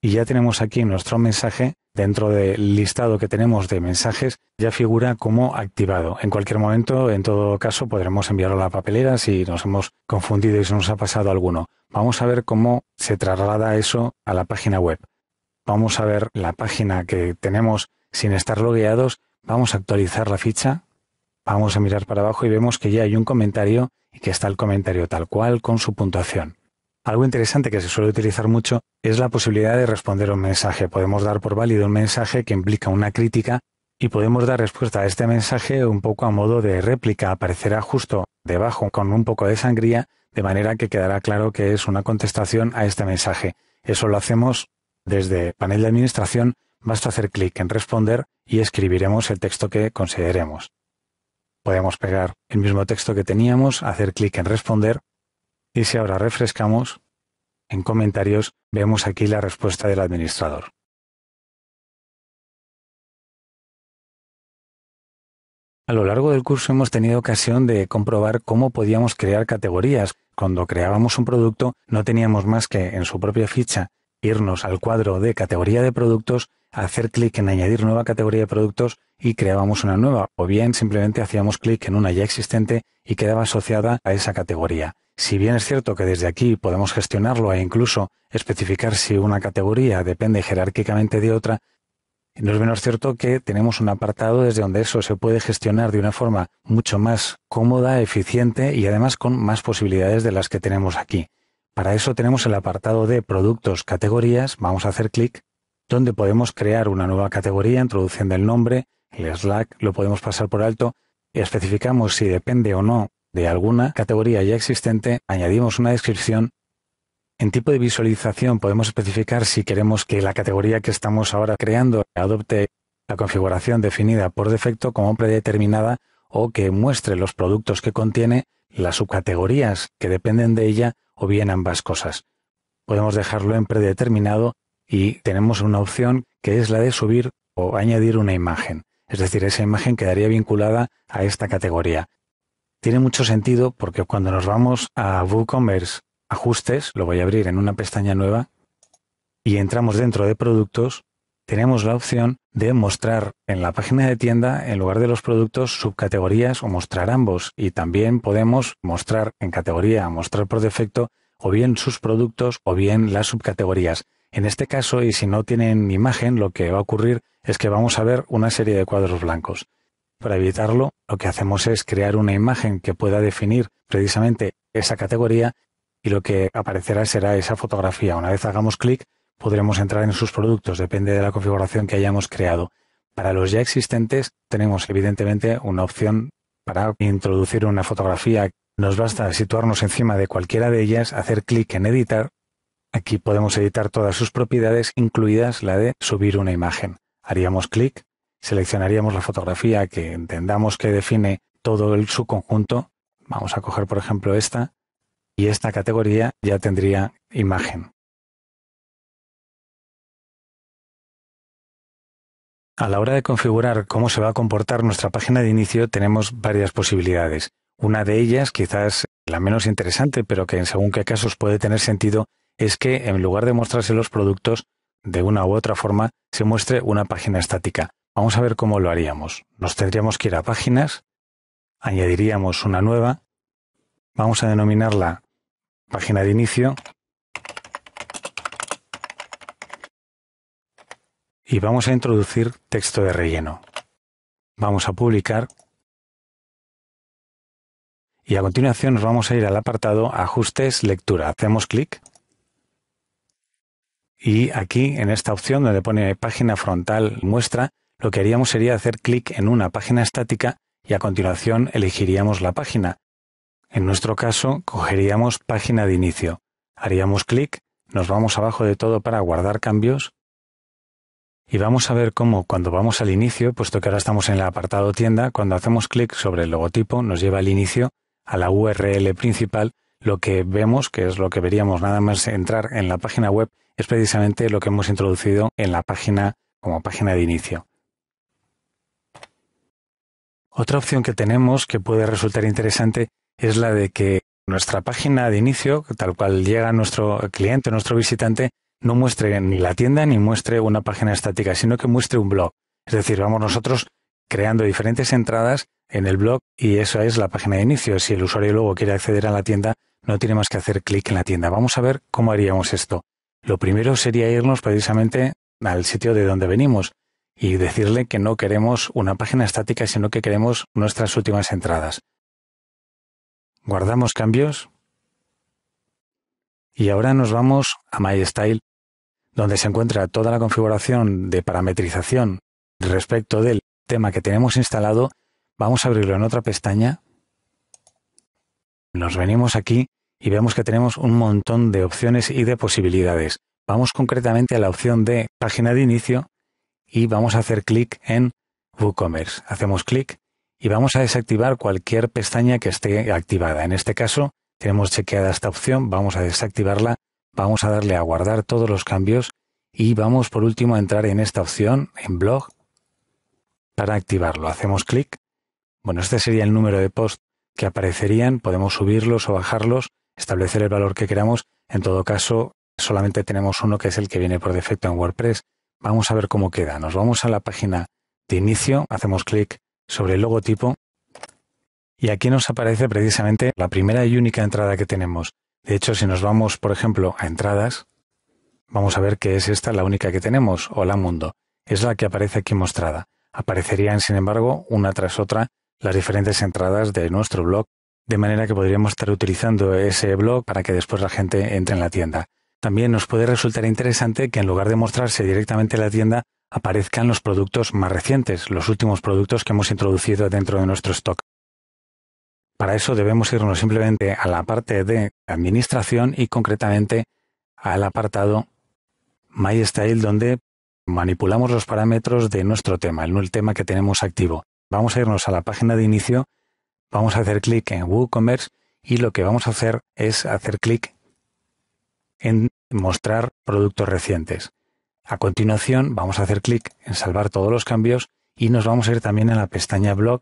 y ya tenemos aquí nuestro mensaje. Dentro del listado que tenemos de mensajes ya figura como activado. En cualquier momento, en todo caso, podremos enviarlo a la papelera si nos hemos confundido y se nos ha pasado alguno. Vamos a ver cómo se traslada eso a la página web vamos a ver la página que tenemos sin estar logueados, vamos a actualizar la ficha, vamos a mirar para abajo y vemos que ya hay un comentario y que está el comentario tal cual con su puntuación. Algo interesante que se suele utilizar mucho es la posibilidad de responder un mensaje. Podemos dar por válido un mensaje que implica una crítica y podemos dar respuesta a este mensaje un poco a modo de réplica. Aparecerá justo debajo con un poco de sangría, de manera que quedará claro que es una contestación a este mensaje. Eso lo hacemos desde panel de administración basta hacer clic en responder y escribiremos el texto que consideremos. Podemos pegar el mismo texto que teníamos, hacer clic en responder y si ahora refrescamos, en comentarios vemos aquí la respuesta del administrador. A lo largo del curso hemos tenido ocasión de comprobar cómo podíamos crear categorías. Cuando creábamos un producto no teníamos más que en su propia ficha irnos al cuadro de categoría de productos, hacer clic en añadir nueva categoría de productos y creábamos una nueva, o bien simplemente hacíamos clic en una ya existente y quedaba asociada a esa categoría. Si bien es cierto que desde aquí podemos gestionarlo e incluso especificar si una categoría depende jerárquicamente de otra, no es menos cierto que tenemos un apartado desde donde eso se puede gestionar de una forma mucho más cómoda, eficiente y además con más posibilidades de las que tenemos aquí. Para eso tenemos el apartado de productos categorías, vamos a hacer clic, donde podemos crear una nueva categoría introduciendo el nombre, el Slack lo podemos pasar por alto, especificamos si depende o no de alguna categoría ya existente, añadimos una descripción. En tipo de visualización podemos especificar si queremos que la categoría que estamos ahora creando adopte la configuración definida por defecto como predeterminada o que muestre los productos que contiene, las subcategorías que dependen de ella o bien ambas cosas. Podemos dejarlo en predeterminado y tenemos una opción que es la de subir o añadir una imagen. Es decir, esa imagen quedaría vinculada a esta categoría. Tiene mucho sentido porque cuando nos vamos a WooCommerce Ajustes, lo voy a abrir en una pestaña nueva, y entramos dentro de Productos, tenemos la opción de mostrar en la página de tienda, en lugar de los productos, subcategorías o mostrar ambos. Y también podemos mostrar en categoría, mostrar por defecto, o bien sus productos o bien las subcategorías. En este caso, y si no tienen imagen, lo que va a ocurrir es que vamos a ver una serie de cuadros blancos. Para evitarlo, lo que hacemos es crear una imagen que pueda definir precisamente esa categoría y lo que aparecerá será esa fotografía. Una vez hagamos clic, podremos entrar en sus productos, depende de la configuración que hayamos creado. Para los ya existentes tenemos evidentemente una opción para introducir una fotografía. Nos basta situarnos encima de cualquiera de ellas, hacer clic en editar. Aquí podemos editar todas sus propiedades, incluidas la de subir una imagen. Haríamos clic, seleccionaríamos la fotografía que entendamos que define todo el, subconjunto. Vamos a coger, por ejemplo, esta y esta categoría ya tendría imagen. A la hora de configurar cómo se va a comportar nuestra página de inicio tenemos varias posibilidades. Una de ellas, quizás la menos interesante, pero que en según qué casos puede tener sentido, es que en lugar de mostrarse los productos, de una u otra forma, se muestre una página estática. Vamos a ver cómo lo haríamos. Nos tendríamos que ir a páginas, añadiríamos una nueva, vamos a denominarla página de inicio y vamos a introducir texto de relleno. Vamos a publicar y a continuación nos vamos a ir al apartado Ajustes Lectura. Hacemos clic y aquí en esta opción donde pone Página frontal muestra, lo que haríamos sería hacer clic en una página estática y a continuación elegiríamos la página. En nuestro caso, cogeríamos página de inicio. Haríamos clic, nos vamos abajo de todo para guardar cambios y vamos a ver cómo cuando vamos al inicio, puesto que ahora estamos en el apartado tienda, cuando hacemos clic sobre el logotipo nos lleva al inicio, a la URL principal, lo que vemos, que es lo que veríamos nada más entrar en la página web, es precisamente lo que hemos introducido en la página como página de inicio. Otra opción que tenemos que puede resultar interesante es la de que nuestra página de inicio, tal cual llega nuestro cliente, nuestro visitante, no muestre ni la tienda ni muestre una página estática, sino que muestre un blog. Es decir, vamos nosotros creando diferentes entradas en el blog y esa es la página de inicio. Si el usuario luego quiere acceder a la tienda, no tiene más que hacer clic en la tienda. Vamos a ver cómo haríamos esto. Lo primero sería irnos precisamente al sitio de donde venimos y decirle que no queremos una página estática, sino que queremos nuestras últimas entradas. Guardamos cambios. Y ahora nos vamos a MyStyle donde se encuentra toda la configuración de parametrización respecto del tema que tenemos instalado, vamos a abrirlo en otra pestaña. Nos venimos aquí y vemos que tenemos un montón de opciones y de posibilidades. Vamos concretamente a la opción de página de inicio y vamos a hacer clic en WooCommerce. Hacemos clic y vamos a desactivar cualquier pestaña que esté activada. En este caso, tenemos chequeada esta opción, vamos a desactivarla Vamos a darle a guardar todos los cambios y vamos por último a entrar en esta opción, en blog, para activarlo. Hacemos clic. Bueno, este sería el número de post que aparecerían. Podemos subirlos o bajarlos, establecer el valor que queramos. En todo caso, solamente tenemos uno que es el que viene por defecto en WordPress. Vamos a ver cómo queda. Nos vamos a la página de inicio, hacemos clic sobre el logotipo y aquí nos aparece precisamente la primera y única entrada que tenemos. De hecho, si nos vamos, por ejemplo, a entradas, vamos a ver que es esta la única que tenemos, Hola Mundo. Es la que aparece aquí mostrada. Aparecerían, sin embargo, una tras otra las diferentes entradas de nuestro blog, de manera que podríamos estar utilizando ese blog para que después la gente entre en la tienda. También nos puede resultar interesante que en lugar de mostrarse directamente la tienda, aparezcan los productos más recientes, los últimos productos que hemos introducido dentro de nuestro stock. Para eso debemos irnos simplemente a la parte de administración y concretamente al apartado MyStyle donde manipulamos los parámetros de nuestro tema, el tema que tenemos activo. Vamos a irnos a la página de inicio, vamos a hacer clic en WooCommerce y lo que vamos a hacer es hacer clic en mostrar productos recientes. A continuación vamos a hacer clic en salvar todos los cambios y nos vamos a ir también a la pestaña blog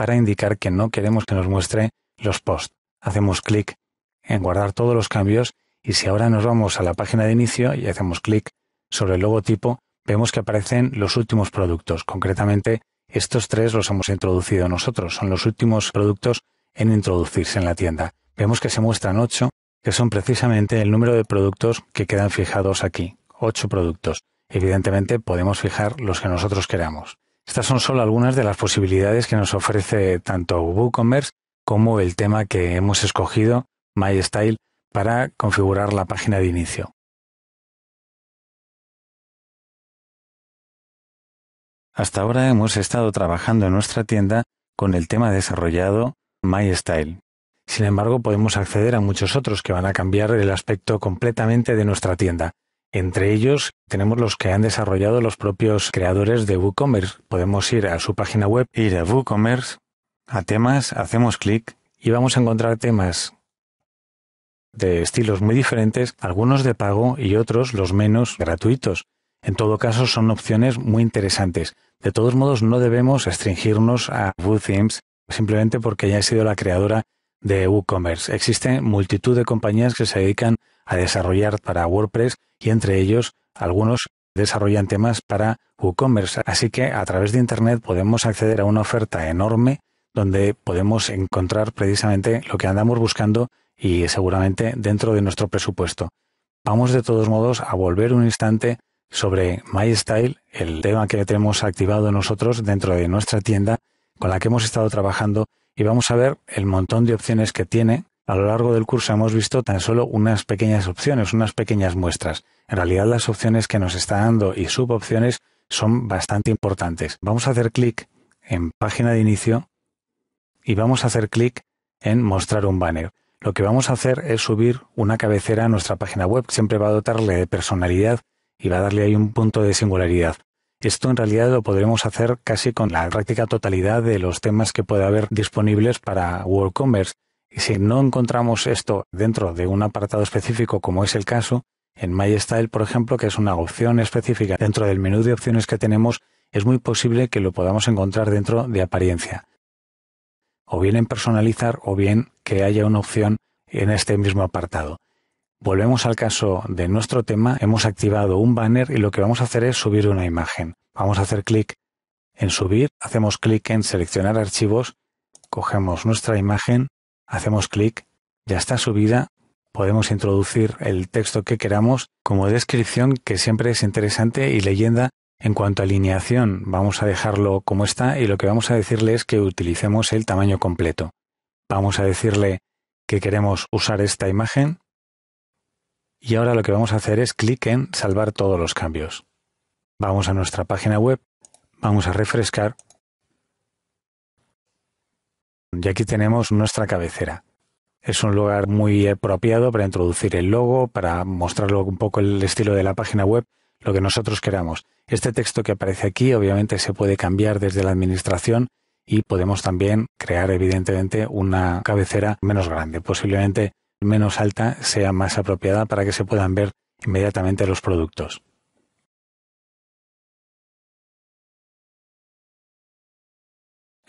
para indicar que no queremos que nos muestre los posts. Hacemos clic en guardar todos los cambios y si ahora nos vamos a la página de inicio y hacemos clic sobre el logotipo, vemos que aparecen los últimos productos. Concretamente, estos tres los hemos introducido nosotros. Son los últimos productos en introducirse en la tienda. Vemos que se muestran ocho, que son precisamente el número de productos que quedan fijados aquí. Ocho productos. Evidentemente podemos fijar los que nosotros queramos. Estas son solo algunas de las posibilidades que nos ofrece tanto WooCommerce como el tema que hemos escogido, MyStyle, para configurar la página de inicio. Hasta ahora hemos estado trabajando en nuestra tienda con el tema desarrollado MyStyle. Sin embargo, podemos acceder a muchos otros que van a cambiar el aspecto completamente de nuestra tienda, entre ellos tenemos los que han desarrollado los propios creadores de WooCommerce. Podemos ir a su página web, ir a WooCommerce, a temas, hacemos clic y vamos a encontrar temas de estilos muy diferentes, algunos de pago y otros, los menos, gratuitos. En todo caso, son opciones muy interesantes. De todos modos, no debemos restringirnos a WooThemes simplemente porque ya he sido la creadora de WooCommerce. Existen multitud de compañías que se dedican a desarrollar para WordPress y entre ellos algunos desarrollan temas para WooCommerce. Así que a través de Internet podemos acceder a una oferta enorme donde podemos encontrar precisamente lo que andamos buscando y seguramente dentro de nuestro presupuesto. Vamos de todos modos a volver un instante sobre MyStyle, el tema que tenemos activado nosotros dentro de nuestra tienda con la que hemos estado trabajando y vamos a ver el montón de opciones que tiene a lo largo del curso hemos visto tan solo unas pequeñas opciones, unas pequeñas muestras. En realidad las opciones que nos está dando y subopciones son bastante importantes. Vamos a hacer clic en página de inicio y vamos a hacer clic en mostrar un banner. Lo que vamos a hacer es subir una cabecera a nuestra página web. Siempre va a dotarle de personalidad y va a darle ahí un punto de singularidad. Esto en realidad lo podremos hacer casi con la práctica totalidad de los temas que puede haber disponibles para WordCommerce. Y Si no encontramos esto dentro de un apartado específico, como es el caso, en MyStyle, por ejemplo, que es una opción específica dentro del menú de opciones que tenemos, es muy posible que lo podamos encontrar dentro de apariencia. O bien en personalizar o bien que haya una opción en este mismo apartado. Volvemos al caso de nuestro tema, hemos activado un banner y lo que vamos a hacer es subir una imagen. Vamos a hacer clic en subir, hacemos clic en seleccionar archivos, cogemos nuestra imagen hacemos clic, ya está subida, podemos introducir el texto que queramos como descripción que siempre es interesante y leyenda. En cuanto a alineación, vamos a dejarlo como está y lo que vamos a decirle es que utilicemos el tamaño completo. Vamos a decirle que queremos usar esta imagen y ahora lo que vamos a hacer es clic en salvar todos los cambios. Vamos a nuestra página web, vamos a refrescar y aquí tenemos nuestra cabecera. Es un lugar muy apropiado para introducir el logo, para mostrarlo un poco el estilo de la página web, lo que nosotros queramos. Este texto que aparece aquí obviamente se puede cambiar desde la administración y podemos también crear evidentemente una cabecera menos grande, posiblemente menos alta sea más apropiada para que se puedan ver inmediatamente los productos.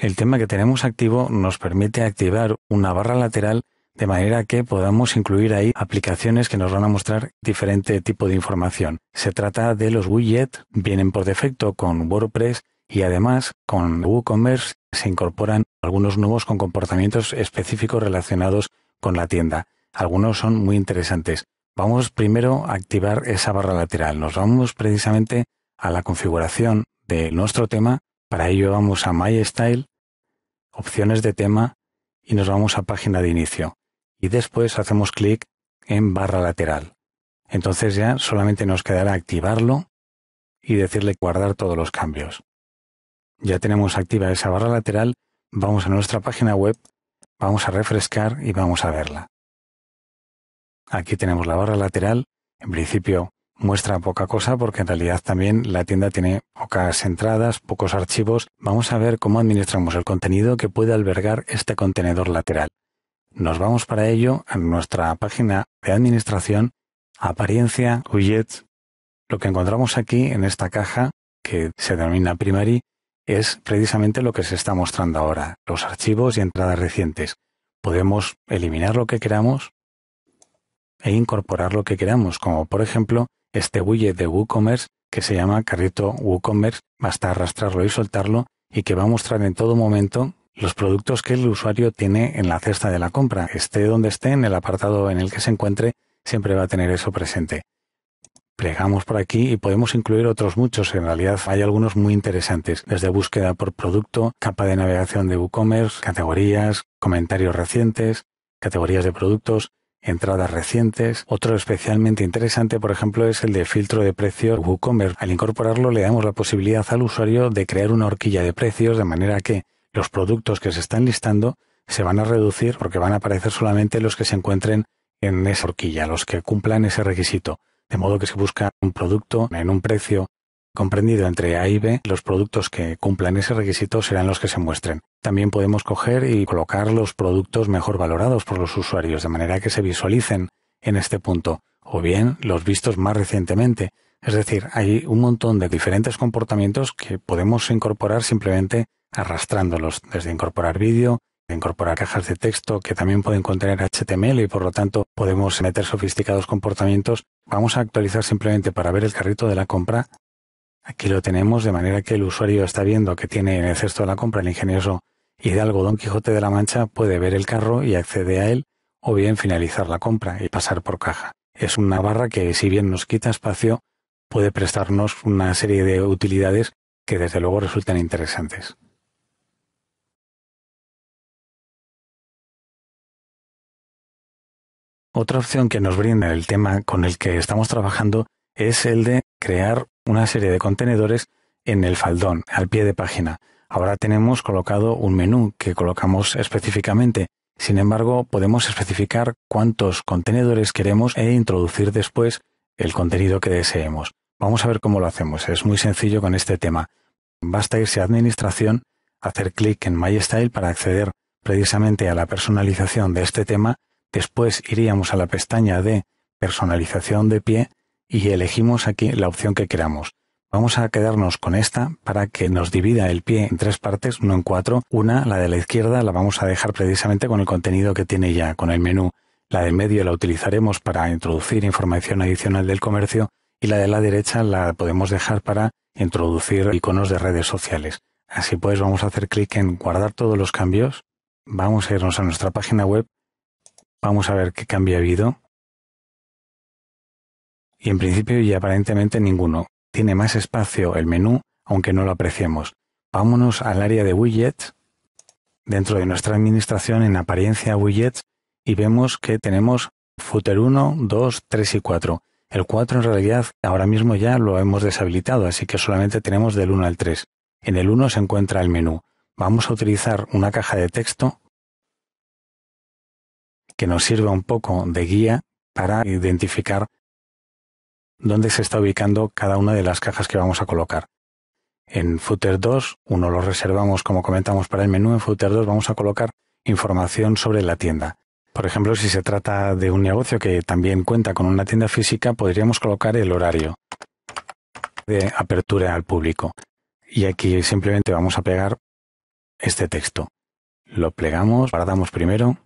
el tema que tenemos activo nos permite activar una barra lateral de manera que podamos incluir ahí aplicaciones que nos van a mostrar diferente tipo de información. Se trata de los widgets, vienen por defecto con WordPress y además con WooCommerce se incorporan algunos nuevos con comportamientos específicos relacionados con la tienda. Algunos son muy interesantes. Vamos primero a activar esa barra lateral. Nos vamos precisamente a la configuración de nuestro tema. Para ello vamos a MyStyle opciones de tema y nos vamos a página de inicio. Y después hacemos clic en barra lateral. Entonces ya solamente nos quedará activarlo y decirle guardar todos los cambios. Ya tenemos activa esa barra lateral, vamos a nuestra página web, vamos a refrescar y vamos a verla. Aquí tenemos la barra lateral, en principio muestra poca cosa porque en realidad también la tienda tiene pocas entradas, pocos archivos. Vamos a ver cómo administramos el contenido que puede albergar este contenedor lateral. Nos vamos para ello a nuestra página de administración, apariencia, widgets. Lo que encontramos aquí en esta caja, que se denomina primary, es precisamente lo que se está mostrando ahora, los archivos y entradas recientes. Podemos eliminar lo que queramos e incorporar lo que queramos, como por ejemplo este widget de WooCommerce que se llama carrito WooCommerce, basta arrastrarlo y soltarlo y que va a mostrar en todo momento los productos que el usuario tiene en la cesta de la compra. Esté donde esté, en el apartado en el que se encuentre, siempre va a tener eso presente. Plegamos por aquí y podemos incluir otros muchos. En realidad hay algunos muy interesantes, desde búsqueda por producto, capa de navegación de WooCommerce, categorías, comentarios recientes, categorías de productos, entradas recientes. Otro especialmente interesante, por ejemplo, es el de filtro de precios WooCommerce. Al incorporarlo le damos la posibilidad al usuario de crear una horquilla de precios de manera que los productos que se están listando se van a reducir porque van a aparecer solamente los que se encuentren en esa horquilla, los que cumplan ese requisito. De modo que se busca un producto en un precio comprendido entre A y B, los productos que cumplan ese requisito serán los que se muestren. También podemos coger y colocar los productos mejor valorados por los usuarios, de manera que se visualicen en este punto, o bien los vistos más recientemente. Es decir, hay un montón de diferentes comportamientos que podemos incorporar simplemente arrastrándolos, desde incorporar vídeo, incorporar cajas de texto que también pueden contener HTML y por lo tanto podemos meter sofisticados comportamientos. Vamos a actualizar simplemente para ver el carrito de la compra Aquí lo tenemos, de manera que el usuario está viendo que tiene en el cesto de la compra el ingenioso Hidalgo Don Quijote de la Mancha, puede ver el carro y accede a él, o bien finalizar la compra y pasar por caja. Es una barra que, si bien nos quita espacio, puede prestarnos una serie de utilidades que desde luego resultan interesantes. Otra opción que nos brinda el tema con el que estamos trabajando es el de crear una serie de contenedores en el faldón, al pie de página. Ahora tenemos colocado un menú que colocamos específicamente. Sin embargo, podemos especificar cuántos contenedores queremos e introducir después el contenido que deseemos. Vamos a ver cómo lo hacemos. Es muy sencillo con este tema. Basta irse a Administración, hacer clic en My Style para acceder precisamente a la personalización de este tema. Después iríamos a la pestaña de Personalización de pie y elegimos aquí la opción que queramos. Vamos a quedarnos con esta para que nos divida el pie en tres partes, no en cuatro. Una, la de la izquierda, la vamos a dejar precisamente con el contenido que tiene ya, con el menú. La de medio la utilizaremos para introducir información adicional del comercio y la de la derecha la podemos dejar para introducir iconos de redes sociales. Así pues, vamos a hacer clic en guardar todos los cambios. Vamos a irnos a nuestra página web. Vamos a ver qué cambio ha habido y en principio y aparentemente ninguno. Tiene más espacio el menú, aunque no lo apreciemos. Vámonos al área de widgets. Dentro de nuestra administración en apariencia widgets y vemos que tenemos footer 1, 2, 3 y 4. El 4 en realidad ahora mismo ya lo hemos deshabilitado, así que solamente tenemos del 1 al 3. En el 1 se encuentra el menú. Vamos a utilizar una caja de texto que nos sirva un poco de guía para identificar dónde se está ubicando cada una de las cajas que vamos a colocar. En footer 2, uno lo reservamos como comentamos para el menú, en footer 2 vamos a colocar información sobre la tienda. Por ejemplo, si se trata de un negocio que también cuenta con una tienda física, podríamos colocar el horario de apertura al público. Y aquí simplemente vamos a pegar este texto. Lo plegamos, guardamos primero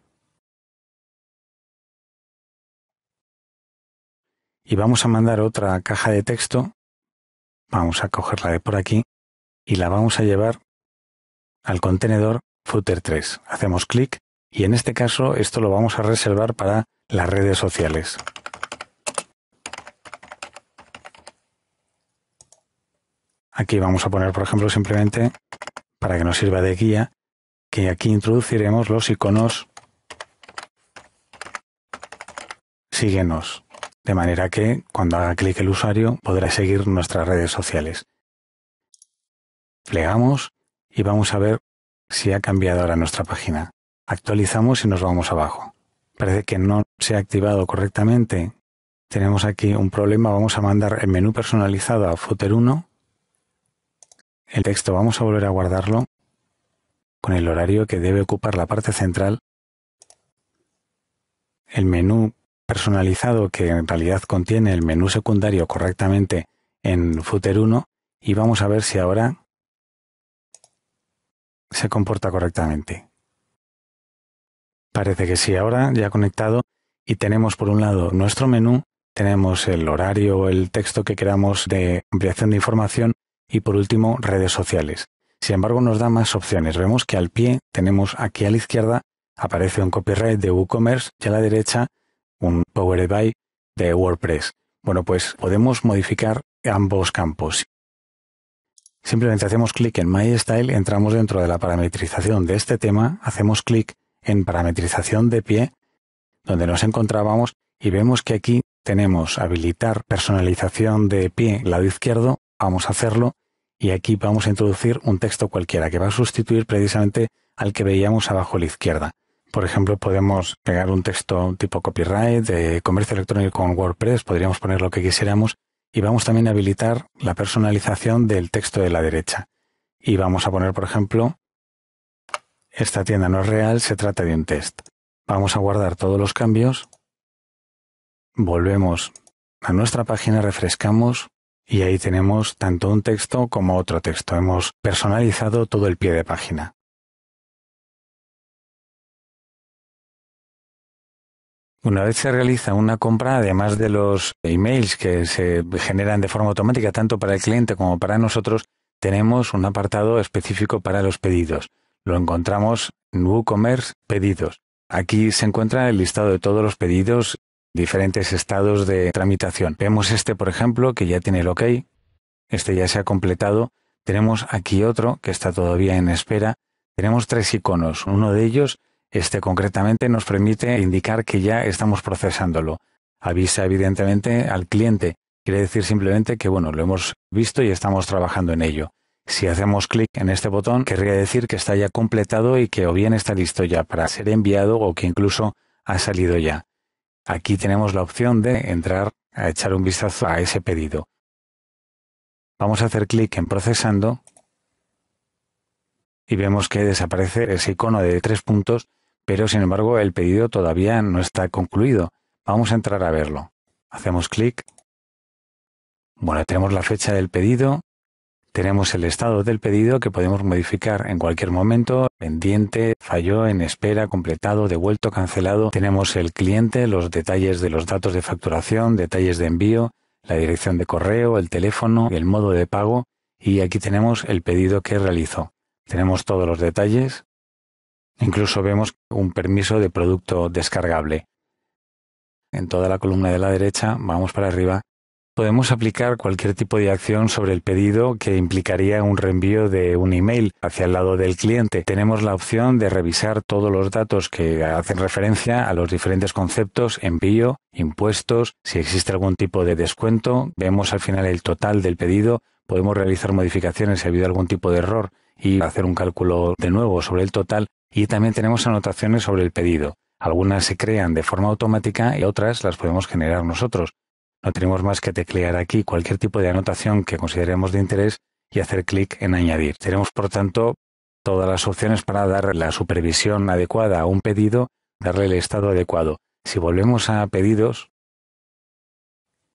y vamos a mandar otra caja de texto, vamos a cogerla de por aquí y la vamos a llevar al contenedor footer 3. Hacemos clic y en este caso esto lo vamos a reservar para las redes sociales. Aquí vamos a poner, por ejemplo, simplemente para que nos sirva de guía, que aquí introduciremos los iconos síguenos de manera que cuando haga clic el usuario podrá seguir nuestras redes sociales. Plegamos y vamos a ver si ha cambiado ahora nuestra página. Actualizamos y nos vamos abajo. Parece que no se ha activado correctamente. Tenemos aquí un problema, vamos a mandar el menú personalizado a footer 1. El texto vamos a volver a guardarlo con el horario que debe ocupar la parte central. El menú personalizado que en realidad contiene el menú secundario correctamente en footer 1 y vamos a ver si ahora se comporta correctamente. Parece que sí, ahora ya conectado y tenemos por un lado nuestro menú, tenemos el horario, el texto que queramos de ampliación de información y por último redes sociales. Sin embargo, nos da más opciones. Vemos que al pie tenemos aquí a la izquierda aparece un copyright de WooCommerce y a la derecha un power by de WordPress. Bueno, pues podemos modificar ambos campos. Simplemente hacemos clic en My Style, entramos dentro de la parametrización de este tema, hacemos clic en parametrización de pie, donde nos encontrábamos y vemos que aquí tenemos habilitar personalización de pie lado izquierdo, vamos a hacerlo y aquí vamos a introducir un texto cualquiera que va a sustituir precisamente al que veíamos abajo a la izquierda. Por ejemplo, podemos pegar un texto tipo copyright de comercio electrónico con WordPress, podríamos poner lo que quisiéramos y vamos también a habilitar la personalización del texto de la derecha. Y vamos a poner, por ejemplo, esta tienda no es real, se trata de un test. Vamos a guardar todos los cambios, volvemos a nuestra página, refrescamos y ahí tenemos tanto un texto como otro texto. Hemos personalizado todo el pie de página. Una vez se realiza una compra, además de los emails que se generan de forma automática tanto para el cliente como para nosotros, tenemos un apartado específico para los pedidos. Lo encontramos en WooCommerce Pedidos. Aquí se encuentra el listado de todos los pedidos, diferentes estados de tramitación. Vemos este, por ejemplo, que ya tiene el OK. Este ya se ha completado. Tenemos aquí otro que está todavía en espera. Tenemos tres iconos. Uno de ellos este concretamente nos permite indicar que ya estamos procesándolo. Avisa evidentemente al cliente. Quiere decir simplemente que, bueno, lo hemos visto y estamos trabajando en ello. Si hacemos clic en este botón, querría decir que está ya completado y que o bien está listo ya para ser enviado o que incluso ha salido ya. Aquí tenemos la opción de entrar a echar un vistazo a ese pedido. Vamos a hacer clic en procesando y vemos que desaparece ese icono de tres puntos pero sin embargo el pedido todavía no está concluido. Vamos a entrar a verlo. Hacemos clic. Bueno, tenemos la fecha del pedido, tenemos el estado del pedido que podemos modificar en cualquier momento, pendiente, falló, en espera, completado, devuelto, cancelado. Tenemos el cliente, los detalles de los datos de facturación, detalles de envío, la dirección de correo, el teléfono, el modo de pago y aquí tenemos el pedido que realizó. Tenemos todos los detalles, Incluso vemos un permiso de producto descargable. En toda la columna de la derecha, vamos para arriba, podemos aplicar cualquier tipo de acción sobre el pedido que implicaría un reenvío de un email hacia el lado del cliente. Tenemos la opción de revisar todos los datos que hacen referencia a los diferentes conceptos, envío, impuestos, si existe algún tipo de descuento, vemos al final el total del pedido, podemos realizar modificaciones si ha habido algún tipo de error y hacer un cálculo de nuevo sobre el total y también tenemos anotaciones sobre el pedido. Algunas se crean de forma automática y otras las podemos generar nosotros. No tenemos más que teclear aquí cualquier tipo de anotación que consideremos de interés y hacer clic en añadir. Tenemos, por tanto, todas las opciones para dar la supervisión adecuada a un pedido, darle el estado adecuado. Si volvemos a pedidos,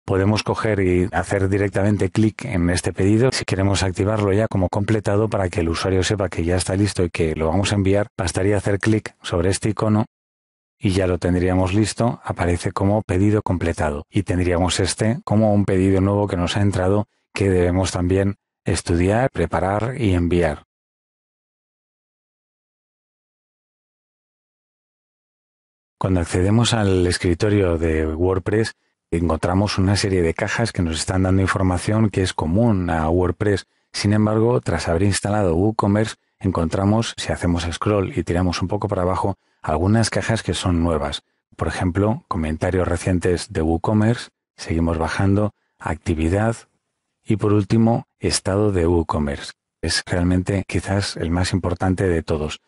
podemos coger y hacer directamente clic en este pedido si queremos activarlo ya como completado para que el usuario sepa que ya está listo y que lo vamos a enviar bastaría hacer clic sobre este icono y ya lo tendríamos listo, aparece como pedido completado y tendríamos este como un pedido nuevo que nos ha entrado que debemos también estudiar, preparar y enviar. Cuando accedemos al escritorio de WordPress, encontramos una serie de cajas que nos están dando información que es común a WordPress. Sin embargo, tras haber instalado WooCommerce, encontramos, si hacemos scroll y tiramos un poco para abajo, algunas cajas que son nuevas. Por ejemplo, comentarios recientes de WooCommerce, seguimos bajando, actividad y por último, estado de WooCommerce. Es realmente quizás el más importante de todos.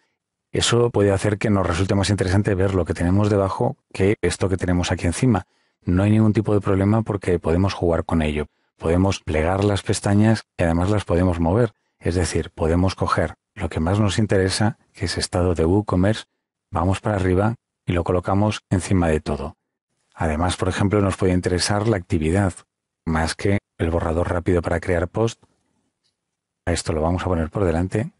Eso puede hacer que nos resulte más interesante ver lo que tenemos debajo que esto que tenemos aquí encima. No hay ningún tipo de problema porque podemos jugar con ello. Podemos plegar las pestañas y además las podemos mover. Es decir, podemos coger lo que más nos interesa, que es estado de WooCommerce, vamos para arriba y lo colocamos encima de todo. Además, por ejemplo, nos puede interesar la actividad, más que el borrador rápido para crear post. A esto lo vamos a poner por delante.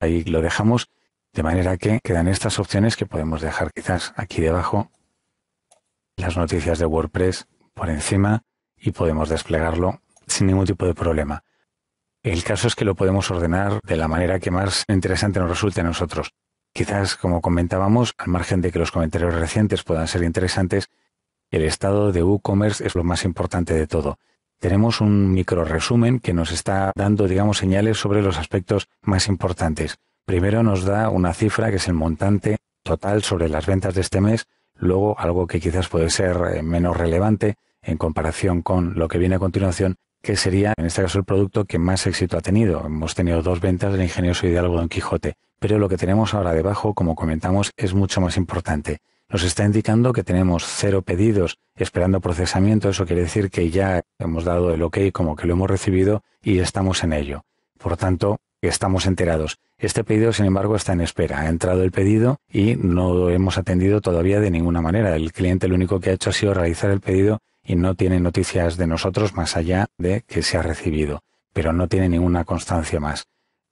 Ahí lo dejamos, de manera que quedan estas opciones que podemos dejar quizás aquí debajo las noticias de WordPress por encima y podemos desplegarlo sin ningún tipo de problema. El caso es que lo podemos ordenar de la manera que más interesante nos resulte a nosotros. Quizás, como comentábamos, al margen de que los comentarios recientes puedan ser interesantes, el estado de WooCommerce es lo más importante de todo. Tenemos un micro resumen que nos está dando, digamos, señales sobre los aspectos más importantes. Primero nos da una cifra que es el montante total sobre las ventas de este mes Luego, algo que quizás puede ser eh, menos relevante en comparación con lo que viene a continuación, que sería en este caso el producto que más éxito ha tenido. Hemos tenido dos ventas del ingenioso hidalgo Don Quijote, pero lo que tenemos ahora debajo, como comentamos, es mucho más importante. Nos está indicando que tenemos cero pedidos esperando procesamiento, eso quiere decir que ya hemos dado el ok como que lo hemos recibido y estamos en ello. Por tanto, estamos enterados. Este pedido, sin embargo, está en espera. Ha entrado el pedido y no lo hemos atendido todavía de ninguna manera. El cliente lo único que ha hecho ha sido realizar el pedido y no tiene noticias de nosotros más allá de que se ha recibido, pero no tiene ninguna constancia más.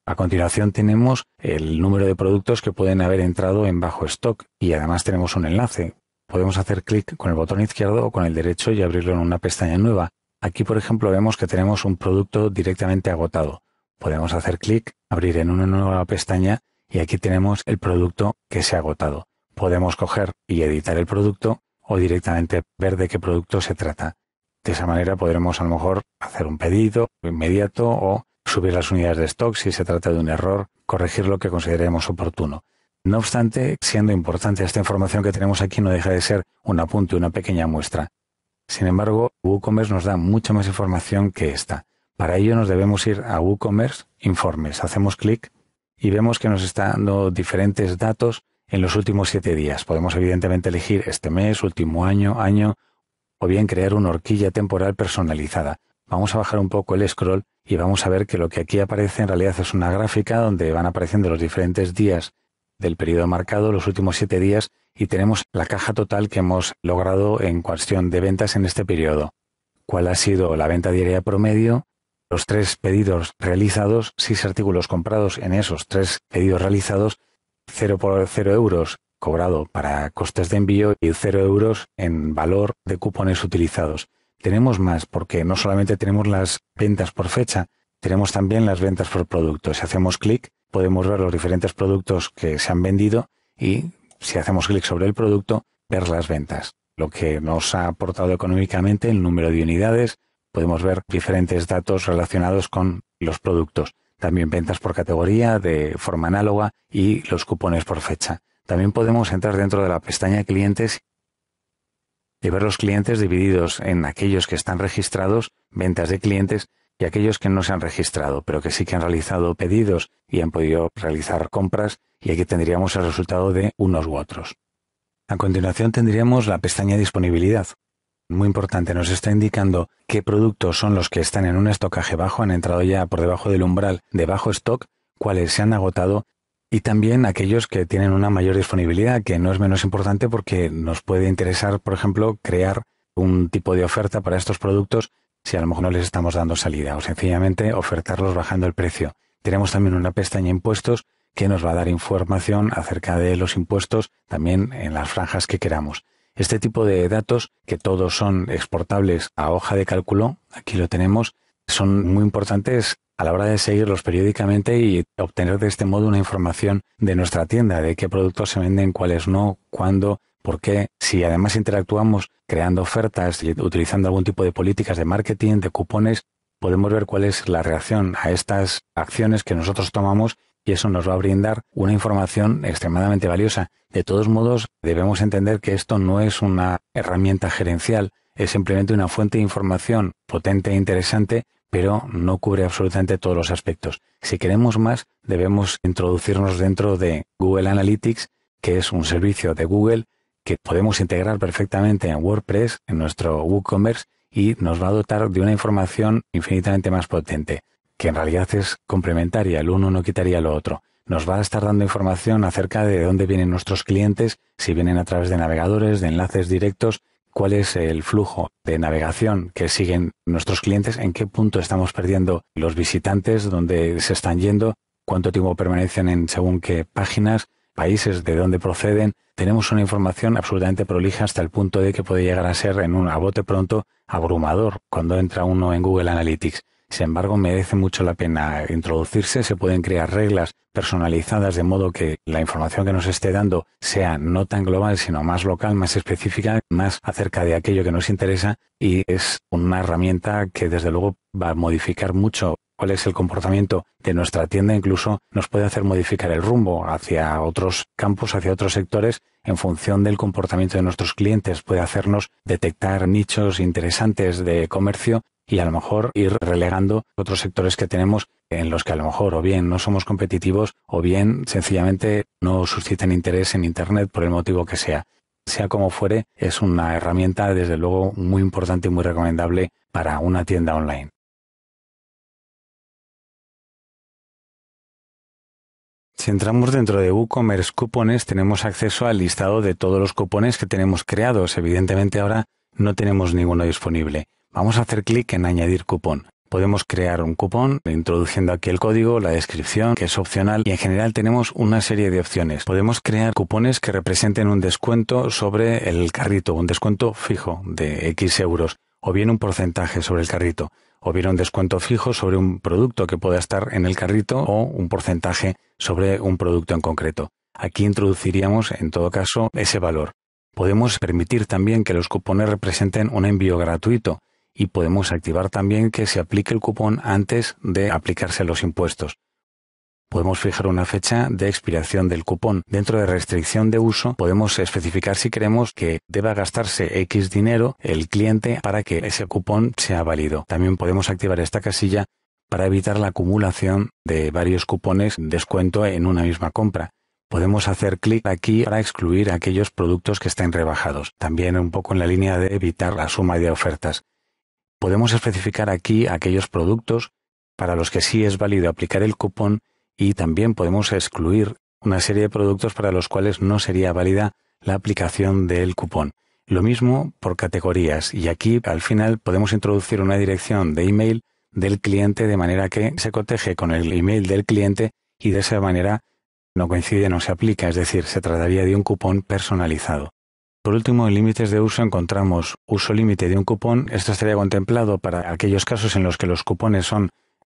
A continuación tenemos el número de productos que pueden haber entrado en bajo stock y además tenemos un enlace. Podemos hacer clic con el botón izquierdo o con el derecho y abrirlo en una pestaña nueva. Aquí, por ejemplo, vemos que tenemos un producto directamente agotado podemos hacer clic, abrir en una nueva pestaña y aquí tenemos el producto que se ha agotado. Podemos coger y editar el producto o directamente ver de qué producto se trata. De esa manera podremos a lo mejor hacer un pedido inmediato o subir las unidades de stock si se trata de un error, corregir lo que consideremos oportuno. No obstante, siendo importante esta información que tenemos aquí no deja de ser un apunte, una pequeña muestra. Sin embargo, WooCommerce nos da mucha más información que esta. Para ello nos debemos ir a WooCommerce, informes, hacemos clic y vemos que nos está dando diferentes datos en los últimos siete días. Podemos evidentemente elegir este mes, último año, año, o bien crear una horquilla temporal personalizada. Vamos a bajar un poco el scroll y vamos a ver que lo que aquí aparece en realidad es una gráfica donde van apareciendo los diferentes días del periodo marcado, los últimos siete días, y tenemos la caja total que hemos logrado en cuestión de ventas en este periodo. ¿Cuál ha sido la venta diaria promedio? los tres pedidos realizados, seis artículos comprados en esos tres pedidos realizados, 0 por cero euros cobrado para costes de envío y cero euros en valor de cupones utilizados. Tenemos más porque no solamente tenemos las ventas por fecha, tenemos también las ventas por producto. Si hacemos clic, podemos ver los diferentes productos que se han vendido y si hacemos clic sobre el producto, ver las ventas, lo que nos ha aportado económicamente el número de unidades, podemos ver diferentes datos relacionados con los productos. También ventas por categoría de forma análoga y los cupones por fecha. También podemos entrar dentro de la pestaña clientes y ver los clientes divididos en aquellos que están registrados, ventas de clientes, y aquellos que no se han registrado, pero que sí que han realizado pedidos y han podido realizar compras, y aquí tendríamos el resultado de unos u otros. A continuación tendríamos la pestaña disponibilidad, muy importante, nos está indicando qué productos son los que están en un estocaje bajo, han entrado ya por debajo del umbral de bajo stock, cuáles se han agotado y también aquellos que tienen una mayor disponibilidad, que no es menos importante porque nos puede interesar, por ejemplo, crear un tipo de oferta para estos productos si a lo mejor no les estamos dando salida o sencillamente ofertarlos bajando el precio. Tenemos también una pestaña impuestos que nos va a dar información acerca de los impuestos también en las franjas que queramos. Este tipo de datos, que todos son exportables a hoja de cálculo, aquí lo tenemos, son muy importantes a la hora de seguirlos periódicamente y obtener de este modo una información de nuestra tienda, de qué productos se venden, cuáles no, cuándo, por qué. Si además interactuamos creando ofertas y utilizando algún tipo de políticas de marketing, de cupones, podemos ver cuál es la reacción a estas acciones que nosotros tomamos y eso nos va a brindar una información extremadamente valiosa. De todos modos, debemos entender que esto no es una herramienta gerencial, es simplemente una fuente de información potente e interesante, pero no cubre absolutamente todos los aspectos. Si queremos más, debemos introducirnos dentro de Google Analytics, que es un servicio de Google que podemos integrar perfectamente en WordPress, en nuestro WooCommerce, y nos va a dotar de una información infinitamente más potente que en realidad es complementaria, el uno no quitaría lo otro. Nos va a estar dando información acerca de dónde vienen nuestros clientes, si vienen a través de navegadores, de enlaces directos, cuál es el flujo de navegación que siguen nuestros clientes, en qué punto estamos perdiendo los visitantes, dónde se están yendo, cuánto tiempo permanecen en según qué páginas, países de dónde proceden. Tenemos una información absolutamente prolija hasta el punto de que puede llegar a ser en un abote pronto abrumador cuando entra uno en Google Analytics. Sin embargo, merece mucho la pena introducirse, se pueden crear reglas personalizadas de modo que la información que nos esté dando sea no tan global, sino más local, más específica, más acerca de aquello que nos interesa y es una herramienta que desde luego va a modificar mucho cuál es el comportamiento de nuestra tienda, incluso nos puede hacer modificar el rumbo hacia otros campos, hacia otros sectores, en función del comportamiento de nuestros clientes, puede hacernos detectar nichos interesantes de comercio y a lo mejor ir relegando otros sectores que tenemos en los que a lo mejor o bien no somos competitivos o bien sencillamente no suscitan interés en Internet por el motivo que sea. Sea como fuere, es una herramienta desde luego muy importante y muy recomendable para una tienda online. Si entramos dentro de WooCommerce Cupones, tenemos acceso al listado de todos los cupones que tenemos creados. Evidentemente ahora no tenemos ninguno disponible. Vamos a hacer clic en añadir cupón. Podemos crear un cupón introduciendo aquí el código, la descripción, que es opcional, y en general tenemos una serie de opciones. Podemos crear cupones que representen un descuento sobre el carrito, un descuento fijo de X euros, o bien un porcentaje sobre el carrito, o bien un descuento fijo sobre un producto que pueda estar en el carrito o un porcentaje sobre un producto en concreto. Aquí introduciríamos, en todo caso, ese valor. Podemos permitir también que los cupones representen un envío gratuito y podemos activar también que se aplique el cupón antes de aplicarse los impuestos. Podemos fijar una fecha de expiración del cupón. Dentro de restricción de uso podemos especificar si queremos que deba gastarse X dinero el cliente para que ese cupón sea válido. También podemos activar esta casilla para evitar la acumulación de varios cupones descuento en una misma compra. Podemos hacer clic aquí para excluir aquellos productos que estén rebajados. También un poco en la línea de evitar la suma de ofertas. Podemos especificar aquí aquellos productos para los que sí es válido aplicar el cupón y también podemos excluir una serie de productos para los cuales no sería válida la aplicación del cupón. Lo mismo por categorías y aquí al final podemos introducir una dirección de email del cliente de manera que se coteje con el email del cliente y de esa manera no coincide, no se aplica, es decir, se trataría de un cupón personalizado. Por último, en límites de uso encontramos uso límite de un cupón. Esto estaría contemplado para aquellos casos en los que los cupones son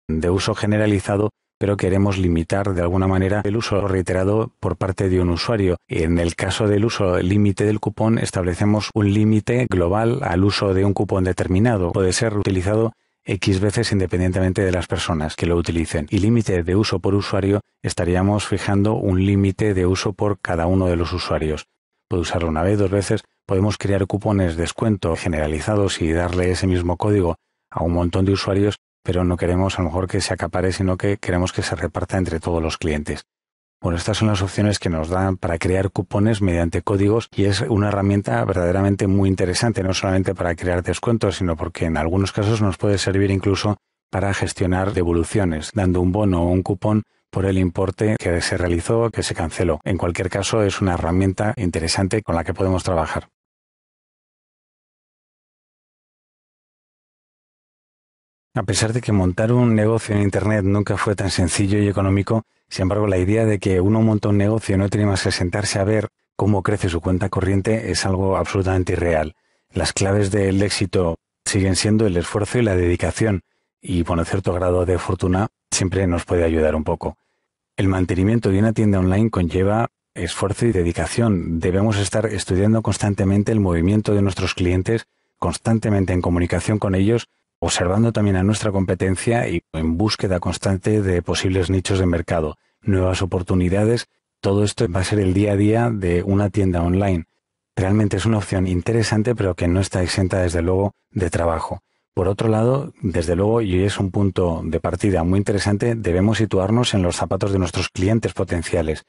de uso generalizado, pero queremos limitar de alguna manera el uso reiterado por parte de un usuario. Y en el caso del uso límite del cupón, establecemos un límite global al uso de un cupón determinado. Puede ser utilizado X veces independientemente de las personas que lo utilicen. Y límite de uso por usuario, estaríamos fijando un límite de uso por cada uno de los usuarios puede usarlo una vez, dos veces, podemos crear cupones de descuento generalizados y darle ese mismo código a un montón de usuarios, pero no queremos a lo mejor que se acapare, sino que queremos que se reparta entre todos los clientes. Bueno, estas son las opciones que nos dan para crear cupones mediante códigos y es una herramienta verdaderamente muy interesante, no solamente para crear descuentos, sino porque en algunos casos nos puede servir incluso para gestionar devoluciones, dando un bono o un cupón por el importe que se realizó, o que se canceló. En cualquier caso, es una herramienta interesante con la que podemos trabajar. A pesar de que montar un negocio en Internet nunca fue tan sencillo y económico, sin embargo la idea de que uno monta un negocio y no tiene más que sentarse a ver cómo crece su cuenta corriente es algo absolutamente irreal. Las claves del éxito siguen siendo el esfuerzo y la dedicación, y bueno, cierto grado de fortuna siempre nos puede ayudar un poco. El mantenimiento de una tienda online conlleva esfuerzo y dedicación. Debemos estar estudiando constantemente el movimiento de nuestros clientes, constantemente en comunicación con ellos, observando también a nuestra competencia y en búsqueda constante de posibles nichos de mercado, nuevas oportunidades. Todo esto va a ser el día a día de una tienda online. Realmente es una opción interesante pero que no está exenta desde luego de trabajo. Por otro lado, desde luego, y es un punto de partida muy interesante, debemos situarnos en los zapatos de nuestros clientes potenciales.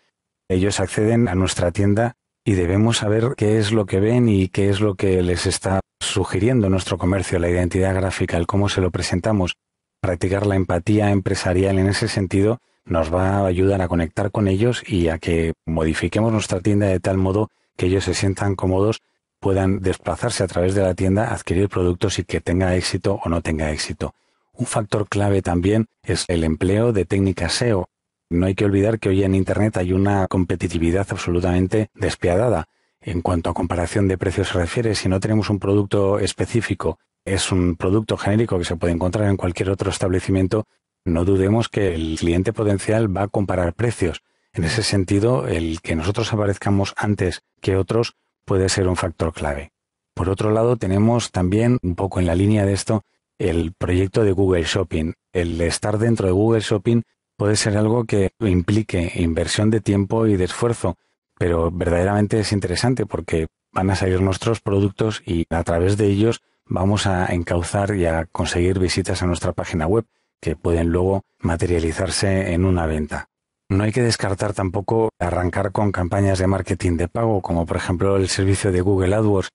Ellos acceden a nuestra tienda y debemos saber qué es lo que ven y qué es lo que les está sugiriendo nuestro comercio, la identidad gráfica, el cómo se lo presentamos. Practicar la empatía empresarial en ese sentido nos va a ayudar a conectar con ellos y a que modifiquemos nuestra tienda de tal modo que ellos se sientan cómodos puedan desplazarse a través de la tienda, adquirir productos y que tenga éxito o no tenga éxito. Un factor clave también es el empleo de técnicas SEO. No hay que olvidar que hoy en Internet hay una competitividad absolutamente despiadada. En cuanto a comparación de precios se refiere, si no tenemos un producto específico, es un producto genérico que se puede encontrar en cualquier otro establecimiento, no dudemos que el cliente potencial va a comparar precios. En ese sentido, el que nosotros aparezcamos antes que otros puede ser un factor clave. Por otro lado, tenemos también, un poco en la línea de esto, el proyecto de Google Shopping. El estar dentro de Google Shopping puede ser algo que implique inversión de tiempo y de esfuerzo, pero verdaderamente es interesante porque van a salir nuestros productos y a través de ellos vamos a encauzar y a conseguir visitas a nuestra página web que pueden luego materializarse en una venta. No hay que descartar tampoco arrancar con campañas de marketing de pago, como por ejemplo el servicio de Google AdWords.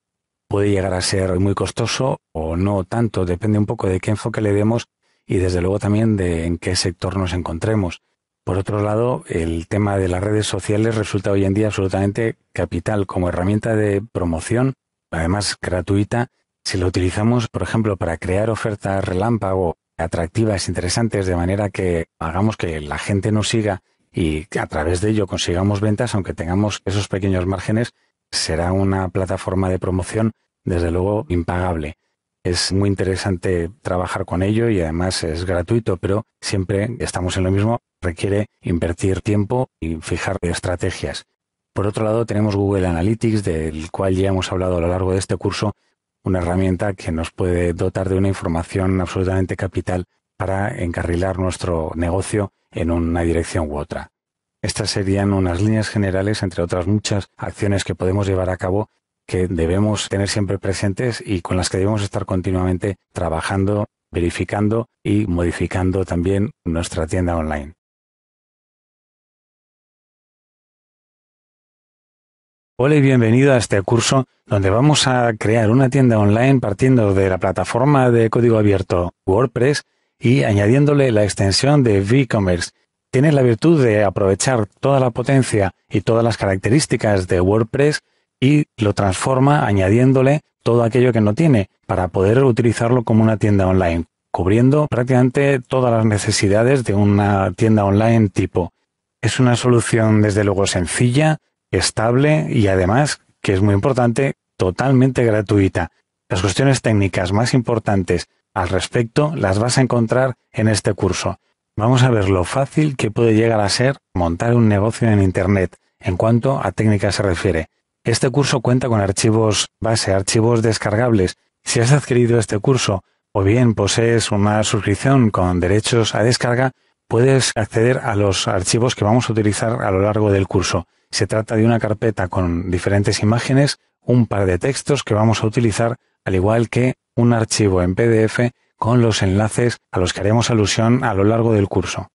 Puede llegar a ser muy costoso o no tanto, depende un poco de qué enfoque le demos y desde luego también de en qué sector nos encontremos. Por otro lado, el tema de las redes sociales resulta hoy en día absolutamente capital como herramienta de promoción, además gratuita, si lo utilizamos, por ejemplo, para crear ofertas relámpago atractivas, interesantes, de manera que hagamos que la gente nos siga y que a través de ello consigamos ventas, aunque tengamos esos pequeños márgenes, será una plataforma de promoción desde luego impagable. Es muy interesante trabajar con ello y además es gratuito, pero siempre estamos en lo mismo, requiere invertir tiempo y fijar estrategias. Por otro lado, tenemos Google Analytics, del cual ya hemos hablado a lo largo de este curso, una herramienta que nos puede dotar de una información absolutamente capital para encarrilar nuestro negocio en una dirección u otra. Estas serían unas líneas generales, entre otras muchas acciones que podemos llevar a cabo que debemos tener siempre presentes y con las que debemos estar continuamente trabajando, verificando y modificando también nuestra tienda online. Hola y bienvenido a este curso donde vamos a crear una tienda online partiendo de la plataforma de código abierto WordPress y añadiéndole la extensión de e-commerce... Tiene la virtud de aprovechar toda la potencia y todas las características de WordPress y lo transforma añadiéndole todo aquello que no tiene para poder utilizarlo como una tienda online, cubriendo prácticamente todas las necesidades de una tienda online tipo. Es una solución desde luego sencilla, estable y además, que es muy importante, totalmente gratuita. Las cuestiones técnicas más importantes al respecto las vas a encontrar en este curso. Vamos a ver lo fácil que puede llegar a ser montar un negocio en Internet en cuanto a técnicas se refiere. Este curso cuenta con archivos base, archivos descargables. Si has adquirido este curso o bien posees una suscripción con derechos a descarga, puedes acceder a los archivos que vamos a utilizar a lo largo del curso. Se trata de una carpeta con diferentes imágenes, un par de textos que vamos a utilizar al igual que un archivo en PDF con los enlaces a los que haremos alusión a lo largo del curso.